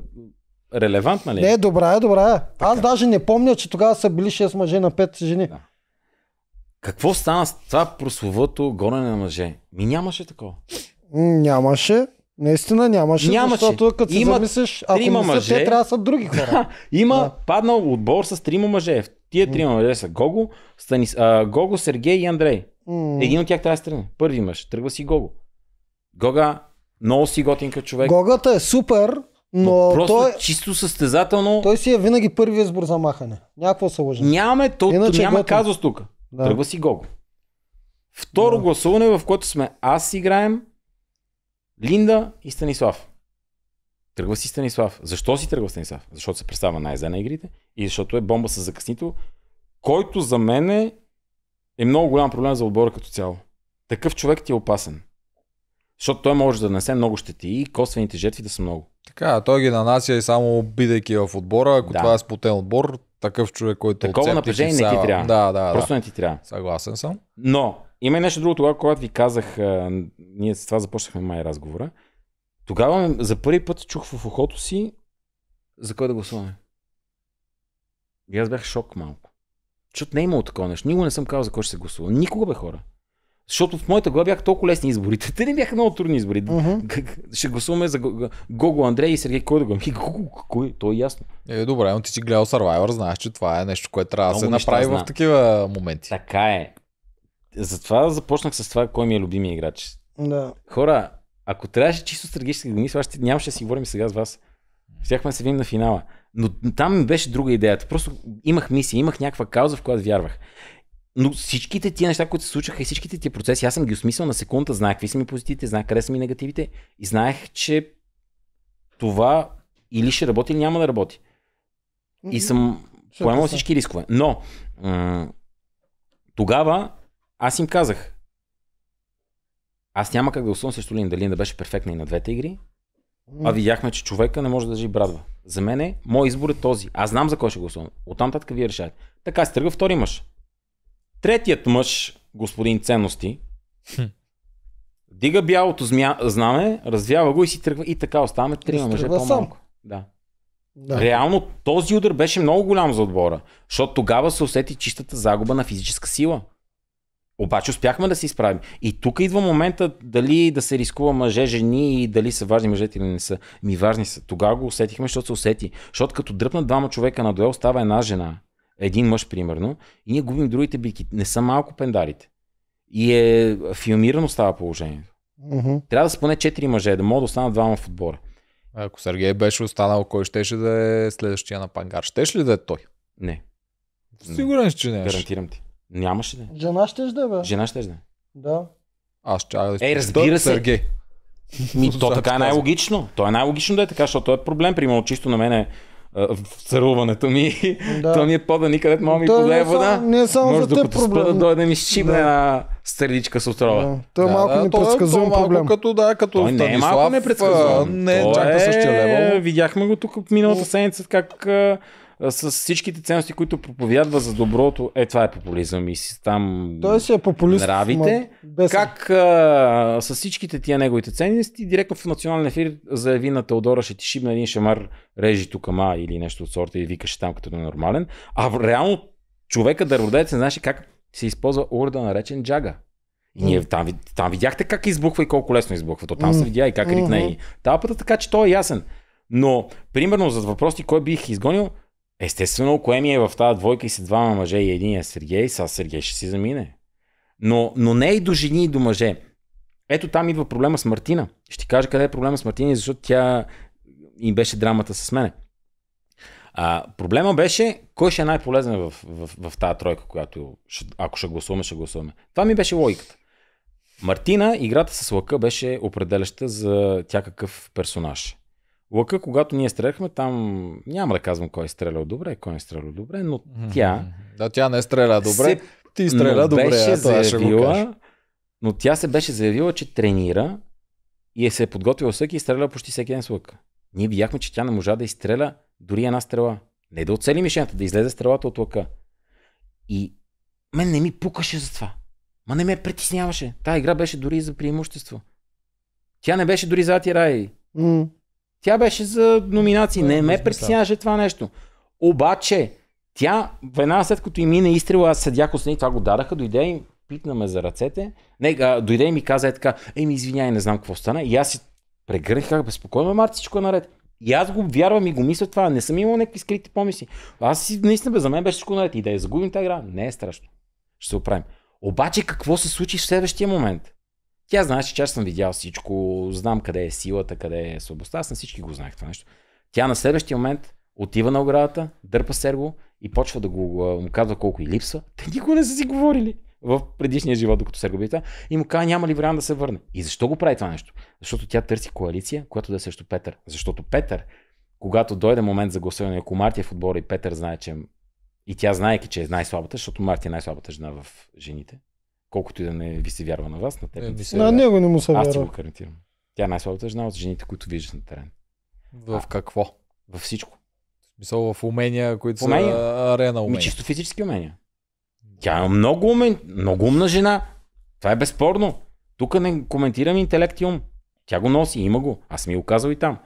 Релевантна ли е? Не, добра е, добра е. Така. Аз даже не помня, че тогава са били 6 мъже на 5 жени. Да. Какво стана с това прословото гонене на мъже? Ми нямаше такова. Нямаше. Наистина нямаше, нямаше. защото като се има замислиш, ако има мисля, мъже, те трябва да са други [LAUGHS] хора. има да. паднал отбор с трима мъже. тия трима мъже са Гого, Станис, а, Гого, Сергей и Андрей. М-м. Един от тях трябва да тръгне. Първи мъж. Тръгва си Гого. Гога, много си готинка човек. Гогата е супер, но, но просто той, чисто състезателно... Той си е винаги първи избор за махане. Някакво се лъжи. Нямаме, то, Иначе няма готов. казус тук. Да. Тръгва си Гого. Второ да. гласуване, в което сме аз играем, Линда и Станислав. Тръгва си Станислав. Защо си тръгва Станислав? Защото се представя най-за на игрите и защото е бомба с закъснител, който за мен е, е много голям проблем за отбора като цяло. Такъв човек ти е опасен. Защото той може да нанесе много щети и косвените жертви да са много. Така, той ги нанася и само бидейки в отбора. Ако да. това е спотен отбор, такъв човек, който е Такова напрежение не ти трябва. Да, да, Просто да. не ти трябва. Съгласен съм. Но, има и нещо друго тогава, когато ви казах, а, ние с това започнахме май разговора. Тогава за първи път чух в ухото си за кой да гласуваме. И аз бях шок малко. Защото не е имало такова нещо. Никога не съм казал за кой ще се гласува. Никога бе хора. Защото в моята глава бяха толкова лесни изборите. [LAUGHS] Те не бяха много трудни избори. Uh-huh. Ще гласуваме за Гого Андрей и Сергей Кой да го Гого, [LAUGHS] кой? То е ясно. Е, добре, но ти си гледал Survivor, знаеш, че това е нещо, което трябва да се направи в такива моменти. Така е. Затова започнах с това, кой ми е любимия играч. Да. Хора, ако трябваше чисто стратегически да мисля, нямаше да си говорим сега с вас. Щяхме се видим на финала. Но там ми беше друга идеята. Просто имах мисия, имах някаква кауза, в която вярвах. Но всичките тия неща, които се случаха и всичките тия процеси, аз съм ги осмислил на секунда, знаех какви са ми позитивите, знаех къде са ми негативите и знаех, че това или ще работи, или няма да работи. И съм поемал всички рискове. Но м- тогава аз им казах, аз няма как да гласувам срещу Линда. Линда беше перфектна и на двете игри, а видяхме, че човека не може да държи брадва. За мен е, мой избор е този. Аз знам за кой ще гласувам. Оттам татка вие решавате. Така, стръга втори мъж. Третият мъж, господин ценности, дига бялото змя... знаме, развява го и си тръгва. И така оставаме трима мъже по-малко. Да. Да. Реално този удар беше много голям за отбора, защото тогава се усети чистата загуба на физическа сила. Обаче успяхме да се изправим. И тук идва момента дали да се рискува мъже, жени и дали са важни мъжете или не са. Ми важни са. Тогава го усетихме, защото се усети. Защото като дръпнат двама човека на дуел, става една жена един мъж, примерно, и ние губим другите бики. Не са малко пендарите. И е филмирано става положението. Uh-huh. Трябва да са поне 4 мъже, да могат да останат двама в отбора. Ако Сергей беше останал, кой щеше да е следващия на пангар? Щеше ли да е той? Не. Сигурен си, че не. Гарантирам ти. Нямаше да. Е. Жена ще да е, бе. Жена ще да. Е. Да. Аз ще да Ей, разбира се. Сергей. Ми, [LAUGHS] то така е най-логично. То е най-логично да е така, защото е проблем. Примерно, чисто на мен е в царуването ми. Да. То ми е пода, никъде мога ми е подлее вода. Не е само Може за теб проблем. да дойде ми щибне да. на стреличка с отрова. Да. Той е да, малко да, непредсказуем проблем. Малко като, да, като Той Станислав, не е малко непредсказуем. Не е чак на същия е- левел. Видяхме го тук миналата седмица как с всичките ценности, които проповядва за доброто, е това е популизъм и си там Той си е популист, нравите, ма... как а, с всичките тия неговите ценности, директно в националния ефир заяви на Теодора, ще ти шибна един шамар, режи ама или нещо от сорта и викаше там като е нормален. а реално човека дърводец не знаеше как се използва урда наречен джага. И ние там, там видяхте как избухва и колко лесно избухва. То там се видя и как ритне. Mm-hmm. И тапата, така че той е ясен. Но, примерно, за въпроси, кой бих изгонил, Естествено, ми е в тази двойка и са двама мъже и един е Сергей, сега Сергей ще си замине. Но, но не и до жени и до мъже. Ето там идва проблема с Мартина. Ще ти кажа къде е проблема с Мартина, защото тя им беше драмата с мене. А, проблема беше кой ще е най-полезен в, в, в, в тази тройка, която ще, ако ще гласуваме, ще гласуваме. Това ми беше логиката. Мартина, играта с лъка беше определяща за тя какъв персонаж. Лъка, когато ние стреляхме, там няма да казвам кой е стрелял добре, кой е стрелял добре, но тя... Да, тя не стреля добре, се... ти стреля но добре, беше заявила, ще го кажа. Но тя се беше заявила, че тренира и е се е подготвила всеки и е стреля почти всеки ден с лъка. Ние видяхме, че тя не можа да изстреля дори една стрела. Не да оцели мишената, да излезе стрелата от лъка. И мен не ми пукаше за това. Ма не ме притесняваше. Та игра беше дори за преимущество. Тя не беше дори за Атирай. Mm. Тя беше за номинации. Е не ме притесняваше това нещо. Обаче, тя, веднага след като и мине изстрела, аз седях с това го дадаха, дойде и питнаме за ръцете. Не, а, дойде и ми каза е така, еми извиняй, не знам какво стана. И аз си прегърнах, как безпокойно, Мартичко всичко е наред. И аз го вярвам и го мисля това. Не съм имал някакви скрити помисли. Аз си, наистина, бе, за мен беше всичко наред. И да я загубим тази игра, не е страшно. Ще се оправим. Обаче какво се случи в следващия момент? Тя знае, че аз съм видял всичко, знам къде е силата, къде е слабостта, аз на всички го знаех това нещо. Тя на следващия момент отива на оградата, дърпа серго и почва да го, му казва колко и липсва. Те никога не са си говорили в предишния живот, докато Серго бита, и му казва, няма ли вариант да се върне. И защо го прави това нещо? Защото тя търси коалиция, която да е срещу Петър. Защото Петър, когато дойде момент за гласуване, ако Марти е в отбора и Петър знае, че и тя знаеки, че е най-слабата, защото Марти е най-слабата жена в жените, Колкото и да не ви се вярва на вас, на теб. Не, ви се на вярва. него не му се вярва. Аз ти го гарантирам. Тя е най-слабата жена от жените, които виждаш на терен. В а, какво? Във всичко. В смисъл в умения, които умения? са арена ами умения. Ми, чисто физически умения. Тя е много, умен, много умна жена. Това е безспорно. Тук не коментирам интелект и ум. Тя го носи, има го. Аз ми го казал и там.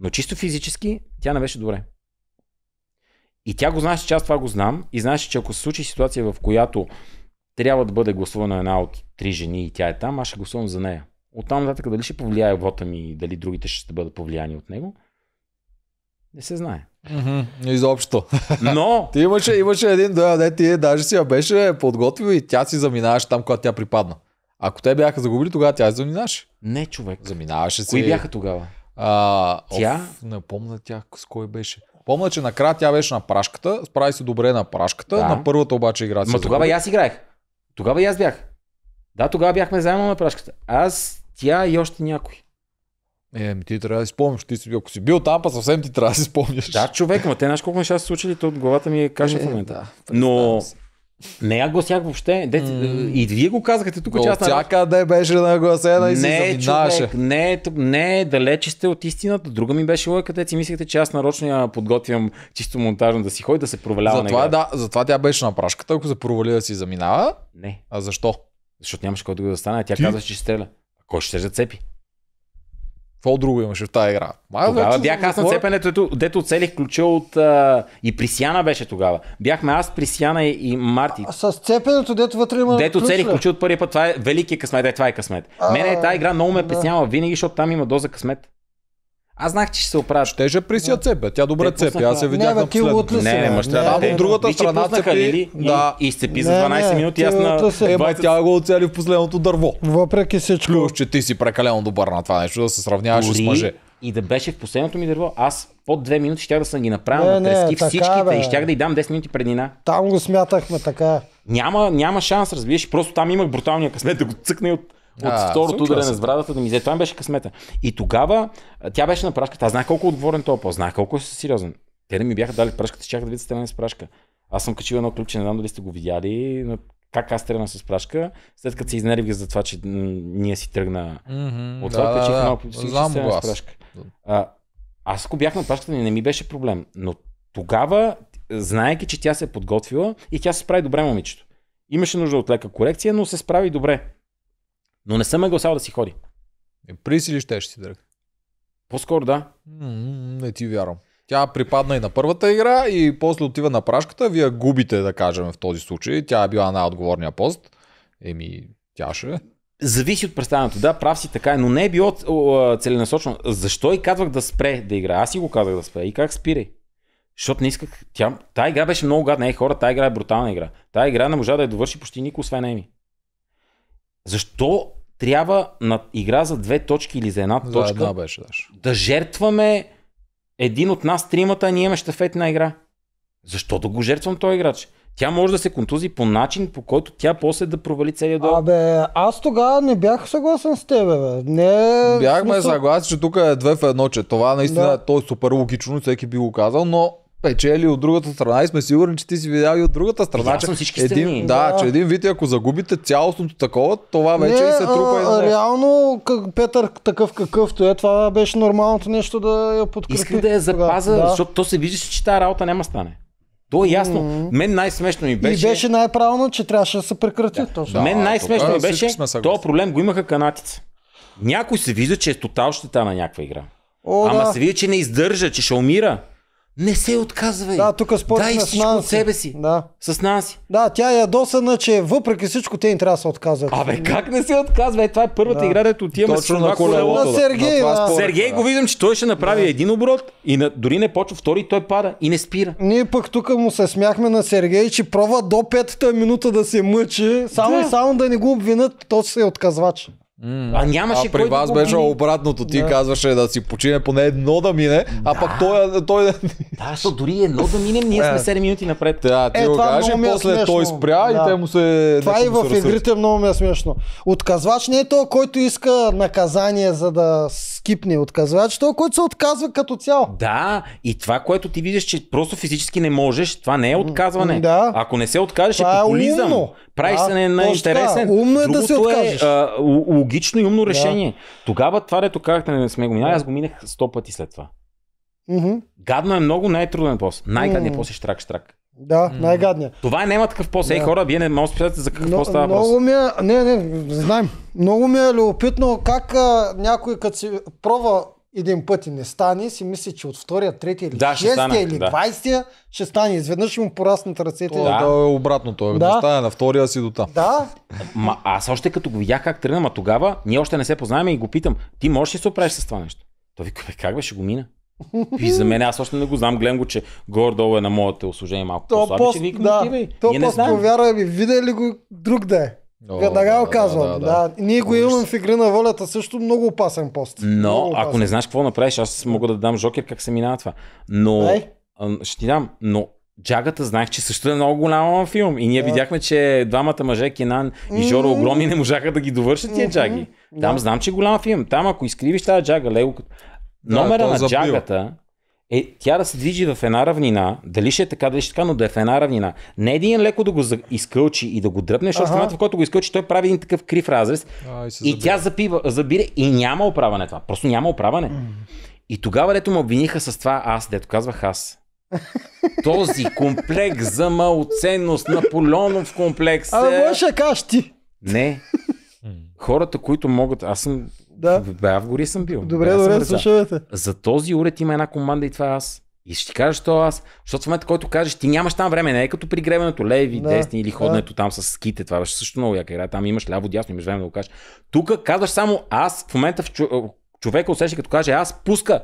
Но чисто физически тя не беше добре. И тя го знаеше, че аз това го знам. И знаеше, че ако се случи ситуация, в която трябва да бъде гласувана една от три жени и тя е там, аз ще гласувам за нея. От там нататък дали ще повлияе вота ми, дали другите ще бъдат повлияни от него, не се знае. Mm-hmm. Изобщо. Но... [LAUGHS] ти имаше, имаше един да, не ти даже си я беше подготвил и тя си заминаваше там, когато тя припадна. Ако те бяха загубили, тогава тя си заминаваше. Не, човек. Заминаваше си. Кои бяха тогава? А, тя? Оф, не помня тя с кой беше. Помня, че накрая тя беше на прашката, справи се добре на прашката, да. на първата обаче игра си. Ма тогава и аз играех. Тогава и аз бях. Да, тогава бяхме заедно на прашката. Аз, тя и още някой. Е, ми ти трябва да си спомняш. Ти си, ако си бил там, па съвсем ти трябва да си спомняш. Да, човек, ма те знаеш колко неща са случили, то от главата ми е е, в момента. Да, но, не я гласях въобще. Де, mm. И вие го казахте тук, че аз... Чака, да беше нагласена и не, си, заминаваше. Човек, не, не, далече сте от истината. Друга ми беше лойка, те си мислехте, че аз нарочно я подготвям чисто монтажно да си ходи да се провалява. Затова, да, затова тя беше на прашката, ако се провали да си заминава. Не. А защо? Защото нямаш кой да го застане, стане. тя Ти? каза, че стреля. Кой ще се зацепи? Какво друго имаше в тази игра? Май, тогава вече, бях аз на цепенето, дето, дето целих ключа от... А, и Присяна беше тогава. Бяхме аз, Присяна и, и Марти. А, с цепенето, дето вътре има Дето целих ключа от първия път. Това е велики късмет. Е, това е късмет. А, Мене е тази игра много ме да. преснява винаги, защото там има доза късмет. Аз знах, че ще се оправят. Ще же при си цепя. Тя добре цепи. Аз се видях не, на последно. Не, не, не, не, не, от другата страна цепи. Лили, да. И изцепи за 12 минути. Аз на... бай, тя го оцели в последното дърво. Въпреки всичко. Плюс, че ти си прекалено добър на това нещо, да се сравняваш с мъже и да беше в последното ми дърво, аз под две минути щях да съм ги направил на трески всичките и щях да й дам 10 минути преднина. Там го смятахме така. Няма, няма шанс, разбираш, просто там имах бруталния късмет да го цъкне от от а, второто ударене с брадата да ми взе. Това ми беше късмета. И тогава тя беше на прашката. Аз знаех колко е отворен този пост, знаех колко е сериозен. Те не ми бяха дали прашката, чаках да видя стреляне с прашка. Аз съм качил едно ключе. не знам дали сте го видяли, но как аз стрелям с прашка, след като се изнервих за това, че ние си тръгна mm-hmm, от това, да, качих едно много да, да. с прашка. А, аз ако бях на прашката, не, не ми беше проблем. Но тогава, знаеки, че тя се е подготвила и тя се справи добре момичето. Имаше нужда от лека корекция, но се справи добре. Но не съм ме гласал да си ходи. Е, прис или ще, ще си дръг? По-скоро да. не ти вярвам. Тя припадна и на първата игра и после отива на прашката. Вие губите, да кажем, в този случай. Тя е била най-отговорния пост. Еми, тя ще. Зависи от представянето. Да, прав си така, е, но не е било целенасочено. Защо и казвах да спре да игра? Аз си го казах да спре. И как спирай? Защото не исках. Тя... Та игра беше много гадна. Ей, хора, тая игра е брутална игра. Тая игра не можа да я довърши почти никой, освен Еми. Защо трябва на игра за две точки или за една за точка една беше, да. да жертваме един от нас тримата, а ние имаме щафетна игра? Защо да го жертвам този играч? Тя може да се контузи по начин, по който тя после да провали целия дом. Абе, аз тогава не бях съгласен с тебе, бе. Не... Бяхме смисъл... съгласни, че тук е две в едно, че това наистина да. Е, то е супер логично, всеки би го казал, но печели от другата страна и сме сигурни, че ти си видял и от другата страна. Видял съм всички един, страни. Да, да, че един вид, ако загубите цялостното такова, това вече не, се трупа. А, и реално, как Петър такъв какъвто е, това беше нормалното нещо да я подкрепи. Иска да я запаза, да. защото то се виждаше, че тази работа няма стане. То е ясно. Mm-hmm. Мен най-смешно ми беше. И беше най-правилно, че трябваше да се прекрати. Да. Точно. Да, Мен най-смешно ми беше, то проблем го имаха канатица. Някой се вижда, че е тотал щета на някаква игра. О, Ама да. се вижда, че не издържа, че ще умира. Не се отказвай. Да, тук спорих Дай е с Нанси. себе си. Да. С Нанси. Да, тя е ядосана, че въпреки всичко те им трябва да се отказват. Абе, как не се отказва? Е, това е първата да. игра, дето отиваме с това колело. На Сергей, на да. Сергей го виждам, че той ще направи да. един оборот и на, дори не почва втори, той пада и не спира. Ние пък тук му се смяхме на Сергей, че пробва до петата минута да се мъчи, само да. и само да не го обвинат, то се е отказвач. А нямаше а при вас да беше обратното. Ти да. казваше да си почине поне едно да мине, а да. пък той... той... Да, защото дори едно да мине, ние сме 7 е. минути напред. Да, ти е, го е каже, после смешно. той спря да. и те му се... Това и в игрите много ми е смешно. Отказвач не е то, който иска наказание за да скипне отказвач, е то, който се отказва като цяло. Да, и това, което ти виждаш, че просто физически не можеш, това не е отказване. Да. Ако не се откажеш, това е популизъм. умно. Правиш се не на интересен. Умно е Другото да се откажеш. Е, а, логично и умно решение. Да. Тогава това, дето казахте, не сме го минали, аз го минах сто пъти след това. Mm-hmm. Гадно е много най-труден пост. Най-гадният mm-hmm. пост е штрак-штрак. Да, mm-hmm. най-гадният. Това е няма такъв пост. Да. Ей хора, вие не може да спитате за какъв Но, пост става много пост. Ми е, не, не, знаем. Много ми е любопитно как а, някой като си пробва един път и не стане, си мисли, че от втория, третия или да, шестия или двайстия да. ще стане. Изведнъж му пораснат ръцете. Е да. да, е обратно. Той е да. стане на втория си до там. Да. Ма, аз още като го видях как тръгна, а тогава ние още не се познаваме и го питам, ти можеш ли се опреш с това нещо? Той вика, как беше го мина? [LAUGHS] И за мен аз още не го знам, гледам го, че долу е на моята услужение малко. То по-слаби, пост, че викам, да, отивай. То пост, повярвай ми, видя ли го друг да е? О, Веднага го казвам. Да, да, да. Да. Ние го имаме в игри на волята също много опасен пост. Но опасен. ако не знаеш какво направиш, аз мога да дам жокер как се минава това. Но Ай? ще ти дам, но Джагата знаех, че също е много голям филм. И ние да. видяхме, че двамата мъже, Кенан и Жоро огромни, не можаха да ги довършат тия джаги. Там да. знам, че е голям филм. Там ако изкривиш тази джага, лего. Номера да, на джагата, е тя да се движи в една равнина, дали ще е така, дали ще е така, но да е в една равнина. Не е един леко да го изкълчи и да го дръпне, защото ага. в момента, в който го изкълчи, той прави един такъв крив разрез а, и, и тя запива, забира и няма оправане това. Просто няма оправане. И тогава, дето ме обвиниха с това аз, дето казвах аз. [LAUGHS] Този комплекс за малоценност, Наполеонов комплекс. Е... А може да кажеш ти. Не. [LAUGHS] Хората, които могат, аз съм да. В гори съм бил. Добре, Баев добре, слушайте. За този уред има една команда и това аз. И ще ти кажа, що аз. Защото в момента, който кажеш, ти нямаш там време. Не е като при гребенето леви, да, десни или ходенето да. там с ските. Това беше също много яка игра. Там имаш ляво, дясно, имаш време да го кажеш. Тук казваш само аз. В момента в човека усеща, като каже аз, пуска.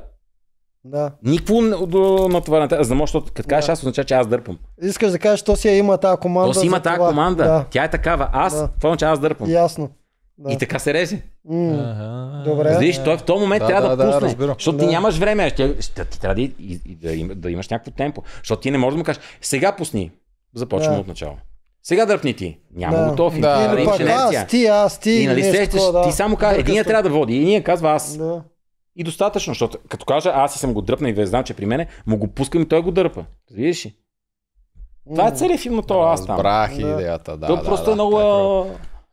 Да. на това, За да може, като кажеш аз, означава, че аз дърпам. Искаш да кажеш, то си я има тази команда. То си има тази команда. Да. Тя е такава. Аз, да. това означава, аз дърпам. Ясно. Да. И така се реже. Mm. Ага. Добре. Виж, той в този момент да, трябва да, да, да пусне. Разбира. защото да. ти нямаш време. Ще, ще, ти трябва да, да, да имаш някакво темпо. Защото ти не можеш да му кажеш, сега пусни. Започваме да. от начало. Сега дръпни ти. Няма да. готов. Да. Или пак аз, е. ти, аз, ти. И, нали, нещо, се, да. ти само казваш, единия трябва да води, единия казва аз. Да. И достатъчно, защото като кажа, аз и съм го дръпна и да знам, че при мене, му го пускам и той го дърпа. Видиш ли? Това е целият филм на това аз там. Разбрах да. идеята, да. То да, просто да, е много...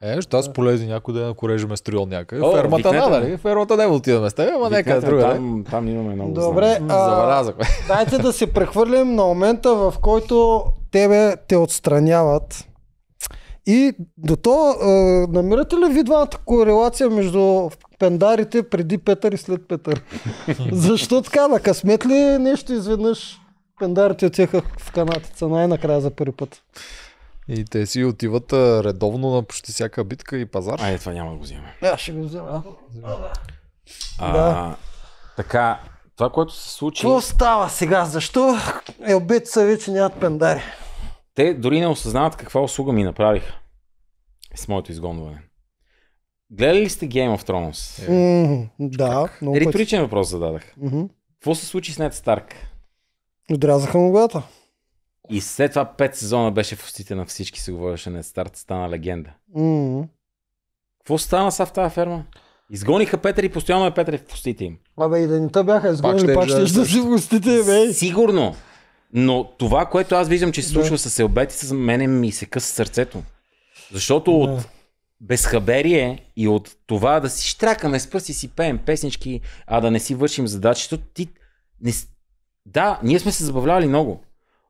Е, ще аз полези някой ден, ако режеме стрил някъде. О, фермата не на, нали? Фермата не отиваме е с теб, ама нека друга. Там, там имаме много Добре, Забелязахме. [LAUGHS] Дайте да се прехвърлим на момента, в който тебе те отстраняват. И до то, е, намирате ли ви двамата корелация между пендарите преди Петър и след Петър? [LAUGHS] Защо така? На късмет ли нещо изведнъж пендарите отиха в канатица най-накрая за първи път? И те си отиват редовно на почти всяка битка и пазар. Айде, това няма да го взимаме. Да, е, ще го взема. А, да. Така, това, което се случи... Какво става сега? Защо са е вече нямат пендари? Те дори не осъзнават каква услуга ми направиха с моето изгонване. Гледали ли сте Game of Thrones? Е. да. Риторичен въпрос зададах. Какво се случи с Нед Старк? Отрязаха му главата. И след това пет сезона беше в устите на всички, се говореше на старт, стана легенда. Mm-hmm. Какво стана са в тази ферма? Изгониха Петър и постоянно е Петър в устите им. Абе и да не те бяха изгонили, е пак ще да си в устите, им. Сигурно. Но това, което аз виждам, че се случва да. с Елбет и с мене ми се къса сърцето. Защото да. от безхаберие и от това да си штракаме с пръсти, си пеем песнички, а да не си вършим задачи, защото ти... Не... Да, ние сме се забавлявали много.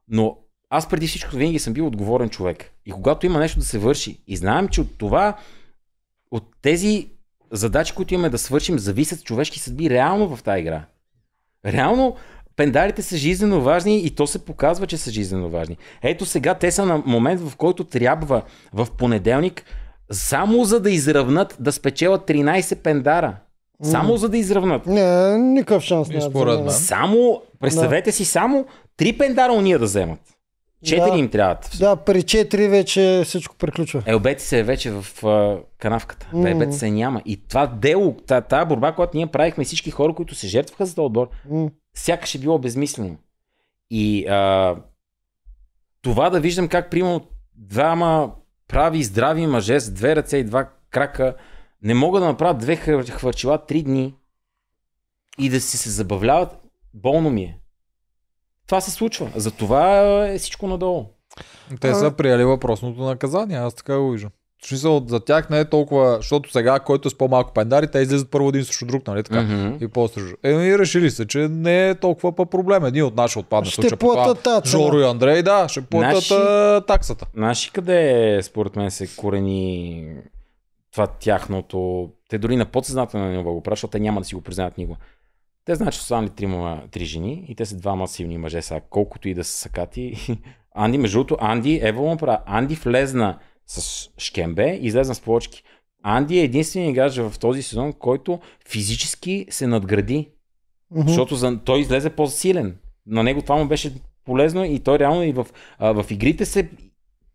Но аз преди всичко винаги съм бил отговорен човек. И когато има нещо да се върши, и знаем, че от това, от тези задачи, които имаме да свършим, зависят човешки съдби реално в тази игра. Реално пендарите са жизненно важни и то се показва, че са жизненно важни. Ето сега те са на момент, в който трябва в понеделник само за да изравнат, да спечелят 13 пендара. Само за да изравнат. Не, никакъв шанс не според мен. Само, представете да. си, само Три пендара уния да вземат. Четири да, им трябва. Да, при четири вече всичко приключва. Елбети се е вече в uh, канавката. Mm-hmm. Елбети се няма. И това дело, тази та борба, която ние правихме всички хора, които се жертваха за този отбор, mm-hmm. сякаш е било безмислено. И а, това да виждам как, примерно, двама прави здрави мъже с две ръце и два крака не могат да направят две хвърчила три дни и да си се забавляват, болно ми е това се случва. Затова е всичко надолу. Те са приели въпросното наказание, аз така го виждам. В смисъл, за тях не е толкова, защото сега, който е с по-малко пендари, те излизат първо един срещу друг, нали така? Mm-hmm. И по-срещу. Е, и решили се, че не е толкова по проблем. Един от наши отпадна ще случай. Платат, Жоро и Андрей, да, ще платят наши... таксата. Наши къде, според мен, се корени това тяхното... Те дори на подсъзнателно ниво го защото те няма да си го признаят никога. Те знаят, че са останали три, три жени и те са два масивни мъже сега, колкото и да са сакати. [LAUGHS] Анди, между другото, Анди, Ево му прави. Анди влезна с шкембе и излезна с плочки. Анди е единственият играч в този сезон, който физически се надгради. Mm-hmm. Защото за... той излезе по-силен. На него това му беше полезно и той реално и в, а, в игрите се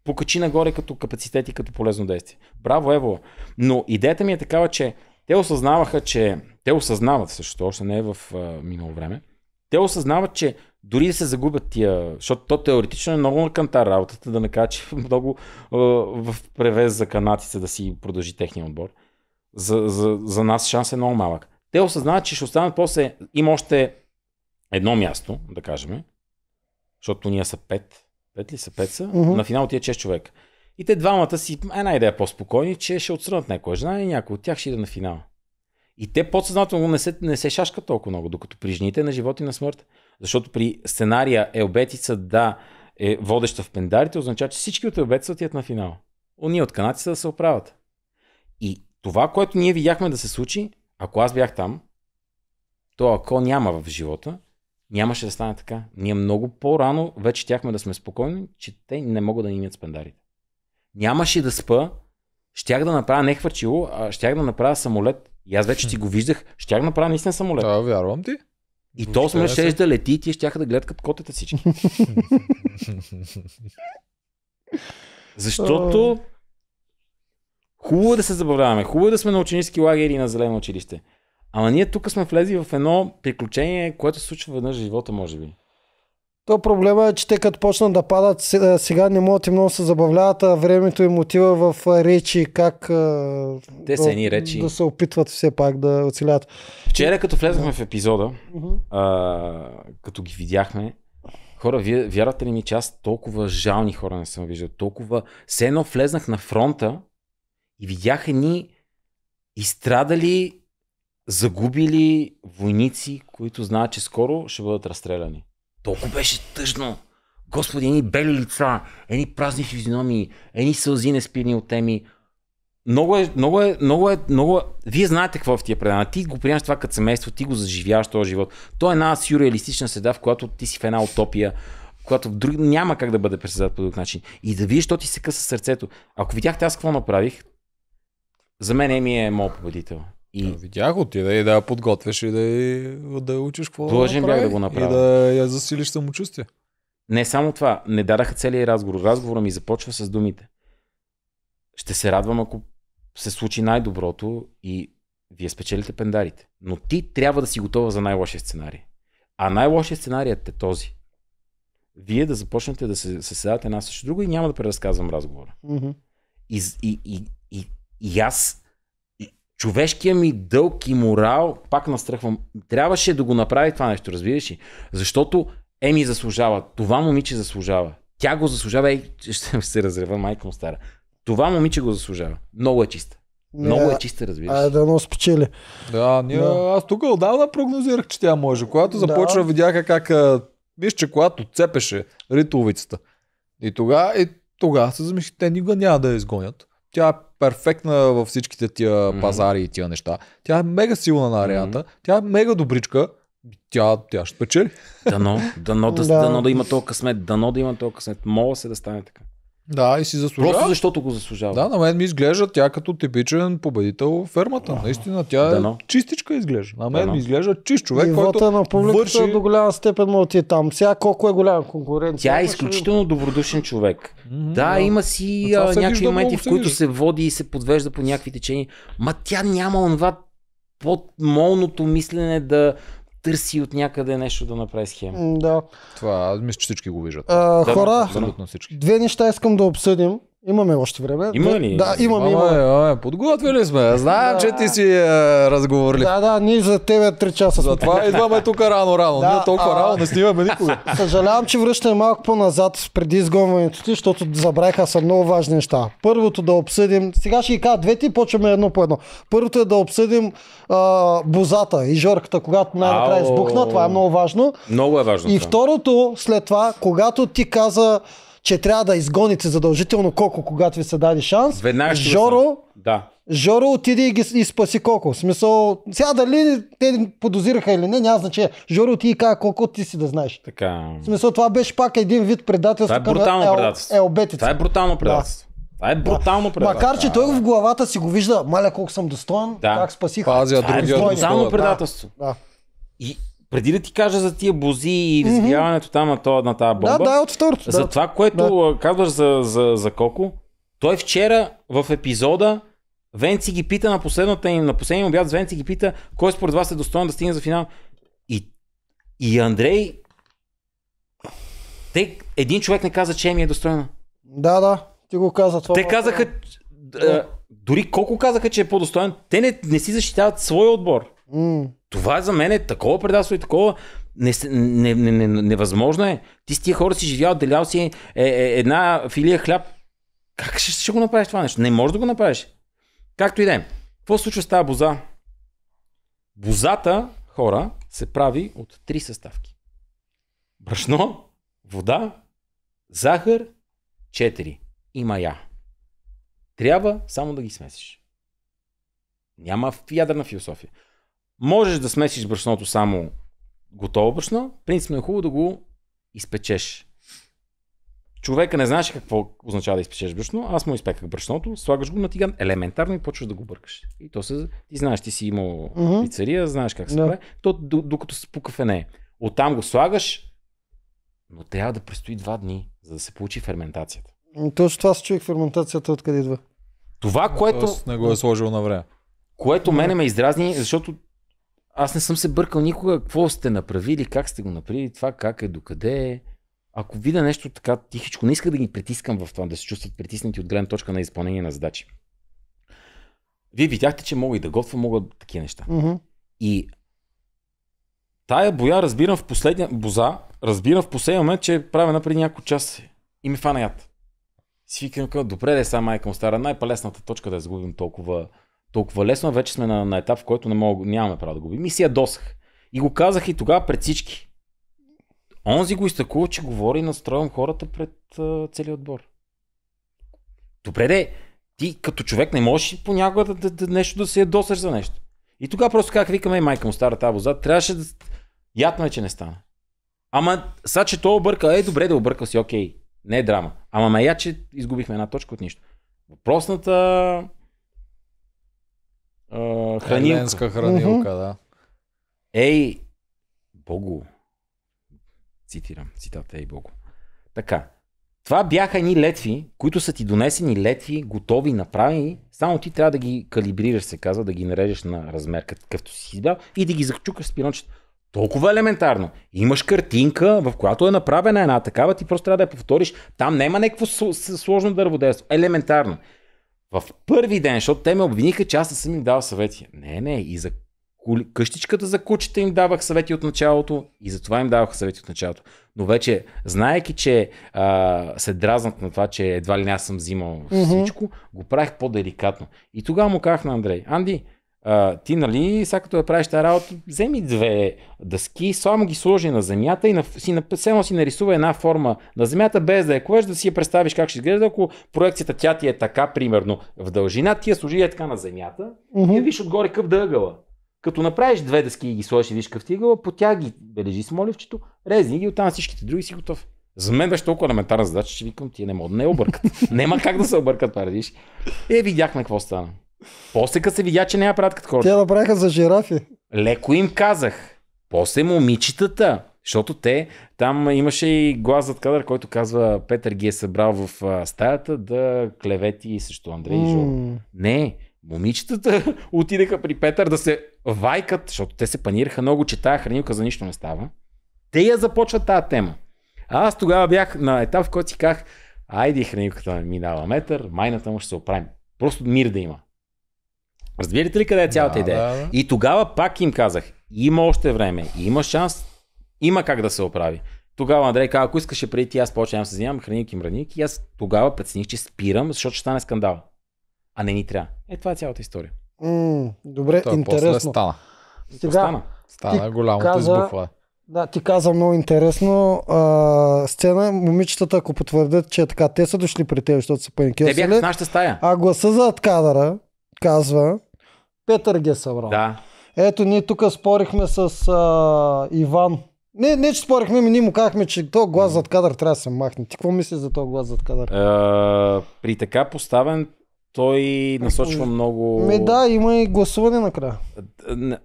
покачи нагоре като капацитет и като полезно действие. Браво, Ево! Но идеята ми е такава, че те осъзнаваха, че... Те осъзнават също, още не е в а, минало време. Те осъзнават, че дори да се загубят тия, защото то теоретично е много на кантар работата, да не кажа, че [LAUGHS] много а, в превез за канатица да си продължи техния отбор. За, за, за нас шанс е много малък. Те осъзнават, че ще останат после, има още едно място, да кажем, защото ние са пет. Пет ли са? Пет са. mm На финал тия 6 човека. И те двамата си една идея по-спокойни, че ще отстрънат някоя жена и някой от тях ще иде на финала. И те подсъзнателно не се, не се шашка толкова много, докато при жените на живот и на смърт. Защото при сценария Елбетица да е водеща в пендарите, означава, че всички от Елбетица отият на финала. Они от канадците да се оправят. И това, което ние видяхме да се случи, ако аз бях там, то ако няма в живота, нямаше да стане така. Ние много по-рано вече тяхме да сме спокойни, че те не могат да ни имат с пендарите нямаше да спа, щях да направя не хвърчило, а щях да направя самолет. И аз вече ти го виждах, щях да направя наистина самолет. Да, вярвам ти. И то сме ще да лети и ти щяха да гледат като котета всички. [LAUGHS] Защото хубаво е да се забавляваме, хубаво е да сме на ученически лагери и на зелено училище. Ама ние тук сме влезли в едно приключение, което се случва веднъж в живота, може би. То проблема е, че те като почнат да падат, сега не могат и много се забавляват, а времето им отива в речи, как те са едни речи. да се опитват все пак да оцелят. Вчера като влезахме в епизода, uh-huh. а, като ги видяхме, хора, вие вярвате ли ми, че аз толкова жални хора не съм виждал, толкова... Все едно влезнах на фронта и видях едни изстрадали, загубили войници, които знаят, че скоро ще бъдат разстреляни. Толкова беше тъжно. Господи, едни бели лица, едни празни физиономии, едни сълзи спирни от теми. Много е, много е, много е, много е. Вие знаете какво е в тия предана. Ти го приемаш това като семейство, ти го заживяваш този живот. То е една сюрреалистична седа, в която ти си в една утопия, която в друг... няма как да бъде председат по друг начин. И да видиш, що ти се къса сърцето. Ако видяхте аз какво направих, за мен е ми е моят победител. И... Да, видях, отида и да я подготвяш и да, и, да я учиш какво Должен да бях да го направя. И да я засилиш самочувствие. Не само това, не дадаха целия разговор. Разговора ми започва с думите. Ще се радвам, ако се случи най-доброто и вие спечелите пендарите. Но ти трябва да си готова за най-лошия сценарий. А най-лошия сценарият е този. Вие да започнете да се съседате една също друга и няма да преразказвам разговора. Mm-hmm. И, и, и, и, и аз човешкия ми дълг и морал, пак настръхвам, трябваше да го направи това нещо, разбираш ли? Защото Еми заслужава, това момиче заслужава. Тя го заслужава и ще се разрева майка му стара. Това момиче го заслужава. Много е чиста. Много е, е чиста, разбираш. А, да но спечели. Да, ние, да. аз тук отдавна прогнозирах, че тя може. Когато започва, да. видяха как, виж, че когато цепеше ритовицата. И тогава, и тогава се замислих, те никога няма да я изгонят. Тя е перфектна във всичките тия mm-hmm. пазари и тия неща. Тя е мега силна на арената. Mm-hmm. Тя е мега добричка. Тя, тя ще печели. Дано, дано да, да. Дано да има толкова късмет. Дано да има толкова късмет. Мога се да стане така. Да, и си заслужава. Просто защото го заслужава. Да, на мен ми изглежда тя като типичен победител в фермата. А, Наистина тя е Дано. е чистичка изглежда. На мен Дано. ми изглежда чист човек, и който на публиката върши... до голяма степен му отиде е там. Сега колко е голяма конкуренция. Тя е изключително добродушен човек. Mm-hmm, да, да, има си а, някакви моменти, в които се води и се подвежда по някакви течения. Ма тя няма онова молното мислене да, търси от някъде нещо да направи схема. Да. Това, мисля, че всички го виждат. А, да, хора, да, да. две неща искам да обсъдим. Имаме още време. Има ли? Да, имаме. имаме. Ай, Ой, подготвили сме. Знаем, да. че ти си е, разговорили. Да, да, ние за тебе 3 часа сме. Затова идваме тук рано-рано. Да, ние толкова а... рано не снимаме никога. [LAUGHS] Съжалявам, че връщаме малко по-назад преди изгонването ти, защото забравиха са много важни неща. Първото да обсъдим, сега ще ги кажа двете и почваме едно по едно. Първото е да обсъдим а, бозата и жорката, когато най-накрая избухна. Това е много важно. Много е важно. И второто, след това, когато ти каза че трябва да изгоните задължително Коко, когато ви се даде шанс. Веднага ще Жоро, да. Жоро отиде и, ги, и спаси Коко. В смисъл, сега дали те подозираха или не, няма значение. Жоро отиде и каза колко ти си да знаеш. Така. В смисъл, това беше пак един вид предателство. Това е брутално към, предателство. Е, обетица. Това е брутално предателство. Да. Това е брутално да. Е предателство. Макар, че той в главата си го вижда, маля колко съм достоен, да. как спасих. Пази, другия е брутално предателство. да. И преди да ти кажа за тия бузи и изгряването mm-hmm. там на, това, на тази бомба. Да, да, е от второто. За да. това, което да. казваш за, за, за Коко, той вчера в епизода Венци ги пита на последната им, на последния обяд, Венци ги пита кой според вас е достоен да стигне за финал. И, и Андрей, те, един човек не каза, че ми е достойна. Да, да, ти го каза това. Те казаха, да. дори колко казаха, че е по-достоен, те не, не си защитават своя отбор. Mm. Това за мен е такова предателство и такова не, не, не, не, невъзможно е. Ти с тия хора си живял, делял си е, е, една филия хляб. Как ще, ще го направиш това нещо? Не можеш да го направиш. Както и да е. Какво случва с тази боза? Бозата, хора, се прави от три съставки. Брашно, вода, захар, четири и мая. Трябва само да ги смесиш. Няма ядърна философия. Можеш да смесиш брашното само готово брашно, принципно е хубаво да го изпечеш. Човека не знаеше какво означава да изпечеш брашно, аз му изпеках брашното, слагаш го на тиган елементарно и почваш да го бъркаш. И то се... Ти знаеш, ти си имал uh-huh. пицария, знаеш как се yeah. прави. То докато се по кафене. Оттам го слагаш, но трябва да престои два дни, за да се получи ферментацията. Ами, Точно това се чуех ферментацията откъде идва. Това, което... Тоест не го е сложил на време. Което мене ме издразни, защото аз не съм се бъркал никога какво сте направили, как сте го направили, това как е, докъде е. Ако видя нещо така тихичко, не иска да ги притискам в това, да се чувстват притиснати от гледна точка на изпълнение на задачи. Вие видяхте, че мога и да готвя, мога такива неща. Mm-hmm. И тая боя разбирам в последния, боза, разбирам в последния момент, че правя правена преди няколко час и ми фана яд. Си викам, добре, де сега майка му стара, най-палесната точка да я толкова толкова лесно, е, вече сме на, на етап, в който не мога, нямаме право да губим. И си досах. И го казах и тогава пред всички. Онзи го изтъкува, че говори и настроям хората пред целият отбор. Добре де, ти като човек не можеш понякога да, да, да, нещо да се ядосаш за нещо. И тогава просто как викаме, майка му старата абоза, трябваше да... Ятно е, че не стана. Ама, сега, че той обърка, е добре да обърка си, окей. Не е драма. Ама я, че изгубихме една точка от нищо. Въпросната хранилка. хранилка, mm-hmm. да. Ей, Богу. Цитирам, цитата ей Богу. Така. Това бяха едни летви, които са ти донесени летви, готови, направени. Само ти трябва да ги калибрираш, се казва, да ги нарежеш на размер, какъвто си дал, и да ги зачукаш с пиночета. Толкова елементарно. Имаш картинка, в която е направена една такава, ти просто трябва да я повториш. Там няма някакво сложно дърводелство. Елементарно. В първи ден, защото те ме обвиниха, че аз не съм им дал съвети. Не, не, и за къщичката за кучета им давах съвети от началото и за това им давах съвети от началото. Но вече, знаеки, че а, се дразнат на това, че едва ли не аз съм взимал mm-hmm. всичко, го правих по-деликатно. И тогава му казах на Андрей, Анди, а, ти, нали, сега като да правиш тази работа, вземи две дъски, само ги сложи на земята и на, си, на, само си нарисува една форма на земята, без да я ковеш, да си я представиш как ще изглежда, ако проекцията тя ти е така, примерно, в дължина, ти я сложи е така на земята mm-hmm. и виж отгоре къв дъгъла. Като направиш две дъски и ги сложиш и виж къв тигъла, е ги бележи с моливчето, резни ги, оттам всичките други си готов. За мен беше толкова елементарна задача, че викам, ти не мога да не объркат. [LAUGHS] Нема как да се объркат, парадиш. Е, видяхме какво стана. После като се видя, че няма правят като хората. Те направиха за жирафи. Леко им казах. После момичетата. Защото те, там имаше и глас зад кадър, който казва Петър ги е събрал в стаята да клевети срещу Андрей mm. Жор. Не, момичетата [LAUGHS] отидаха при Петър да се вайкат, защото те се панираха много, че тая хранилка за нищо не става. Те я започват тази тема. А аз тогава бях на етап, в който си казах, айди, хранилката минава метър, майната му ще се оправим. Просто мир да има. Разбирате ли къде е цялата да, идея? Да, да. И тогава пак им казах, има още време, има шанс, има как да се оправи. Тогава Андрей каза, ако искаше преди ти, аз почвам да се занимавам, и мраник, И аз тогава прецених, че спирам, защото ще стане скандал. А не ни трябва. Е, това е цялата история. М, добре, Той интересно. После стана. Сега, стана. Стана голямото каза, избухва. Е. Да, ти каза много интересно а, сцена. Момичетата, ако потвърдят, че е така, те са дошли при теб, защото са паникирали. Те бяха в нашата стая. А гласа за кадъра казва, Петър ги е събрал. Да. Ето, ние тук спорихме с а, Иван. Не, не, че спорихме, ми ние му казахме, че то глас зад кадър трябва да се махне. Ти какво мислиш за този глас зад кадър? А, при така поставен той насочва ами, много. Ме ами да, има и гласуване накрая.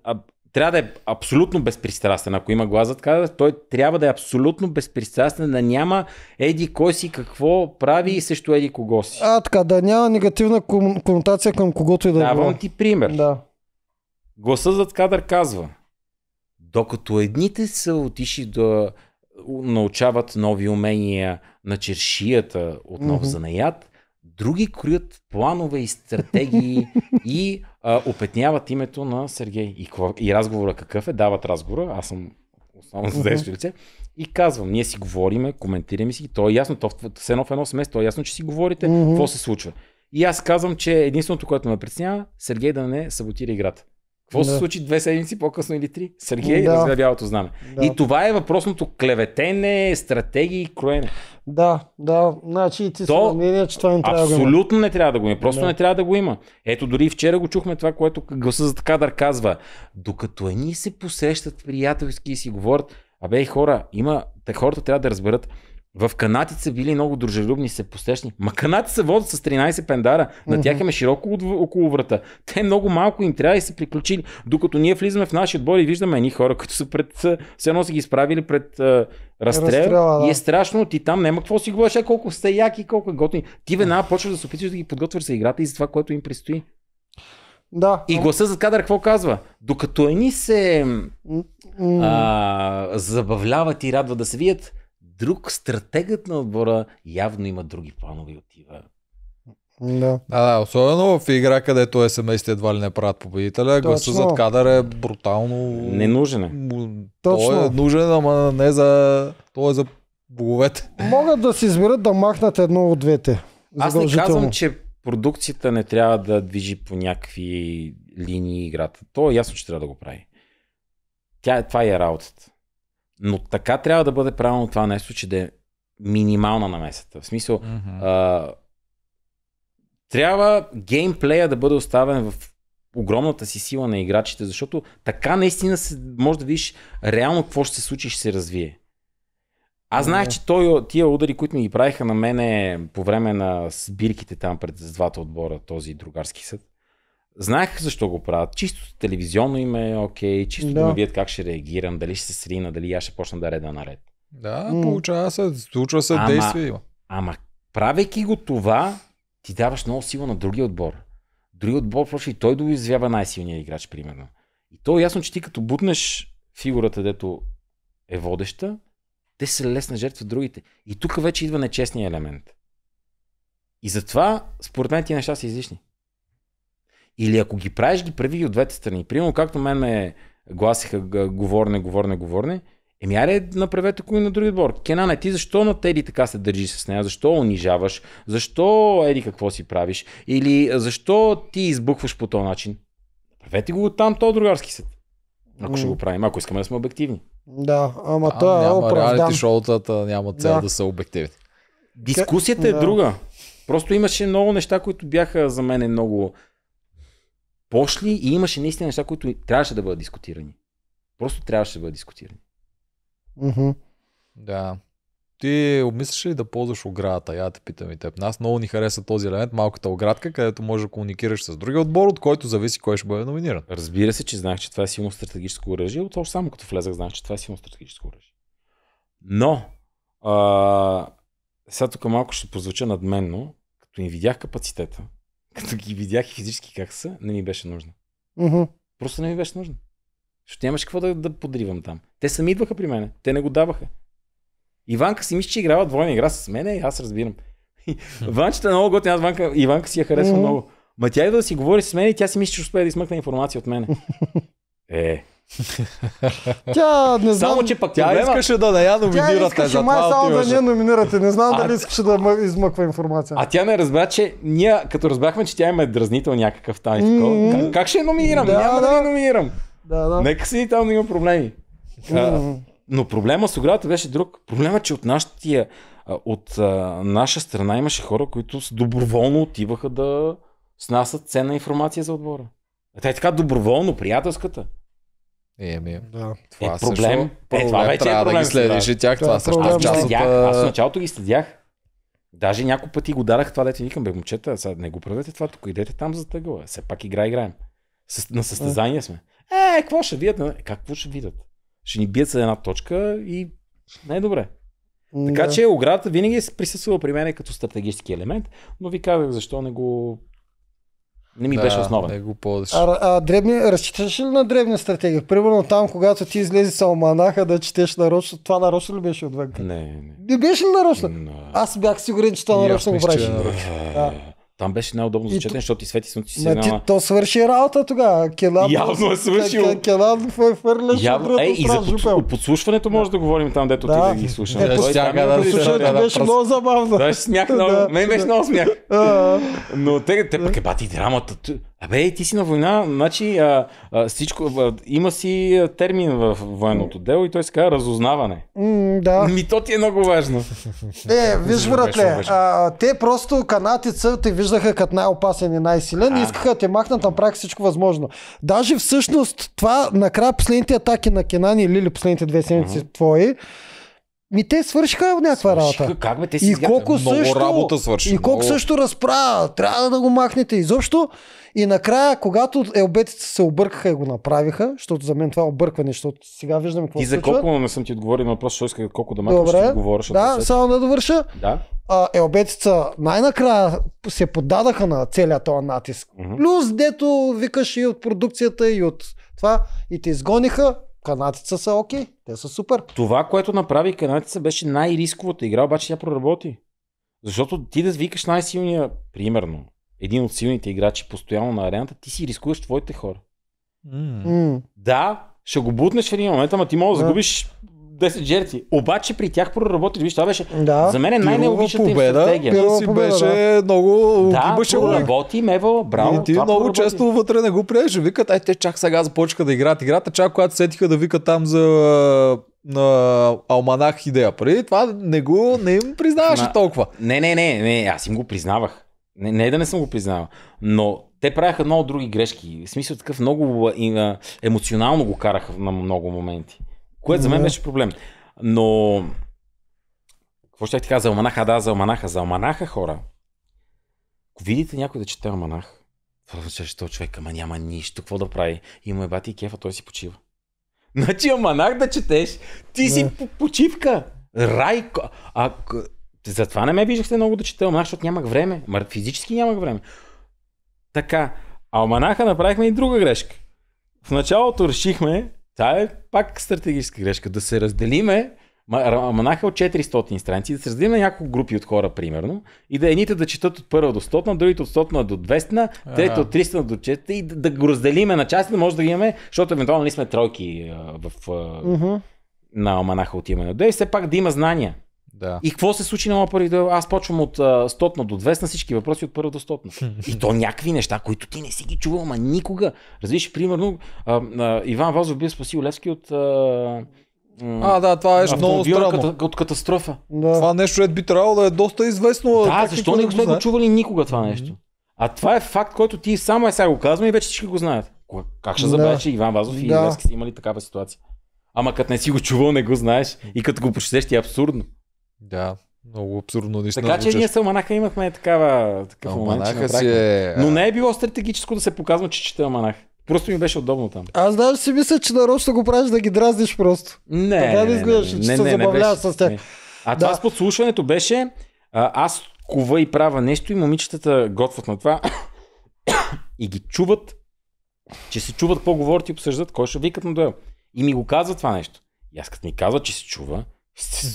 А, трябва да е абсолютно безпристрастен. Ако има глаза, така, той трябва да е абсолютно безпристрастен, да няма еди кой си какво прави и също еди кого си. А, така, да няма негативна конотация към когото и да е. Давам ти пример. Да. Гласът зад кадър казва, докато едните са отиши да научават нови умения на чершията от нов mm-hmm. занаят, други крият планове и стратегии [LAUGHS] и а, опетняват името на Сергей. И, и разговора какъв е? Дават разговора. Аз съм основно действо лице. И казвам, ние си говориме, коментираме си, то е ясно, то в едно в едно смес, то е ясно, че си говорите, mm-hmm. какво се случва. И аз казвам, че единственото, което ме притеснява, Сергей да не саботира играта. Какво да. се случи две седмици по-късно или три? Сергей да. разгледа бялото знаме. Да. И това е въпросното клеветене, стратегии, кроене. Да, да. Значи ти То, си мнение, че това не трябва абсолютно да го Абсолютно не трябва да го има. Просто да. не трябва да го има. Ето дори вчера го чухме това, което гласа за Кадър казва. Докато едни се посещат приятелски и си говорят, абе хора, има, хората трябва да разберат, в канатите са били много дружелюбни, се посрещни. Ма канати се водят с 13 пендара. На тях е широко около врата. Те много малко им трябва и са приключили. Докато ние влизаме в нашия отбор и виждаме едни хора, които са пред... Все едно са ги изправили пред uh, разстрел. Разстрела, да. И е страшно. Ти там няма какво си говориш, е колко сте яки, колко е готини. Ти веднага почваш да се опитваш да ги подготвяш за играта и за това, което им предстои. Да. И гласа за кадър какво казва? Докато едни се а, забавляват и радват да се видят, друг. Стратегът на отбора явно има други планове и отива да. А, да, особено в игра, където е семейство едва ли не правят победителя, гласа зад кадър е брутално... нужен е. Точно. Той е нужен, ама не за... Той е за боговете. Могат да си изберат да махнат едно от двете. Аз не казвам, че продукцията не трябва да движи по някакви линии играта. То е ясно, че трябва да го прави. Тя, това е работата. Но така трябва да бъде правилно това нещо, че да е минимална намесата. В смисъл, mm-hmm. а, трябва геймплея да бъде оставен в огромната си сила на играчите, защото така наистина се, може да видиш реално какво ще се случи, ще се развие. Аз знаех, че той, тия удари, които ми ги правиха на мене по време на сбирките там пред двата отбора, този другарски съд, Знаех защо го правят. Чисто телевизионно име е окей, чисто да. да видят как ще реагирам, дали ще се срина, дали аз ще почна да реда наред. Да, mm. получава се, случва се ама, действие. Ама, правейки го това, ти даваш много сила на другия отбор. Другия отбор, просто и той доизвява най-силния играч, примерно. И то е ясно, че ти като бутнеш фигурата, дето е водеща, те са лесна жертва другите. И тук вече идва нечестния елемент. И затова, според мен, тия неща са излишни. Или ако ги правиш, ги прави и от двете страни. Примерно, както мен ме гласиха говорне, говорне, говорне, Еми, аре, направете кои на други отбор. Кенана, ти защо на Теди така се държи с нея? Защо унижаваш? Защо еди какво си правиш? Или защо ти избухваш по този начин? Правете го там, то другарски съд. Ако ще го правим, ако искаме да сме обективни. Да, ама то е Няма реалити шоутата, няма цел да. да са обективни. Дискусията е да. друга. Просто имаше много неща, които бяха за мен много пошли и имаше наистина неща, които трябваше да бъдат дискутирани. Просто трябваше да бъдат дискутирани. Mm-hmm. Да. Ти обмисляш ли да ползваш оградата? Я те питам и теб. Нас много ни хареса този елемент, малката оградка, където можеш да комуникираш с другия отбор, от който зависи кой ще бъде номиниран. Разбира се, че знаех, че това е силно стратегическо оръжие. От само като влезах, знаех, че това е силно стратегическо оръжие. Но, а, сега тук малко ще прозвуча надменно, като ни видях капацитета, като ги видях и физически как са, не ми беше нужно. Mm-hmm. Просто не ми беше нужно. Защото нямаше какво да, да подривам там. Те сами идваха при мене. Те не го даваха. Иванка си мисли, че играва двойна игра с мене и аз разбирам. Ванчета е много готина. Иванка, Иванка си я харесва mm-hmm. много. Ма тя идва да си говори с мен и тя си мисли, че успее да измъкне информация от мене. [LAUGHS] [LAUGHS] Тя не знам. Само, че пък тя проблема... искаше да не я номинирате. Тя искаше май само да не номинирате. Не знам а... дали искаше да измъква информация. А тя не разбра, че ние, като разбрахме, че тя има дразнител някакъв там. Mm-hmm. Как, как ще я номинирам? Да, Няма да, да я номинирам. Да, да. Нека си там да има проблеми. Mm-hmm. А, но проблема с оградата беше друг. Проблема, е, че от нашия, от а, наша страна имаше хора, които доброволно отиваха да снасят ценна информация за отбора. Та е така доброволно, приятелската. Еми, да. това е, също, проблем, проблем, е, това вече е трябва е проблем, да ги следиш и е, тях, това, това е също проблем, част от... Аз в началото ги следях, Даже няколко пъти го дарах това, дете викам, бе, момчета, сега не го правете това, тук идете там за тъгъла. Все пак игра играем. Със... на състезание сме. Е, какво ще видят? какво ще видят? Ще ни бият с една точка и не е добре. Така да. че оградата винаги е присъствала при мен като стратегически елемент, но ви казах защо не го не ми да, беше основа. Не го ползваш. А, а древни, разчиташ ли на древна стратегия? Примерно там, когато ти излезе Салманаха да четеш нарочно, това нарочно ли беше отвън? Не, не. Не беше ли нарочно? No. Аз бях сигурен, че това нарочно го правиш. Че... Е да. Е. Там беше най-удобно за четене, защото и Свети Слънци ти се знала. то свърши работа тогава. Келан, Явно е свършил. Келан фърляш Явно... Е, и за под, подслушването може да говорим там, дето да. ти да ги слушаме. Ето стяга да слушаме. беше много забавно. Да, смях много. Мен беше много смях. Но те, те пък е бати драмата. Абе, ти си на война, значи а, а, всичко, а, има си термин в военното дело и той се казва разузнаване. Mm, да. Ми то ти е много важно. Е, виж, братле, те просто канатица те виждаха като най-опасен и най-силен и искаха да те махнат на всичко възможно. Даже всъщност това накрая последните атаки на Кенани или последните две седмици твои, mm-hmm ми те свършиха някаква работа. Как бе, те си и колко много също, работа свърши. И колко много... също разправя, трябва да го махнете изобщо. И накрая, когато елбетите се объркаха и го направиха, защото за мен това е объркване, защото сега виждам какво И за колко не съм ти отговорил на въпрос, защото исках колко да махнеш, ще говориш. Да, да само да довърша. Да. А, елбетица най-накрая се подадаха на целият този натиск. Mm-hmm. Плюс дето викаш и от продукцията и от това и те изгониха Канатица са окей, те са супер. Това, което направи канатица, беше най-рисковата игра, обаче тя проработи. Защото ти да викаш най-силния, примерно, един от силните играчи постоянно на арената, ти си рискуваш твоите хора. Mm. Да, ще го бутнеш в един момент, ама ти можеш да загубиш 10 е жертви. Обаче при тях проработи. Виж, това беше да. за мен е най необичната им стратегия. Пирова си победа, беше да. много... Да, имаше проработи, Мево, браво. И ти много проработи. често вътре не го приеш. Викат, ай те чак сега започнаха да играят играта, чак когато сетиха да викат там за на Алманах идея. Преди това не го не им признаваше Ма... толкова. Не, не, не, не, аз им го признавах. Не, не да не съм го признавал, но те правяха много други грешки. В смисъл такъв много емоционално го караха на много моменти. Което за мен беше проблем. Но какво ще ти кажа за алманаха? Да, за алманаха. За алманаха хора. Ако видите някой да чете алманах, това означава, че човек, ама няма нищо, какво да прави. И му е бати и кефа, той си почива. [LAUGHS] Значи алманах да четеш, ти си почивка. Райко! А, затова не ме виждахте много да чета алманах, защото нямах време. Мар, физически нямах време. Така, алманаха направихме и друга грешка. В началото решихме, това е пак стратегическа грешка. Да се разделиме, Манаха от 400 страници, да се разделим на няколко групи от хора, примерно, и да едните да четат от първа до 100, другите от 100 до 200, трети от 300 до 400 и да, го разделиме на части, да може да ги имаме, защото евентуално ние сме тройки а, в, а, uh-huh. на Манаха от именно. Да и все пак да има знания. Да. И какво се случи на моя първи дъл? Аз почвам от стотна до 200 на всички въпроси от първа до стотна. [LAUGHS] И то някакви неща, които ти не си ги чувал, ама никога. Развиш, примерно, а, а, Иван Вазов бил спасил Левски от а, а, да, това е много странно. Ката, от катастрофа. Да. Това нещо е би трябвало да е доста известно. Да, защо не сме го чували никога това нещо? А това е факт, който ти само е сега го казвам и вече всички го знаят. Как ще забравя, че Иван Вазов да. и Левски са имали такава ситуация? Ама като не си го чувал, не го знаеш. И като го прочетеш, ти е абсурдно. Да, много абсурдно нещо. Така че ние с манаха имахме такава, такъв Алманаха момент, си е... Но не е било стратегическо да се показва, че чета Алманах. Просто ми беше удобно там. Аз даже си мисля, че нарочно го правиш да ги дразниш просто. Не, така да изглеждаш, че се забавляваш с тях. А А да. това с подслушването беше, а, аз кова и правя нещо и момичетата готват на това [COUGHS] и ги чуват, че се чуват по говорят и обсъждат, кой ще викат на дуел. И ми го казва това нещо. И аз като ми казва, че се чува,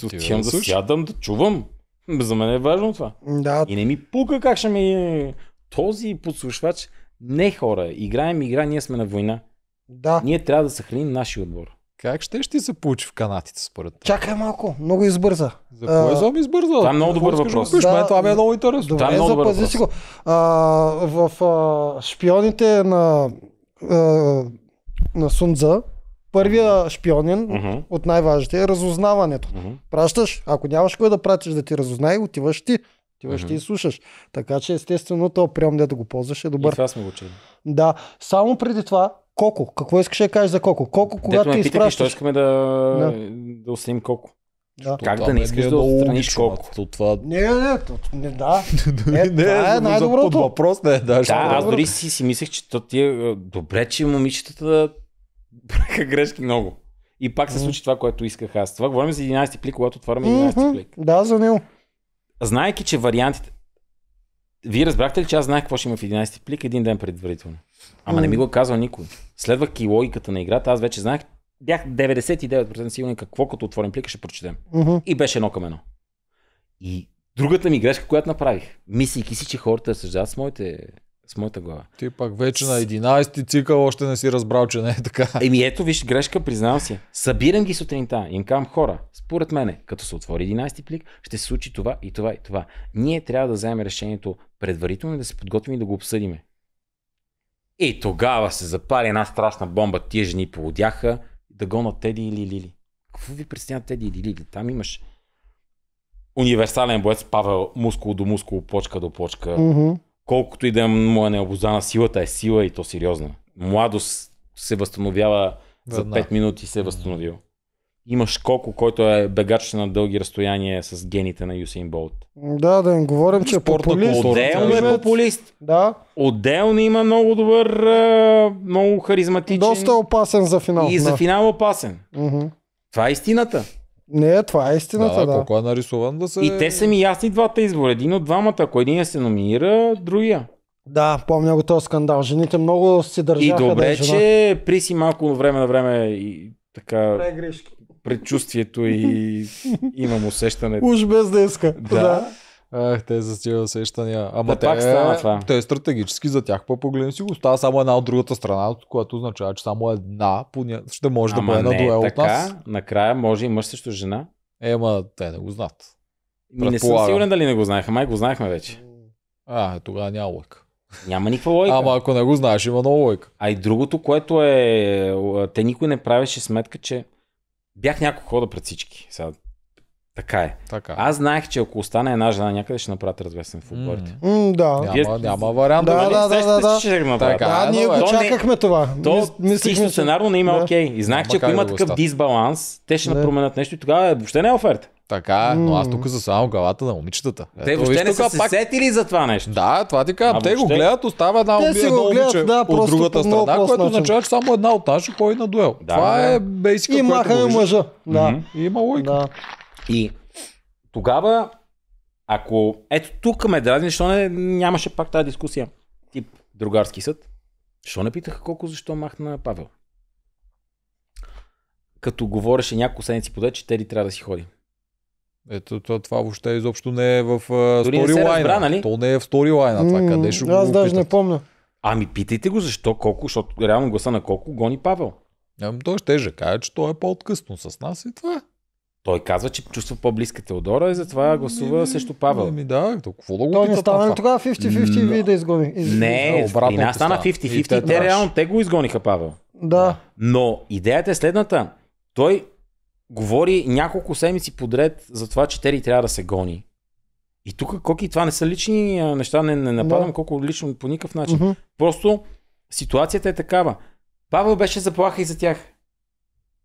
Отивам да сядам, да чувам. За мен е важно това. Да. И не ми пука как ще ми... Този подслушвач не хора. Играем игра, ние сме на война. Да. Ние трябва да съхраним нашия отбор. Как ще ще се получи в канатите според теб? Чакай малко, много избърза. За а, кое зоби избърза? Това е много добър въпрос. Да, да, това ми е много интересно. Добре, това е много добър въпрос. Си го. А, в а, шпионите на, а, на Сунза, Първия шпионин mm-hmm. от най-важните е разузнаването. Mm-hmm. Пращаш, ако нямаш кой да пратиш да ти разузнае, отиваш ти. Отиваш uh-huh. ти и слушаш. Така че естествено то прием е да го ползваш е добър. И това сме го чели. Да. Само преди това Коко, какво искаш да кажеш за Коко? Коко, когато ти изпращаш... Дето искаме да, да. да усилим Коко. Да. Как да не искаш да, да Коко? колко? Това... Не, не, то, не, да. [LAUGHS] Е, не, е, е най-доброто. Под въпрос не е, да. Да, аз дори си, си мислех, че то ти е добре, че момичетата Браха [LAUGHS] грешки много. И пак се случи това, което исках аз. Това говорим за 11 плик, когато отваряме 11 ти плик. Да, за него. Знайки, че вариантите... Вие разбрахте ли, че аз знаех какво ще има в 11 плик един ден предварително? Ама не ми го казал никой. Следвайки логиката на играта, аз вече знаех, бях 99% сигурен какво като отворим плика ще прочетем. И беше едно към едно. И другата ми грешка, която направих, мислейки си, че хората съждават с моите с моята глава. Ти пак вече на 11-ти цикъл още не си разбрал, че не е така. Еми ето, виж, грешка, признавам си. Събирам ги сутринта, им кам хора. Според мене, като се отвори 11-ти плик, ще се случи това и това и това. Ние трябва да вземем решението предварително да се подготвим и да го обсъдиме. И тогава се запали една страшна бомба. Тия жени поводяха да гонат Теди или Лили. Какво ви представя Теди или Лили? Там имаш универсален боец Павел мускул до мускул, почка до почка. Mm-hmm колкото и да му е необозана силата, е сила и то сериозна. Младост се възстановява за 5 минути се е възстановил. Имаш Коко, който е бегач на дълги разстояния с гените на Юсейн Болт. Да, да им говорим, че е популист. Е Отделно е популист. Да. Отделно има много добър, много харизматичен. Доста опасен за финал. И за финал опасен. Това е истината. Не, това е истината, да. да. Ако е нарисуван да се... И те са ми ясни двата избора. Един от двамата, ако един се номинира, другия. Да, помня го този скандал. Жените много си държаха. И добре, да, е че приси малко време на време и така... Прегрешки. Предчувствието и [LAUGHS] имам усещане. Уж без да иска. Да. да. Ах, те за стига усещания. Ама да, те, пак е стана това. те е стратегически за тях по си си остава само една от другата страна, което означава, че само една поня... ще може Ама да бъде на е дуел от нас. Накрая може и мъж също жена. Ема, те не го знаят. Ми не съм сигурен дали не го знаеха, май го знаехме вече. А, тогава няма лък. Няма никаква лойка. Ама ако не го знаеш, има много лойка. А и другото, което е... Те никой не правеше сметка, че бях няколко хода пред всички. Сега така е. Така. Аз знаех, че ако остане една жена някъде, ще направят развесен футболите. Mm. Mm, да. Вие... Няма, няма вариант. Да, нали да, да, да, да. Ще направят. Така, да, е, ние го чакахме това. То мислихме, сценарно не има да. окей. И знаех, че ако има такъв дисбаланс, те ще променят нещо и тогава е- въобще не е оферта. Така, но аз тук за само главата на момичетата. Те Ето, въобще не са се пак... сетили за това нещо. Да, това ти казвам. Те го гледат, остава една убия, момиче да, от другата страна, което означава, че само една от нас ще ходи на дуел. това е бейсика, И махаме мъжа. Да. Има логика. И тогава, ако ето тук ме дразни, защо не, нямаше пак тази дискусия, тип другарски съд, защо не питаха колко защо махна Павел? Като говореше няколко седмици подред, че Тери трябва да си ходи. Ето това, това въобще изобщо не е в сторилайна. Нали? То не е в сторилайна това, къде ще го Аз даже не помня. Ами питайте го защо, колко, защото реално гласа на колко гони Павел. Ами той ще е, каже, че той е по-откъсно с нас и това. Той казва, че чувства по-близка Теодора и затова гласува ми, срещу Павел. Ми, да, то, какво да го Той не стана тогава 50-50 и и да изгони. Из... Не, да, и нас стана 50-50 и, те, те реално те го изгониха Павел. Да. Но идеята е следната. Той говори няколко седмици подред за това, че Тери трябва да се гони. И тук, Коки, това не са лични неща, не, не нападам да. колко лично по никакъв начин. Mm-hmm. Просто ситуацията е такава. Павел беше заплаха и за тях.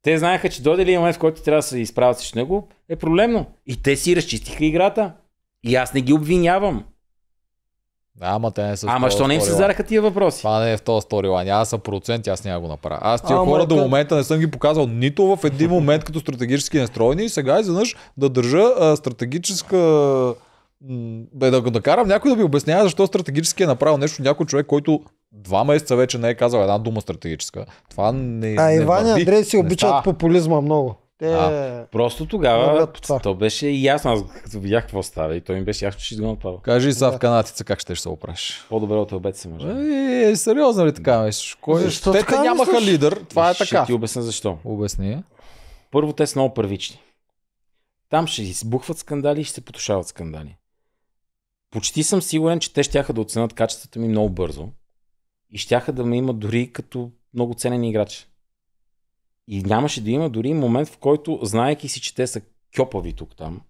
Те знаеха, че дойде ли момент, в който трябва да се изправят с него, е проблемно. И те си разчистиха играта. И аз не ги обвинявам. Да, ама те не са. Ама що не им се задаха тия въпроси? Това не е в този сторилайн. Аз съм процент, аз няма го направя. Аз тия а, хора мърка... до момента не съм ги показал нито в един момент като стратегически настроени и сега изведнъж да държа а, стратегическа бе, да, да карам някой да ви обяснява защо стратегически е направил нещо някой човек, който два месеца вече не е казал една дума стратегическа. Това не. А не Иван и Андрей си обичат става. популизма много. Те... А, просто тогава то беше и ясно, аз като видях какво става и той ми беше ясно, че ще го направя. Кажи сега в канатица как ще, ще се опраш. По-добре от обед се мъжа. Е, е, е, сериозно ли така мислиш? Кой... Защо те, така нямаха мислиш? лидер, това е така. Ще ти обясня защо. Обясни. Първо те са много първични. Там ще избухват скандали и ще се потушават скандали. Почти съм сигурен, че те ще да оценят качеството ми много бързо и щяха да ме имат дори като много ценен играч. И нямаше да има дори момент, в който, знаеки си, че те са кьопави тук там,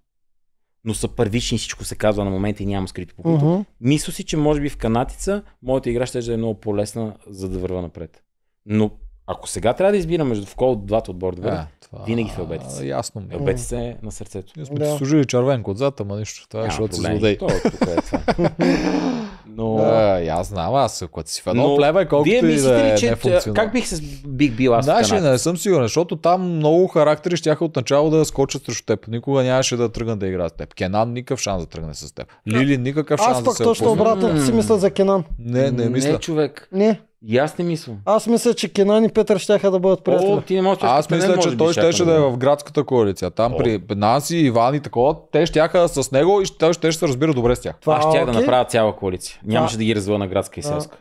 но са първични, всичко се казва на момента и няма скрито покрито. Uh-huh. Мисля си, че може би в канатица моята игра ще е много по-лесна, за да върва напред. Но ако сега трябва да избирам между в кол от двата отбора да е, това... винаги в Елбетица. Ясно ми. Елбетица е на сърцето. Ние сме да. служили червенко отзад, ама нищо. Това е, защото си злодей. Това, тук е това. [LAUGHS] Но... Да, аз знам, аз ако си в едно племе, колкото вие мислите и да е ли, че, не Как бих, се, бих бил аз Знаеш, не съм сигурен, защото там много характери щяха от начало да скочат срещу теб. Никога нямаше да тръгна да игра с теб. Кенан никакъв шанс да тръгне с теб. Лили никакъв шанс аз да се Аз пък точно обратно си мисля за Кенан. Не, не мисля. Не, човек. Не. И аз не мисля. Аз мисля, че Кенан и Петър щяха да бъдат приятели. О, ти не можеш аз мисля, че той щеше да е в градската коалиция. Там О. при нас и Иван и такова, те щяха с него и той ще, ще се разбира добре с тях. Това, аз ще да направя цяла коалиция. Нямаше да ги развива на градска и селска.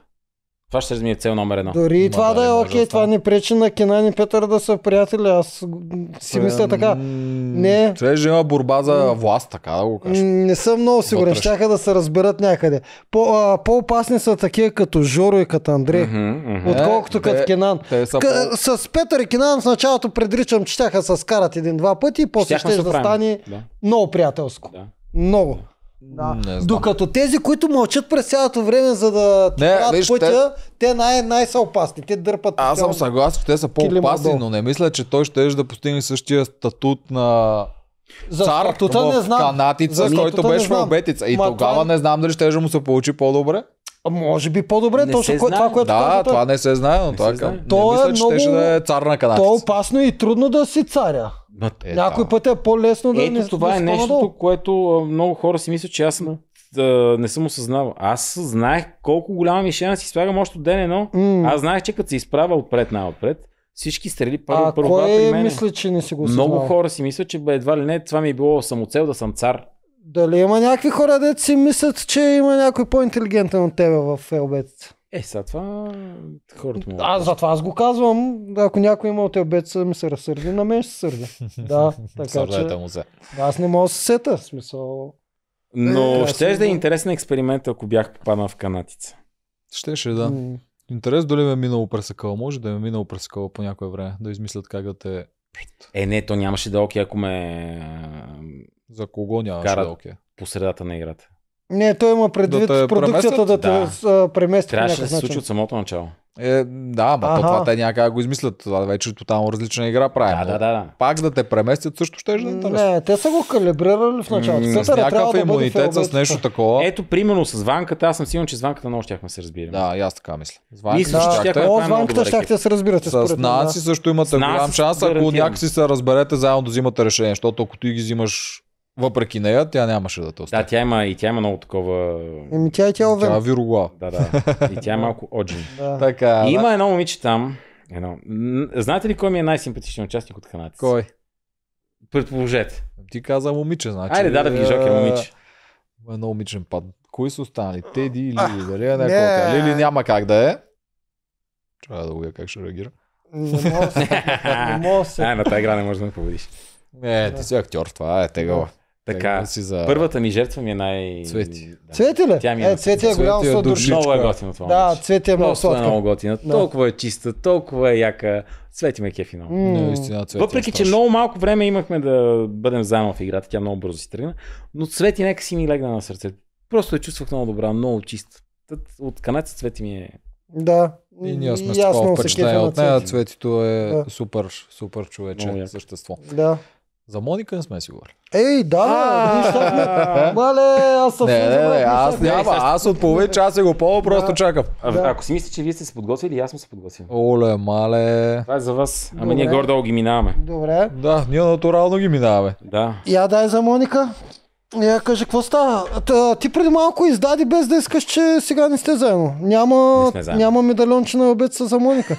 Това ще ми е цел номер едно. Дори и това да, да е окей, това не пречи на Кенан и Петър да са приятели. Аз си Пре... мисля така. Не. Трябваше има борба за власт, така да го кажа. Не съм много сигурен. Щяха да се разберат някъде. По, а, по-опасни са такива като Жоро и като Андрей, mm-hmm, mm-hmm. отколкото е, като Кенан. С, С Петър и Кенан в началото предричам, че тяха се скарат един-два пъти и после ще да да. много приятелско. Да. Много. Да. Да. Не знам. Докато тези, които мълчат през цялото време, за да ти не, виж, пътя, те, те най- най-са опасни. Те дърпат. Аз съм съгласен, че те са по-опасни, но не мисля, че той ще да постигне същия статут на за цар статута в не знам. канатица, за който беше в обетица. И Ма, тогава това... Е- не знам дали ще му се получи по-добре. А може би по-добре, не точно това, което Да, казва, това не се знае, но това, то е мисля, че много... ще да е цар на канатица. То е опасно и трудно да си царя. Е, Някой път е по-лесно да Ето не това е нещо, надолу. което много хора си мислят, че аз съм, да, не съм осъзнавал. Аз знаех колко голяма мишена е си слагам още от ден едно. Mm. Аз знаех, че като се изправя отпред на отпред, всички стрели първо а, първо при мен. мисля, че не си го осъзнавал? Много хора си мислят, че бе, едва ли не, това ми е било самоцел да съм цар. Дали има някакви хора, де си мислят, че има някой по-интелигентен от тебе в Елбетите? Е, сега това хората му. Аз затова аз го казвам. ако някой има от обед, ми се разсърди, на мен ще се сърди. да, [LAUGHS] така че. Е да, аз не мога да се сета. Смисъл. Но е, ще да е интересен експеримент, ако бях попаднал в канатица. Щеше да. Интерес дали ме е минало през Може да ме е минало през по някое време. Да измислят как да те... Е, не, то нямаше да е окей, ако ме... За кого нямаше да е окей? По средата на играта. Не, той има предвид да продукцията да те да. премести. Трябваше да се случи от самото начало. Е, да, ма то това те някак го измислят. Това вече е тотално различна игра прави. Да, да, да, да. Пак да те преместят също ще е, е интересно. Не, те са го калибрирали в началото. Mm, с някакъв да имунитет, с нещо такова. Ето, примерно с ванката, аз съм сигурен, че с ванката много щяхме се разбираме. Да, и аз така мисля. С ванката, да, щяхте, с ванката щяхте да се разбирате. С нас също имате голям шанс, ако някакси се разберете заедно да взимате решение, защото ако ти ги взимаш въпреки нея, тя нямаше да те остави. Да, тя има и тя има много такова. Еми, тя е тя Тя е вирогла. Да, да. И тя е [LAUGHS] малко оджин. да. Така. И има да. едно момиче там. Едно. Знаете ли кой ми е най симпатичен участник от Ханати? Кой? Предположете. Ти каза момиче, значи. Айде, да, да ви жокер е, момиче. Едно момичен пад. Кои са останали? Теди или Лили? Дали е някаква? Лили няма как да е. Трябва да го видя как ще реагира. Не мога се. Не мога се. [LAUGHS] Ай, на тази игра не можеш да ме победиш. Не, ти си актьор, това е тегава. Така, си за... първата ми жертва ми е най... Цвети. Да. Цвети ли? Тя ми е, е цвети е голямо е сладко. Много е готина това. Да, цвети е много сладко. Е много готина. Да. Толкова е чиста, толкова е яка. Цвети ме е кефи много. Mm. истина, цвети е Въпреки, че много малко време имахме да бъдем заедно в играта, тя много бързо си тръгна, но Цвети нека си ми легна на сърце. Просто я чувствах много добра, много чиста. От канадци Цвети ми е... Да. И ние сме с такова впечатление от нея. Цветито е да. супер, супер човече същество. Да. За Моника не сме си говорили. Ей, да, Мале, аз съм. Не, не, не, аз няма. Е, аз от половин час се го по просто чакам. Ако си мислите, че вие сте се подготвили, аз съм се подготвил. Оле, мале. Това е за вас. Ама ние гордо ги минаваме. Добре. Да, ние натурално ги минаваме. Да. Я дай за Моника. Я каже, какво става? Та, ти преди малко издади без да искаш, че сега не сте заедно. Няма, не заедно. няма медальонче на обед с Моника.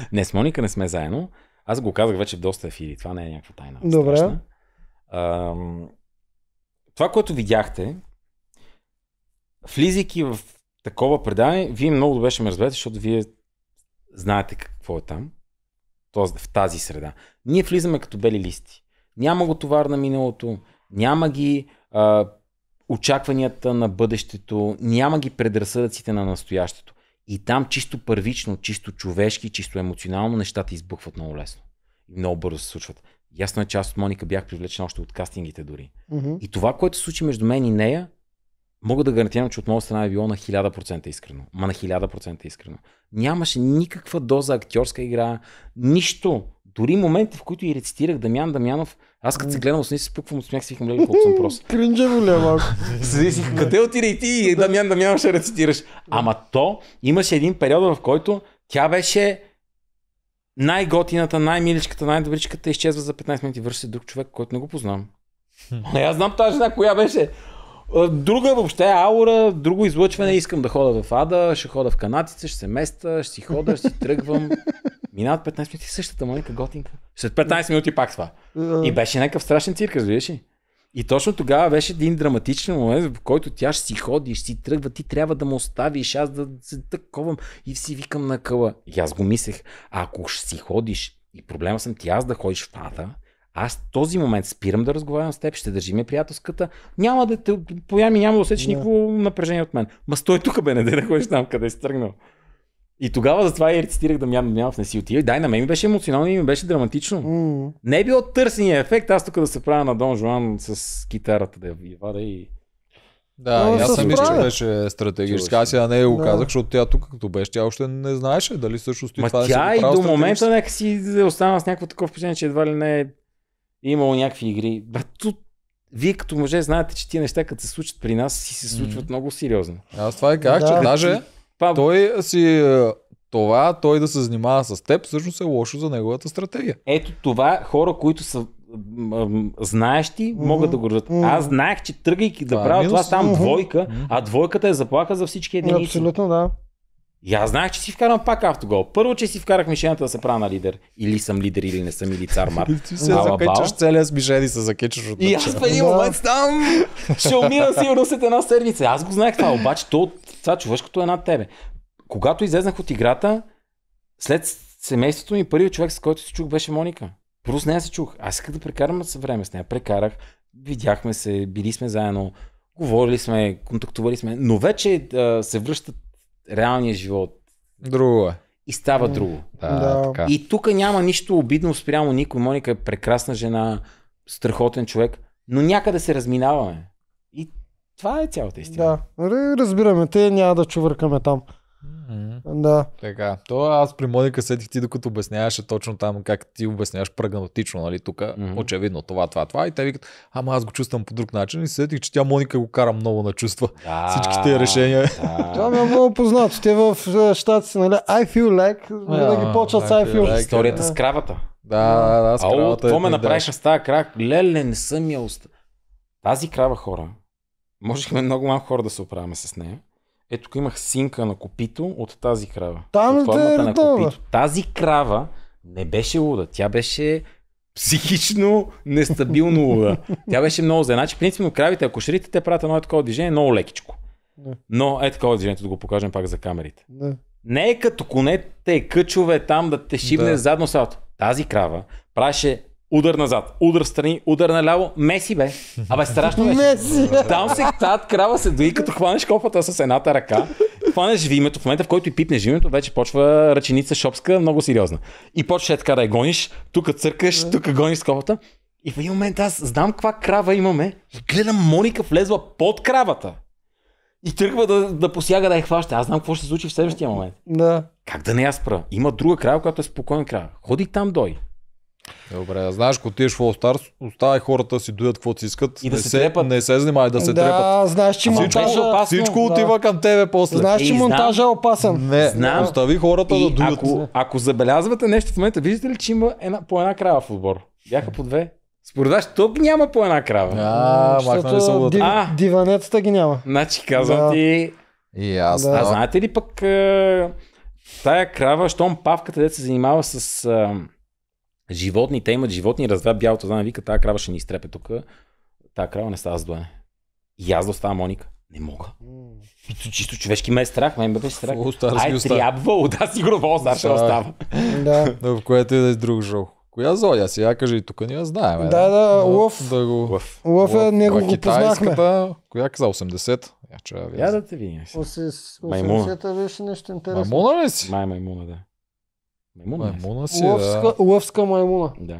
[LAUGHS] не, с Моника не сме заедно. Аз го казах вече в доста ефири, това не е някаква тайна. Добре. А, това, което видяхте, влизайки в такова предаване, вие много добре ще ме разберете, защото вие знаете какво е там. Тоест в тази среда. Ние влизаме като бели листи. Няма го товар на миналото, няма ги а, очакванията на бъдещето, няма ги предразсъдъците на настоящето. И там чисто първично, чисто човешки, чисто емоционално нещата избухват много лесно. И много бързо се случват. Ясно е, че аз от Моника бях привлечен още от кастингите дори. Mm-hmm. И това, което се случи между мен и нея, мога да гарантирам, че от моя страна е било на 1000% искрено. Ма на 1000% искрено. Нямаше никаква доза актьорска игра, нищо. Дори моменти, в които и рецитирах Дамян Дамянов – аз като ами. се гледам, си спуквам, от смях си викам леле, колко съм прост. [LAUGHS] Кринджево ли е, малко? Седи си, къде отиде и ти, Дамян Дамян ще рецитираш. Ама то имаше един период, в който тя беше най-готината, най-миличката, най-добричката, изчезва за 15 минути, върши се друг човек, който не го познавам. Не, аз знам тази жена, коя беше. Друга въобще аура, друго излъчване, искам да хода в Ада, ще хода в канатица, ще се места, ще си хода, ще си тръгвам. [LAUGHS] Минават 15 минути същата майка готинка. След 15 минути пак това. И беше някакъв страшен цирк, разбираш ли? И точно тогава беше един драматичен момент, в който тя ще си ходи, ще си тръгва, ти трябва да му оставиш, аз да се таковам и си викам на къла. И аз го мислех, ако ще си ходиш и проблема съм ти аз да ходиш в ада, аз този момент спирам да разговарям с теб, ще държи ме приятелската, няма да те, поями, няма да усетиш yeah. никакво напрежение от мен. Ма стой тук бе, не да ходиш там, къде си тръгнал. И тогава затова и рецитирах мям в не си отива. И дай на мен ми беше емоционално и ми беше драматично. Mm. Не е било търсения ефект, аз тук да се правя на Дон Жуан с китарата да я вада и... Да, Но и аз съм мисля, че беше стратегическа. Аз я не го да. казах, защото тя тук като беше, тя още не знаеше дали също стои това. Тя и до момента нека си остана с някакво такова впечатление, че едва ли не е имало някакви игри. Бе, тут вие като мъже знаете, че тия неща, като се случат при нас, си се случват mm. много сериозно. Аз това и казах, да. че даже Павло. Той си е, това, той да се занимава с теб, всъщност е лошо за неговата стратегия. Ето това, хора, които са знаещи, могат да го разберат. Аз знаех, че тръгайки да е правя това, ставам двойка, а двойката е заплаха за всички единици. Абсолютно, да. И аз знаех, че си вкарам пак автогол. Първо, че си вкарах мишената да се правя на лидер. Или съм лидер, или не съм, или цар Мар. И [LAUGHS] ти се закачаш целия с мишени, се закачаш от И аз в един момент там ще умирам сигурно след една седмица. Аз го знаех това, обаче то от това човешкото е над тебе. Когато излезнах от играта, след семейството ми първият човек, с който се чух, беше Моника. Просто нея се чух. Аз исках да прекарам време с нея. Прекарах, видяхме се, били сме заедно, говорили сме, контактували сме, но вече а, се връщат реалния живот. Друго е. И става mm. друго. Да, да. Така. И тук няма нищо обидно спрямо никой. Моника е прекрасна жена, страхотен човек, но някъде се разминаваме. Това е цялата истина. Да, нали, разбираме, те няма да чувъркаме там. Mm-hmm. Да. Така, то аз при Моника сетих ти, докато обясняваше точно там как ти обясняваш прагматично, нали, тук mm-hmm. очевидно това, това, това и те викат, ама аз го чувствам по друг начин и сетих, че тя Моника го кара много на чувства. Да, Всичките решения. Да. това ми е много познато. Те в е, щатите, нали, I feel like, yeah, да нали, ги почват с I feel like. Историята с кравата. Да, да, да, с кравата. Е ме направиш с тази крак? Леле, не съм я оставил. Тази крава хора, можехме много малко хора да се оправяме с нея. Ето тук имах синка на копито от тази крава. Там от е на копито. Тази крава не беше луда. Тя беше психично нестабилно луда. Тя беше много зле. Значи, принципно, кравите, ако ширите, те правят едно е такова движение, е много лекичко. Не. Но е такова движението, да го покажем пак за камерите. Не, не е като конете, къчове там да те шибне да. задно салото. Тази крава правеше Удар назад, удар страни, удар наляво. Меси бе. Абе, страшно беше. Меси. Там се тат крава се дои, като хванеш копата с едната ръка. Хванеш вимето, в момента в който и пипнеш вимето, вече почва ръченица шопска, много сериозна. И почваш е така да я гониш, тук църкаш, тук гониш с И в един момент аз знам каква крава имаме. Гледам Моника влезла под кравата. И тръгва да, да посяга да я хваща. Аз знам какво ще се случи в следващия момент. Да. Как да не я спра? Има друга крава, която е спокойна крава. Ходи там, дой. Добре, а знаеш, ако отидеш в All Stars, оставай хората си дуят, какво си искат. И да не, се, трепат. не се занимай да се да, трепат. Знаеш, че монтажа... всичко, е опасно, всичко да. отива към тебе после. Знаеш, че монтажа е опасен. Не, знам. остави хората и да дойдат. Ако, ако забелязвате нещо в момента, виждате ли, че има една, по една крава в отбор? Бяха по две. Според вас, тук няма по една крава. А, махнали са див, а, диванецата ги няма. Значи казвам да. ти... И аз. Да. А знаете ли пък е, тая крава, щом павката, де се занимава с е, животни, те имат животни, развя бялото знаме, вика, тази крава ще ни изтрепе тук, тази крава не става с доене. И аз да оставам Моника. Не мога. Mm. Чисто човешки ме е страх, ме е беше страх. О, стар, Ай, трябва, да, сигурно по-стар ще остава. Да. [LAUGHS] в което и да е друг жол. Коя зодия сега, кажи и тук, ние знаем. Да, да, лъв. Да го... лъв. лъв е, ние го познахме. Коя каза 80? Я, че, Я да те видим. 80-та беше нещо интересно. Маймуна ли си? Май, маймуна, да. Маймуна, маймуна си, лъвска, да. лъвска маймуна. Да.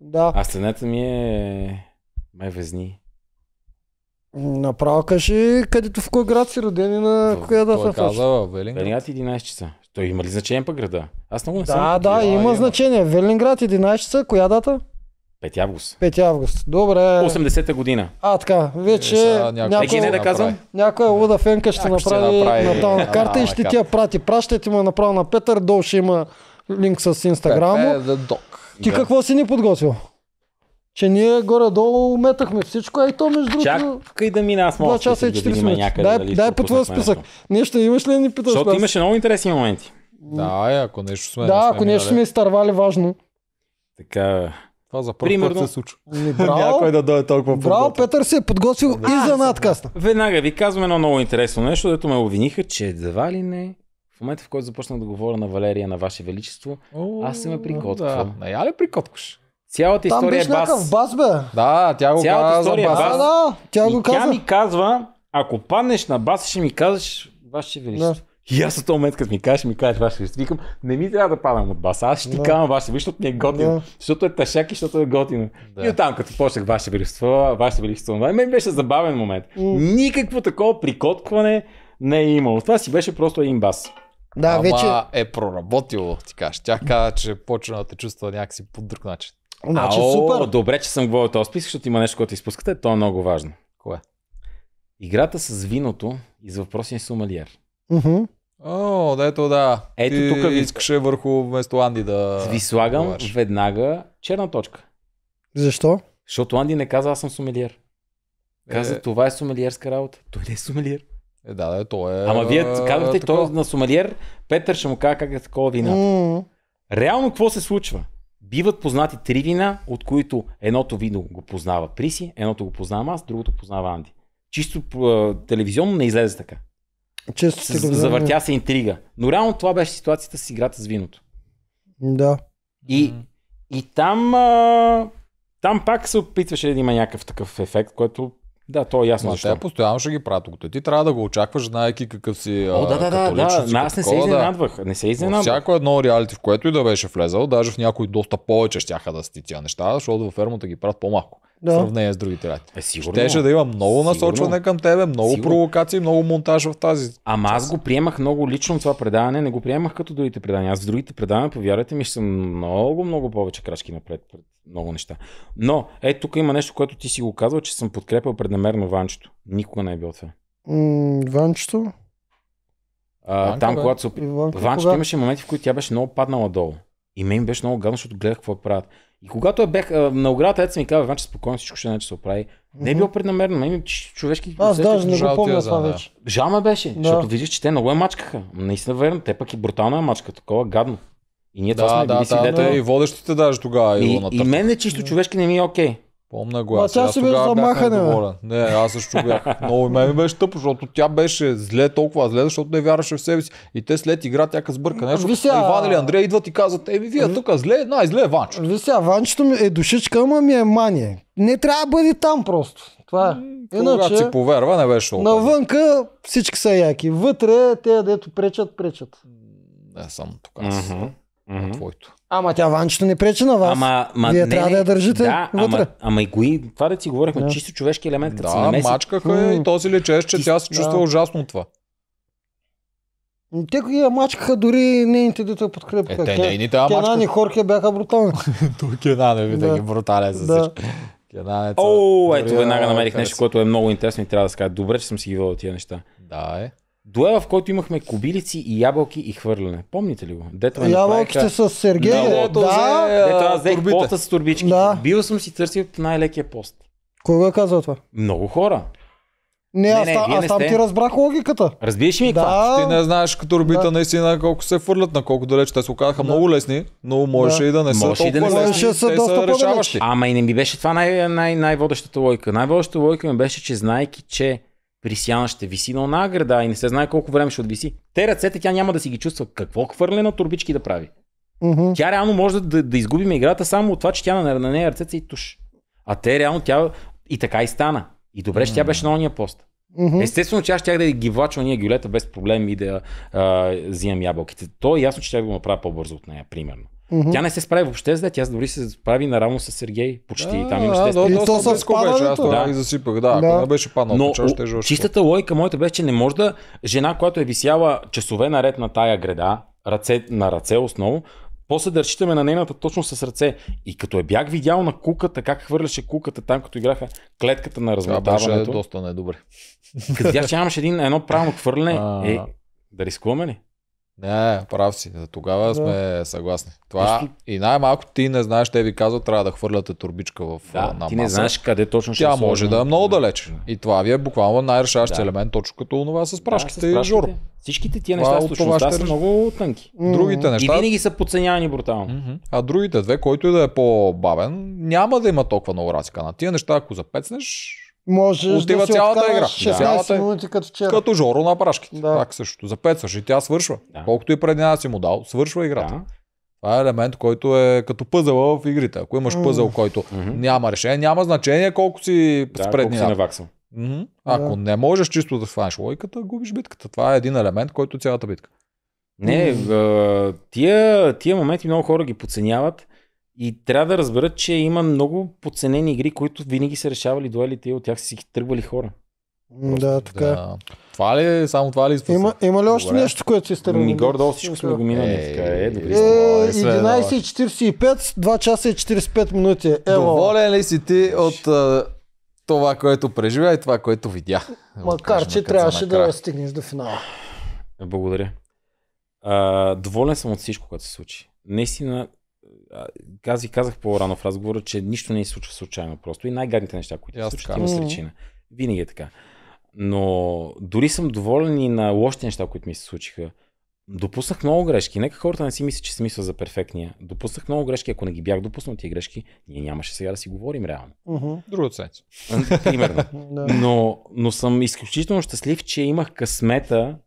да. А стената ми е май везни. Направо кажи където в кой град си роден и на коя да се каза, Велинград. Велинград 11 часа. Той има ли значение по града? Аз много не да, съм. Да, да, има значение. Велинград 11 часа, коя дата? 5 август. 5 август. Добре. 80-та година. А, така. Вече е, някой, не е да казвам. някоя луда фенка ще направи, ще направи натална карта и ще ти я прати. Пращайте му е направо на Петър. Долу ще има линк с Инстаграм. Ти да. какво си ни подготвил? Че ние горе-долу метахме всичко, а и то между другото. Чакай да мина, аз мога часа и 40 минути. Някъде, дай, дали, дай по твой списък. Нещо имаш ли ни питаш? Защото аз... имаше много интересни моменти. Да, ако нещо сме. Да, ако нещо сме изтървали важно. Така, това за първи Примерно... път се случва. [LAUGHS] Някой да дойде толкова Браво, Петър се е подготвил и за надкаста. Веднага ви казвам едно много интересно нещо, дето ме обвиниха, че едва ли не в момента, в който започна да говоря на Валерия, на Ваше Величество, О, аз съм ме прикотквам. Да. Я ли прикоткаш? Цялата Там история е бас. бас бе. Да, тя го Цялата каза. История бас. Да, да, тя го и каза. Тя ми казва, ако паднеш на бас, ще ми казваш Ваше Величество. Да. И аз от този момент, като ми кажеш, ми кажеш ваше вижте. Викам, не ми трябва да падам от бас. Аз ще ти no. казвам ваше вижте, защото ми е готино. No. Защото е тъшак и защото е готино. Да. И оттам, като почнах ваше вижте, ваше това мен беше забавен момент. Mm. Никакво такова прикоткване не е имало. Това си беше просто един бас. Да, Ама вече... е проработило, ти кажеш. Тя каза, че почна да те чувства някакси по друг начин. Значи Ао, супер. Добре, че съм говорил този списък, защото има нещо, което изпускате. То е много важно. Кое? Играта с виното и с въпросния сумалиер. Mm-hmm. О, дето да. Ето тук ви... искаше върху вместо Анди да... Ви слагам говориш. веднага черна точка. Защо? Защото Анди не каза аз съм сумелиер. Каза е... това е сумелиерска работа. Той не е сумелиер. Е, да, да, то е. Ама вие е, казвате, е той на сумелиер, Петър ще му каже как е такова вина. Mm. Реално какво се случва? Биват познати три вина, от които едното вино го познава Приси, едното го познавам аз, другото познава Анди. Чисто телевизионно не излезе така. Често се завъртя се интрига. Но реално това беше ситуацията с играта с виното. Да. И, и там, а, там пак се опитваше да има някакъв такъв ефект, който да, то е ясно. Защо? Те постоянно ще ги правят Ти трябва да го очакваш, знаеки какъв си. О, да, да, да, да. Но аз не се изненадвах. Не се изненадвах. Всяко едно реалити, в което и да беше влезал, даже в някои доста повече щяха да си тия неща, защото във фермата ги правят по-малко да. в сравнение с другите работи. Е, сигурно. Щеше да има много насочване сигурно. към тебе, много сигурно. провокации, много монтаж в тази. Ама аз го приемах много лично това предаване, не го приемах като другите предавания. Аз в другите предавания, повярвайте ми, ще съм много, много повече крачки напред много неща. Но, е, тук има нещо, което ти си го казвал, че съм подкрепил преднамерно Ванчето. Никога не е било това. Ванчето? А, Ванка, там, бе. когато се... Ванчето имаше моменти, в които тя беше много паднала долу. И мен беше много гадно, защото гледах какво правят. И когато е бях на оградата, ето ми казва, Иван, че спокойно всичко ще иначе е, се оправи. Mm-hmm. Не е било преднамерено, ами човешки Аз даже не го помня това вече. Жал ме беше, да. защото виждаш, че те много я мачкаха. Наистина верно, те пък и брутална мачка, такова гадно. И ние да, това сме да, били да, свидетели. Да, и водещите даже тогава. И, и, и мен е чисто човешки не ми е окей. Okay. Помна го. А тя си беше замахана. Не, аз също бях. Много и мен ми беше тъпо, защото тя беше зле толкова зле, защото не вярваше в себе си. И те след игра тя сбърка нещо. Вися... Иван или Андрея идват и казват, еми вие тук зле, най-зле е Ванчо. Вися, Ванчето ми е душичка, ама ми е мания. Не трябва да бъде там просто. Това е. Иначе, Когато си поверва, не беше толкова. Навънка всички са яки. Вътре те, дето пречат, пречат. Не, само тук. Аз. Mm-hmm. Mm-hmm. Твоето. Ама тя ванчето не пречи на вас. Ама, ма, Вие не, трябва не, да я държите да, вътре. Ама, ама и кои, това да си говорихме, да. чисто човешки елемент, като да, се намеси. мачкаха mm. и този лечеш, че Ти... тя се чувства да. ужасно от това. Те кои я мачкаха дори нейните дете подкрепиха. Е, те нейните я мачкаха. и Хорхе бяха брутални. [LAUGHS] Той Кенан е винаги да. брутален за всички. Да. Е О, ето веднага е намерих нещо, което е много интересно и трябва да се кажа. Добре, че съм си ги вел тия неща. Да, е. Дуела, в който имахме кубилици и ябълки и хвърляне. Помните ли го? Дето ме Ябълките с Сергей. Е, да, да, да. Дето аз взех поста с турбички. Да. Бил съм си търсил най-лекия пост. Кой го е казал това? Много хора. Не, не, аз, не, аз, не там сте... ти разбрах логиката. Разбираш ми да. това? Ти не знаеш като турбита да. наистина колко се фърлят, на колко далеч. Те се оказаха да. много лесни, но можеше да. и да не са толкова да не лесни. Са, са доста решаващи. Ама и не ми беше това най- най- най-водещата логика. Най-водещата логика ми беше, че знайки, че Присяна ще виси на една града и не се знае колко време ще отвиси. Те ръцете тя няма да си ги чувства. Какво хвърля на турбички да прави? Mm-hmm. Тя реално може да, да, да изгубим играта само от това, че тя на, на нея ръцете и туш. А те реално тя и така и стана. И добре, mm-hmm. че тя беше на ония пост. Mm-hmm. Естествено, че аз щях да ги влача ние гюлета без проблем и да а, взимам ябълките. То е ясно, че тя го направи по-бързо от нея, примерно. Mm-hmm. Тя не се справи въобще с тя дори се справи наравно с Сергей, почти. Да, там имаше да, да, и то с беше, аз да. и засипах, да, да. ако беше паднал, Но, печаш, ще е чистата логика моята беше, че не може да жена, която е висяла часове наред на тая града, ръце, на ръце основно, после да разчитаме на нейната точно с ръце. И като е бях видял на куката, как хвърляше куката там, като играха клетката на размотаването. Това беше доста недобре. Като тя, че нямаш един, едно правилно хвърляне, [LAUGHS] е, да рискуваме ли? Не, прав си. За тогава да. сме съгласни. Това Просто... и най-малко ти не знаеш, те ви казват, трябва да хвърляте турбичка в да, на маса. Ти не знаеш къде точно ще Тя сложим. може да е много далеч. Да. И това ви е буквално най-решаващ да. елемент, точно като това с прашките да, и жор. Всичките тия неща с точността са много тънки. Другите неща. И винаги са подценявани брутално. Mm-hmm. А другите две, който и да е по-бавен, няма да има толкова много разлика. На тия неща, ако запецнеш, може Отива да си цялата игра. 16 цялата... минути като вчера. Като Жоро на прашките. Да. Так също. Запецваш и тя свършва. Да. Колкото и преди нас си му дал, свършва играта. Да. Това е елемент, който е като пъзъл в игрите. Ако имаш пъзъл, който mm-hmm. няма решение, няма значение колко си да, спредни. Колко си mm-hmm. Ако да. не можеш чисто да схванеш логиката, губиш битката. Това е един елемент, който е цялата битка. Не, тия, тия моменти много хора ги подценяват и трябва да разберат, че има много подценени игри, които винаги са решавали дуелите и от тях са си тръгвали хора. Просто, да, така. Е. Да. Това ли, е? само това ли е има, има ли още Добре. нещо, което си изтърваме? Ни гордо всичко сме го минали. Е, е, е, добре. Е, 11.45, 2 часа и 45 минути. Ело. Доволен ли си ти от а, това, което преживя и това, което видя? Макар, че трябваше да стигнеш до финала. Благодаря. А, доволен съм от всичко, което се случи. Наистина, аз ви казах по-рано в разговора, че нищо не се случва случайно просто. И най-гадните неща, които се случват, има сречина. Винаги е така. Но дори съм доволен и на лошите неща, които ми се случиха. Допуснах много грешки. Нека хората не си мислят, че смисъл за перфектния. Допуснах много грешки. Ако не ги бях допуснал тия грешки, ние нямаше сега да си говорим реално. Uh-huh. Друга сенс. [LAUGHS] Примерно. но, но съм изключително щастлив, че имах късмета,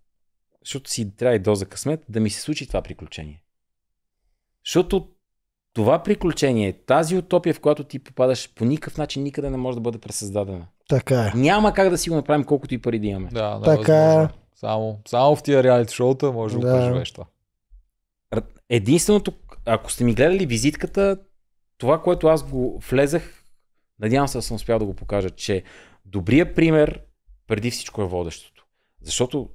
защото си трябва и доза късмет, да ми се случи това приключение. Защото това приключение, е тази утопия, в която ти попадаш, по никакъв начин никъде не може да бъде пресъздадена. Така е. Няма как да си го направим колкото и пари да имаме. Да, да така е. е. Само, само в тия реалити шоута може да, да го преживееш това. Единственото, ако сте ми гледали визитката, това, което аз го влезах, надявам се да съм успял да го покажа, че добрия пример преди всичко е водещото. Защото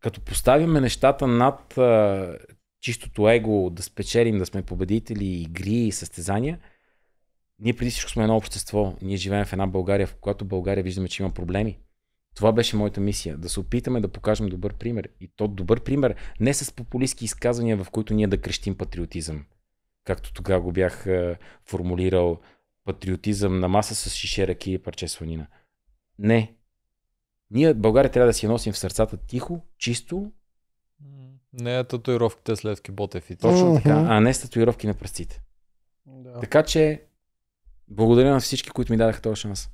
като поставяме нещата над чистото его, да спечелим, да сме победители, игри и състезания, ние преди всичко сме едно общество. Ние живеем в една България, в която България виждаме, че има проблеми. Това беше моята мисия. Да се опитаме да покажем добър пример. И то добър пример не с популистски изказвания, в които ние да крещим патриотизъм. Както тогава го бях е, формулирал патриотизъм на маса с шише ръки и парче сланина. Не. Ние, България, трябва да си носим в сърцата тихо, чисто не татуировките с Левски Ботев и Точно така, а не с татуировки на пръстите. Да. Така че, благодаря на всички, които ми дадаха този шанс.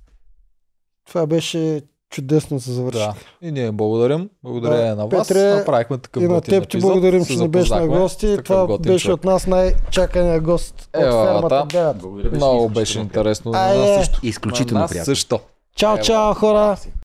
Това беше чудесно за завършване. Да. И ние благодарим. Благодаря да, на вас. Петре, Направихме такъв и на теб ти благодарим, че не беше на гости. Това беше човек. от нас най-чакания гост е, от фермата Бяд. Много беше интересно. Айде. Изключително приятно. Също. Чао, чао, хора!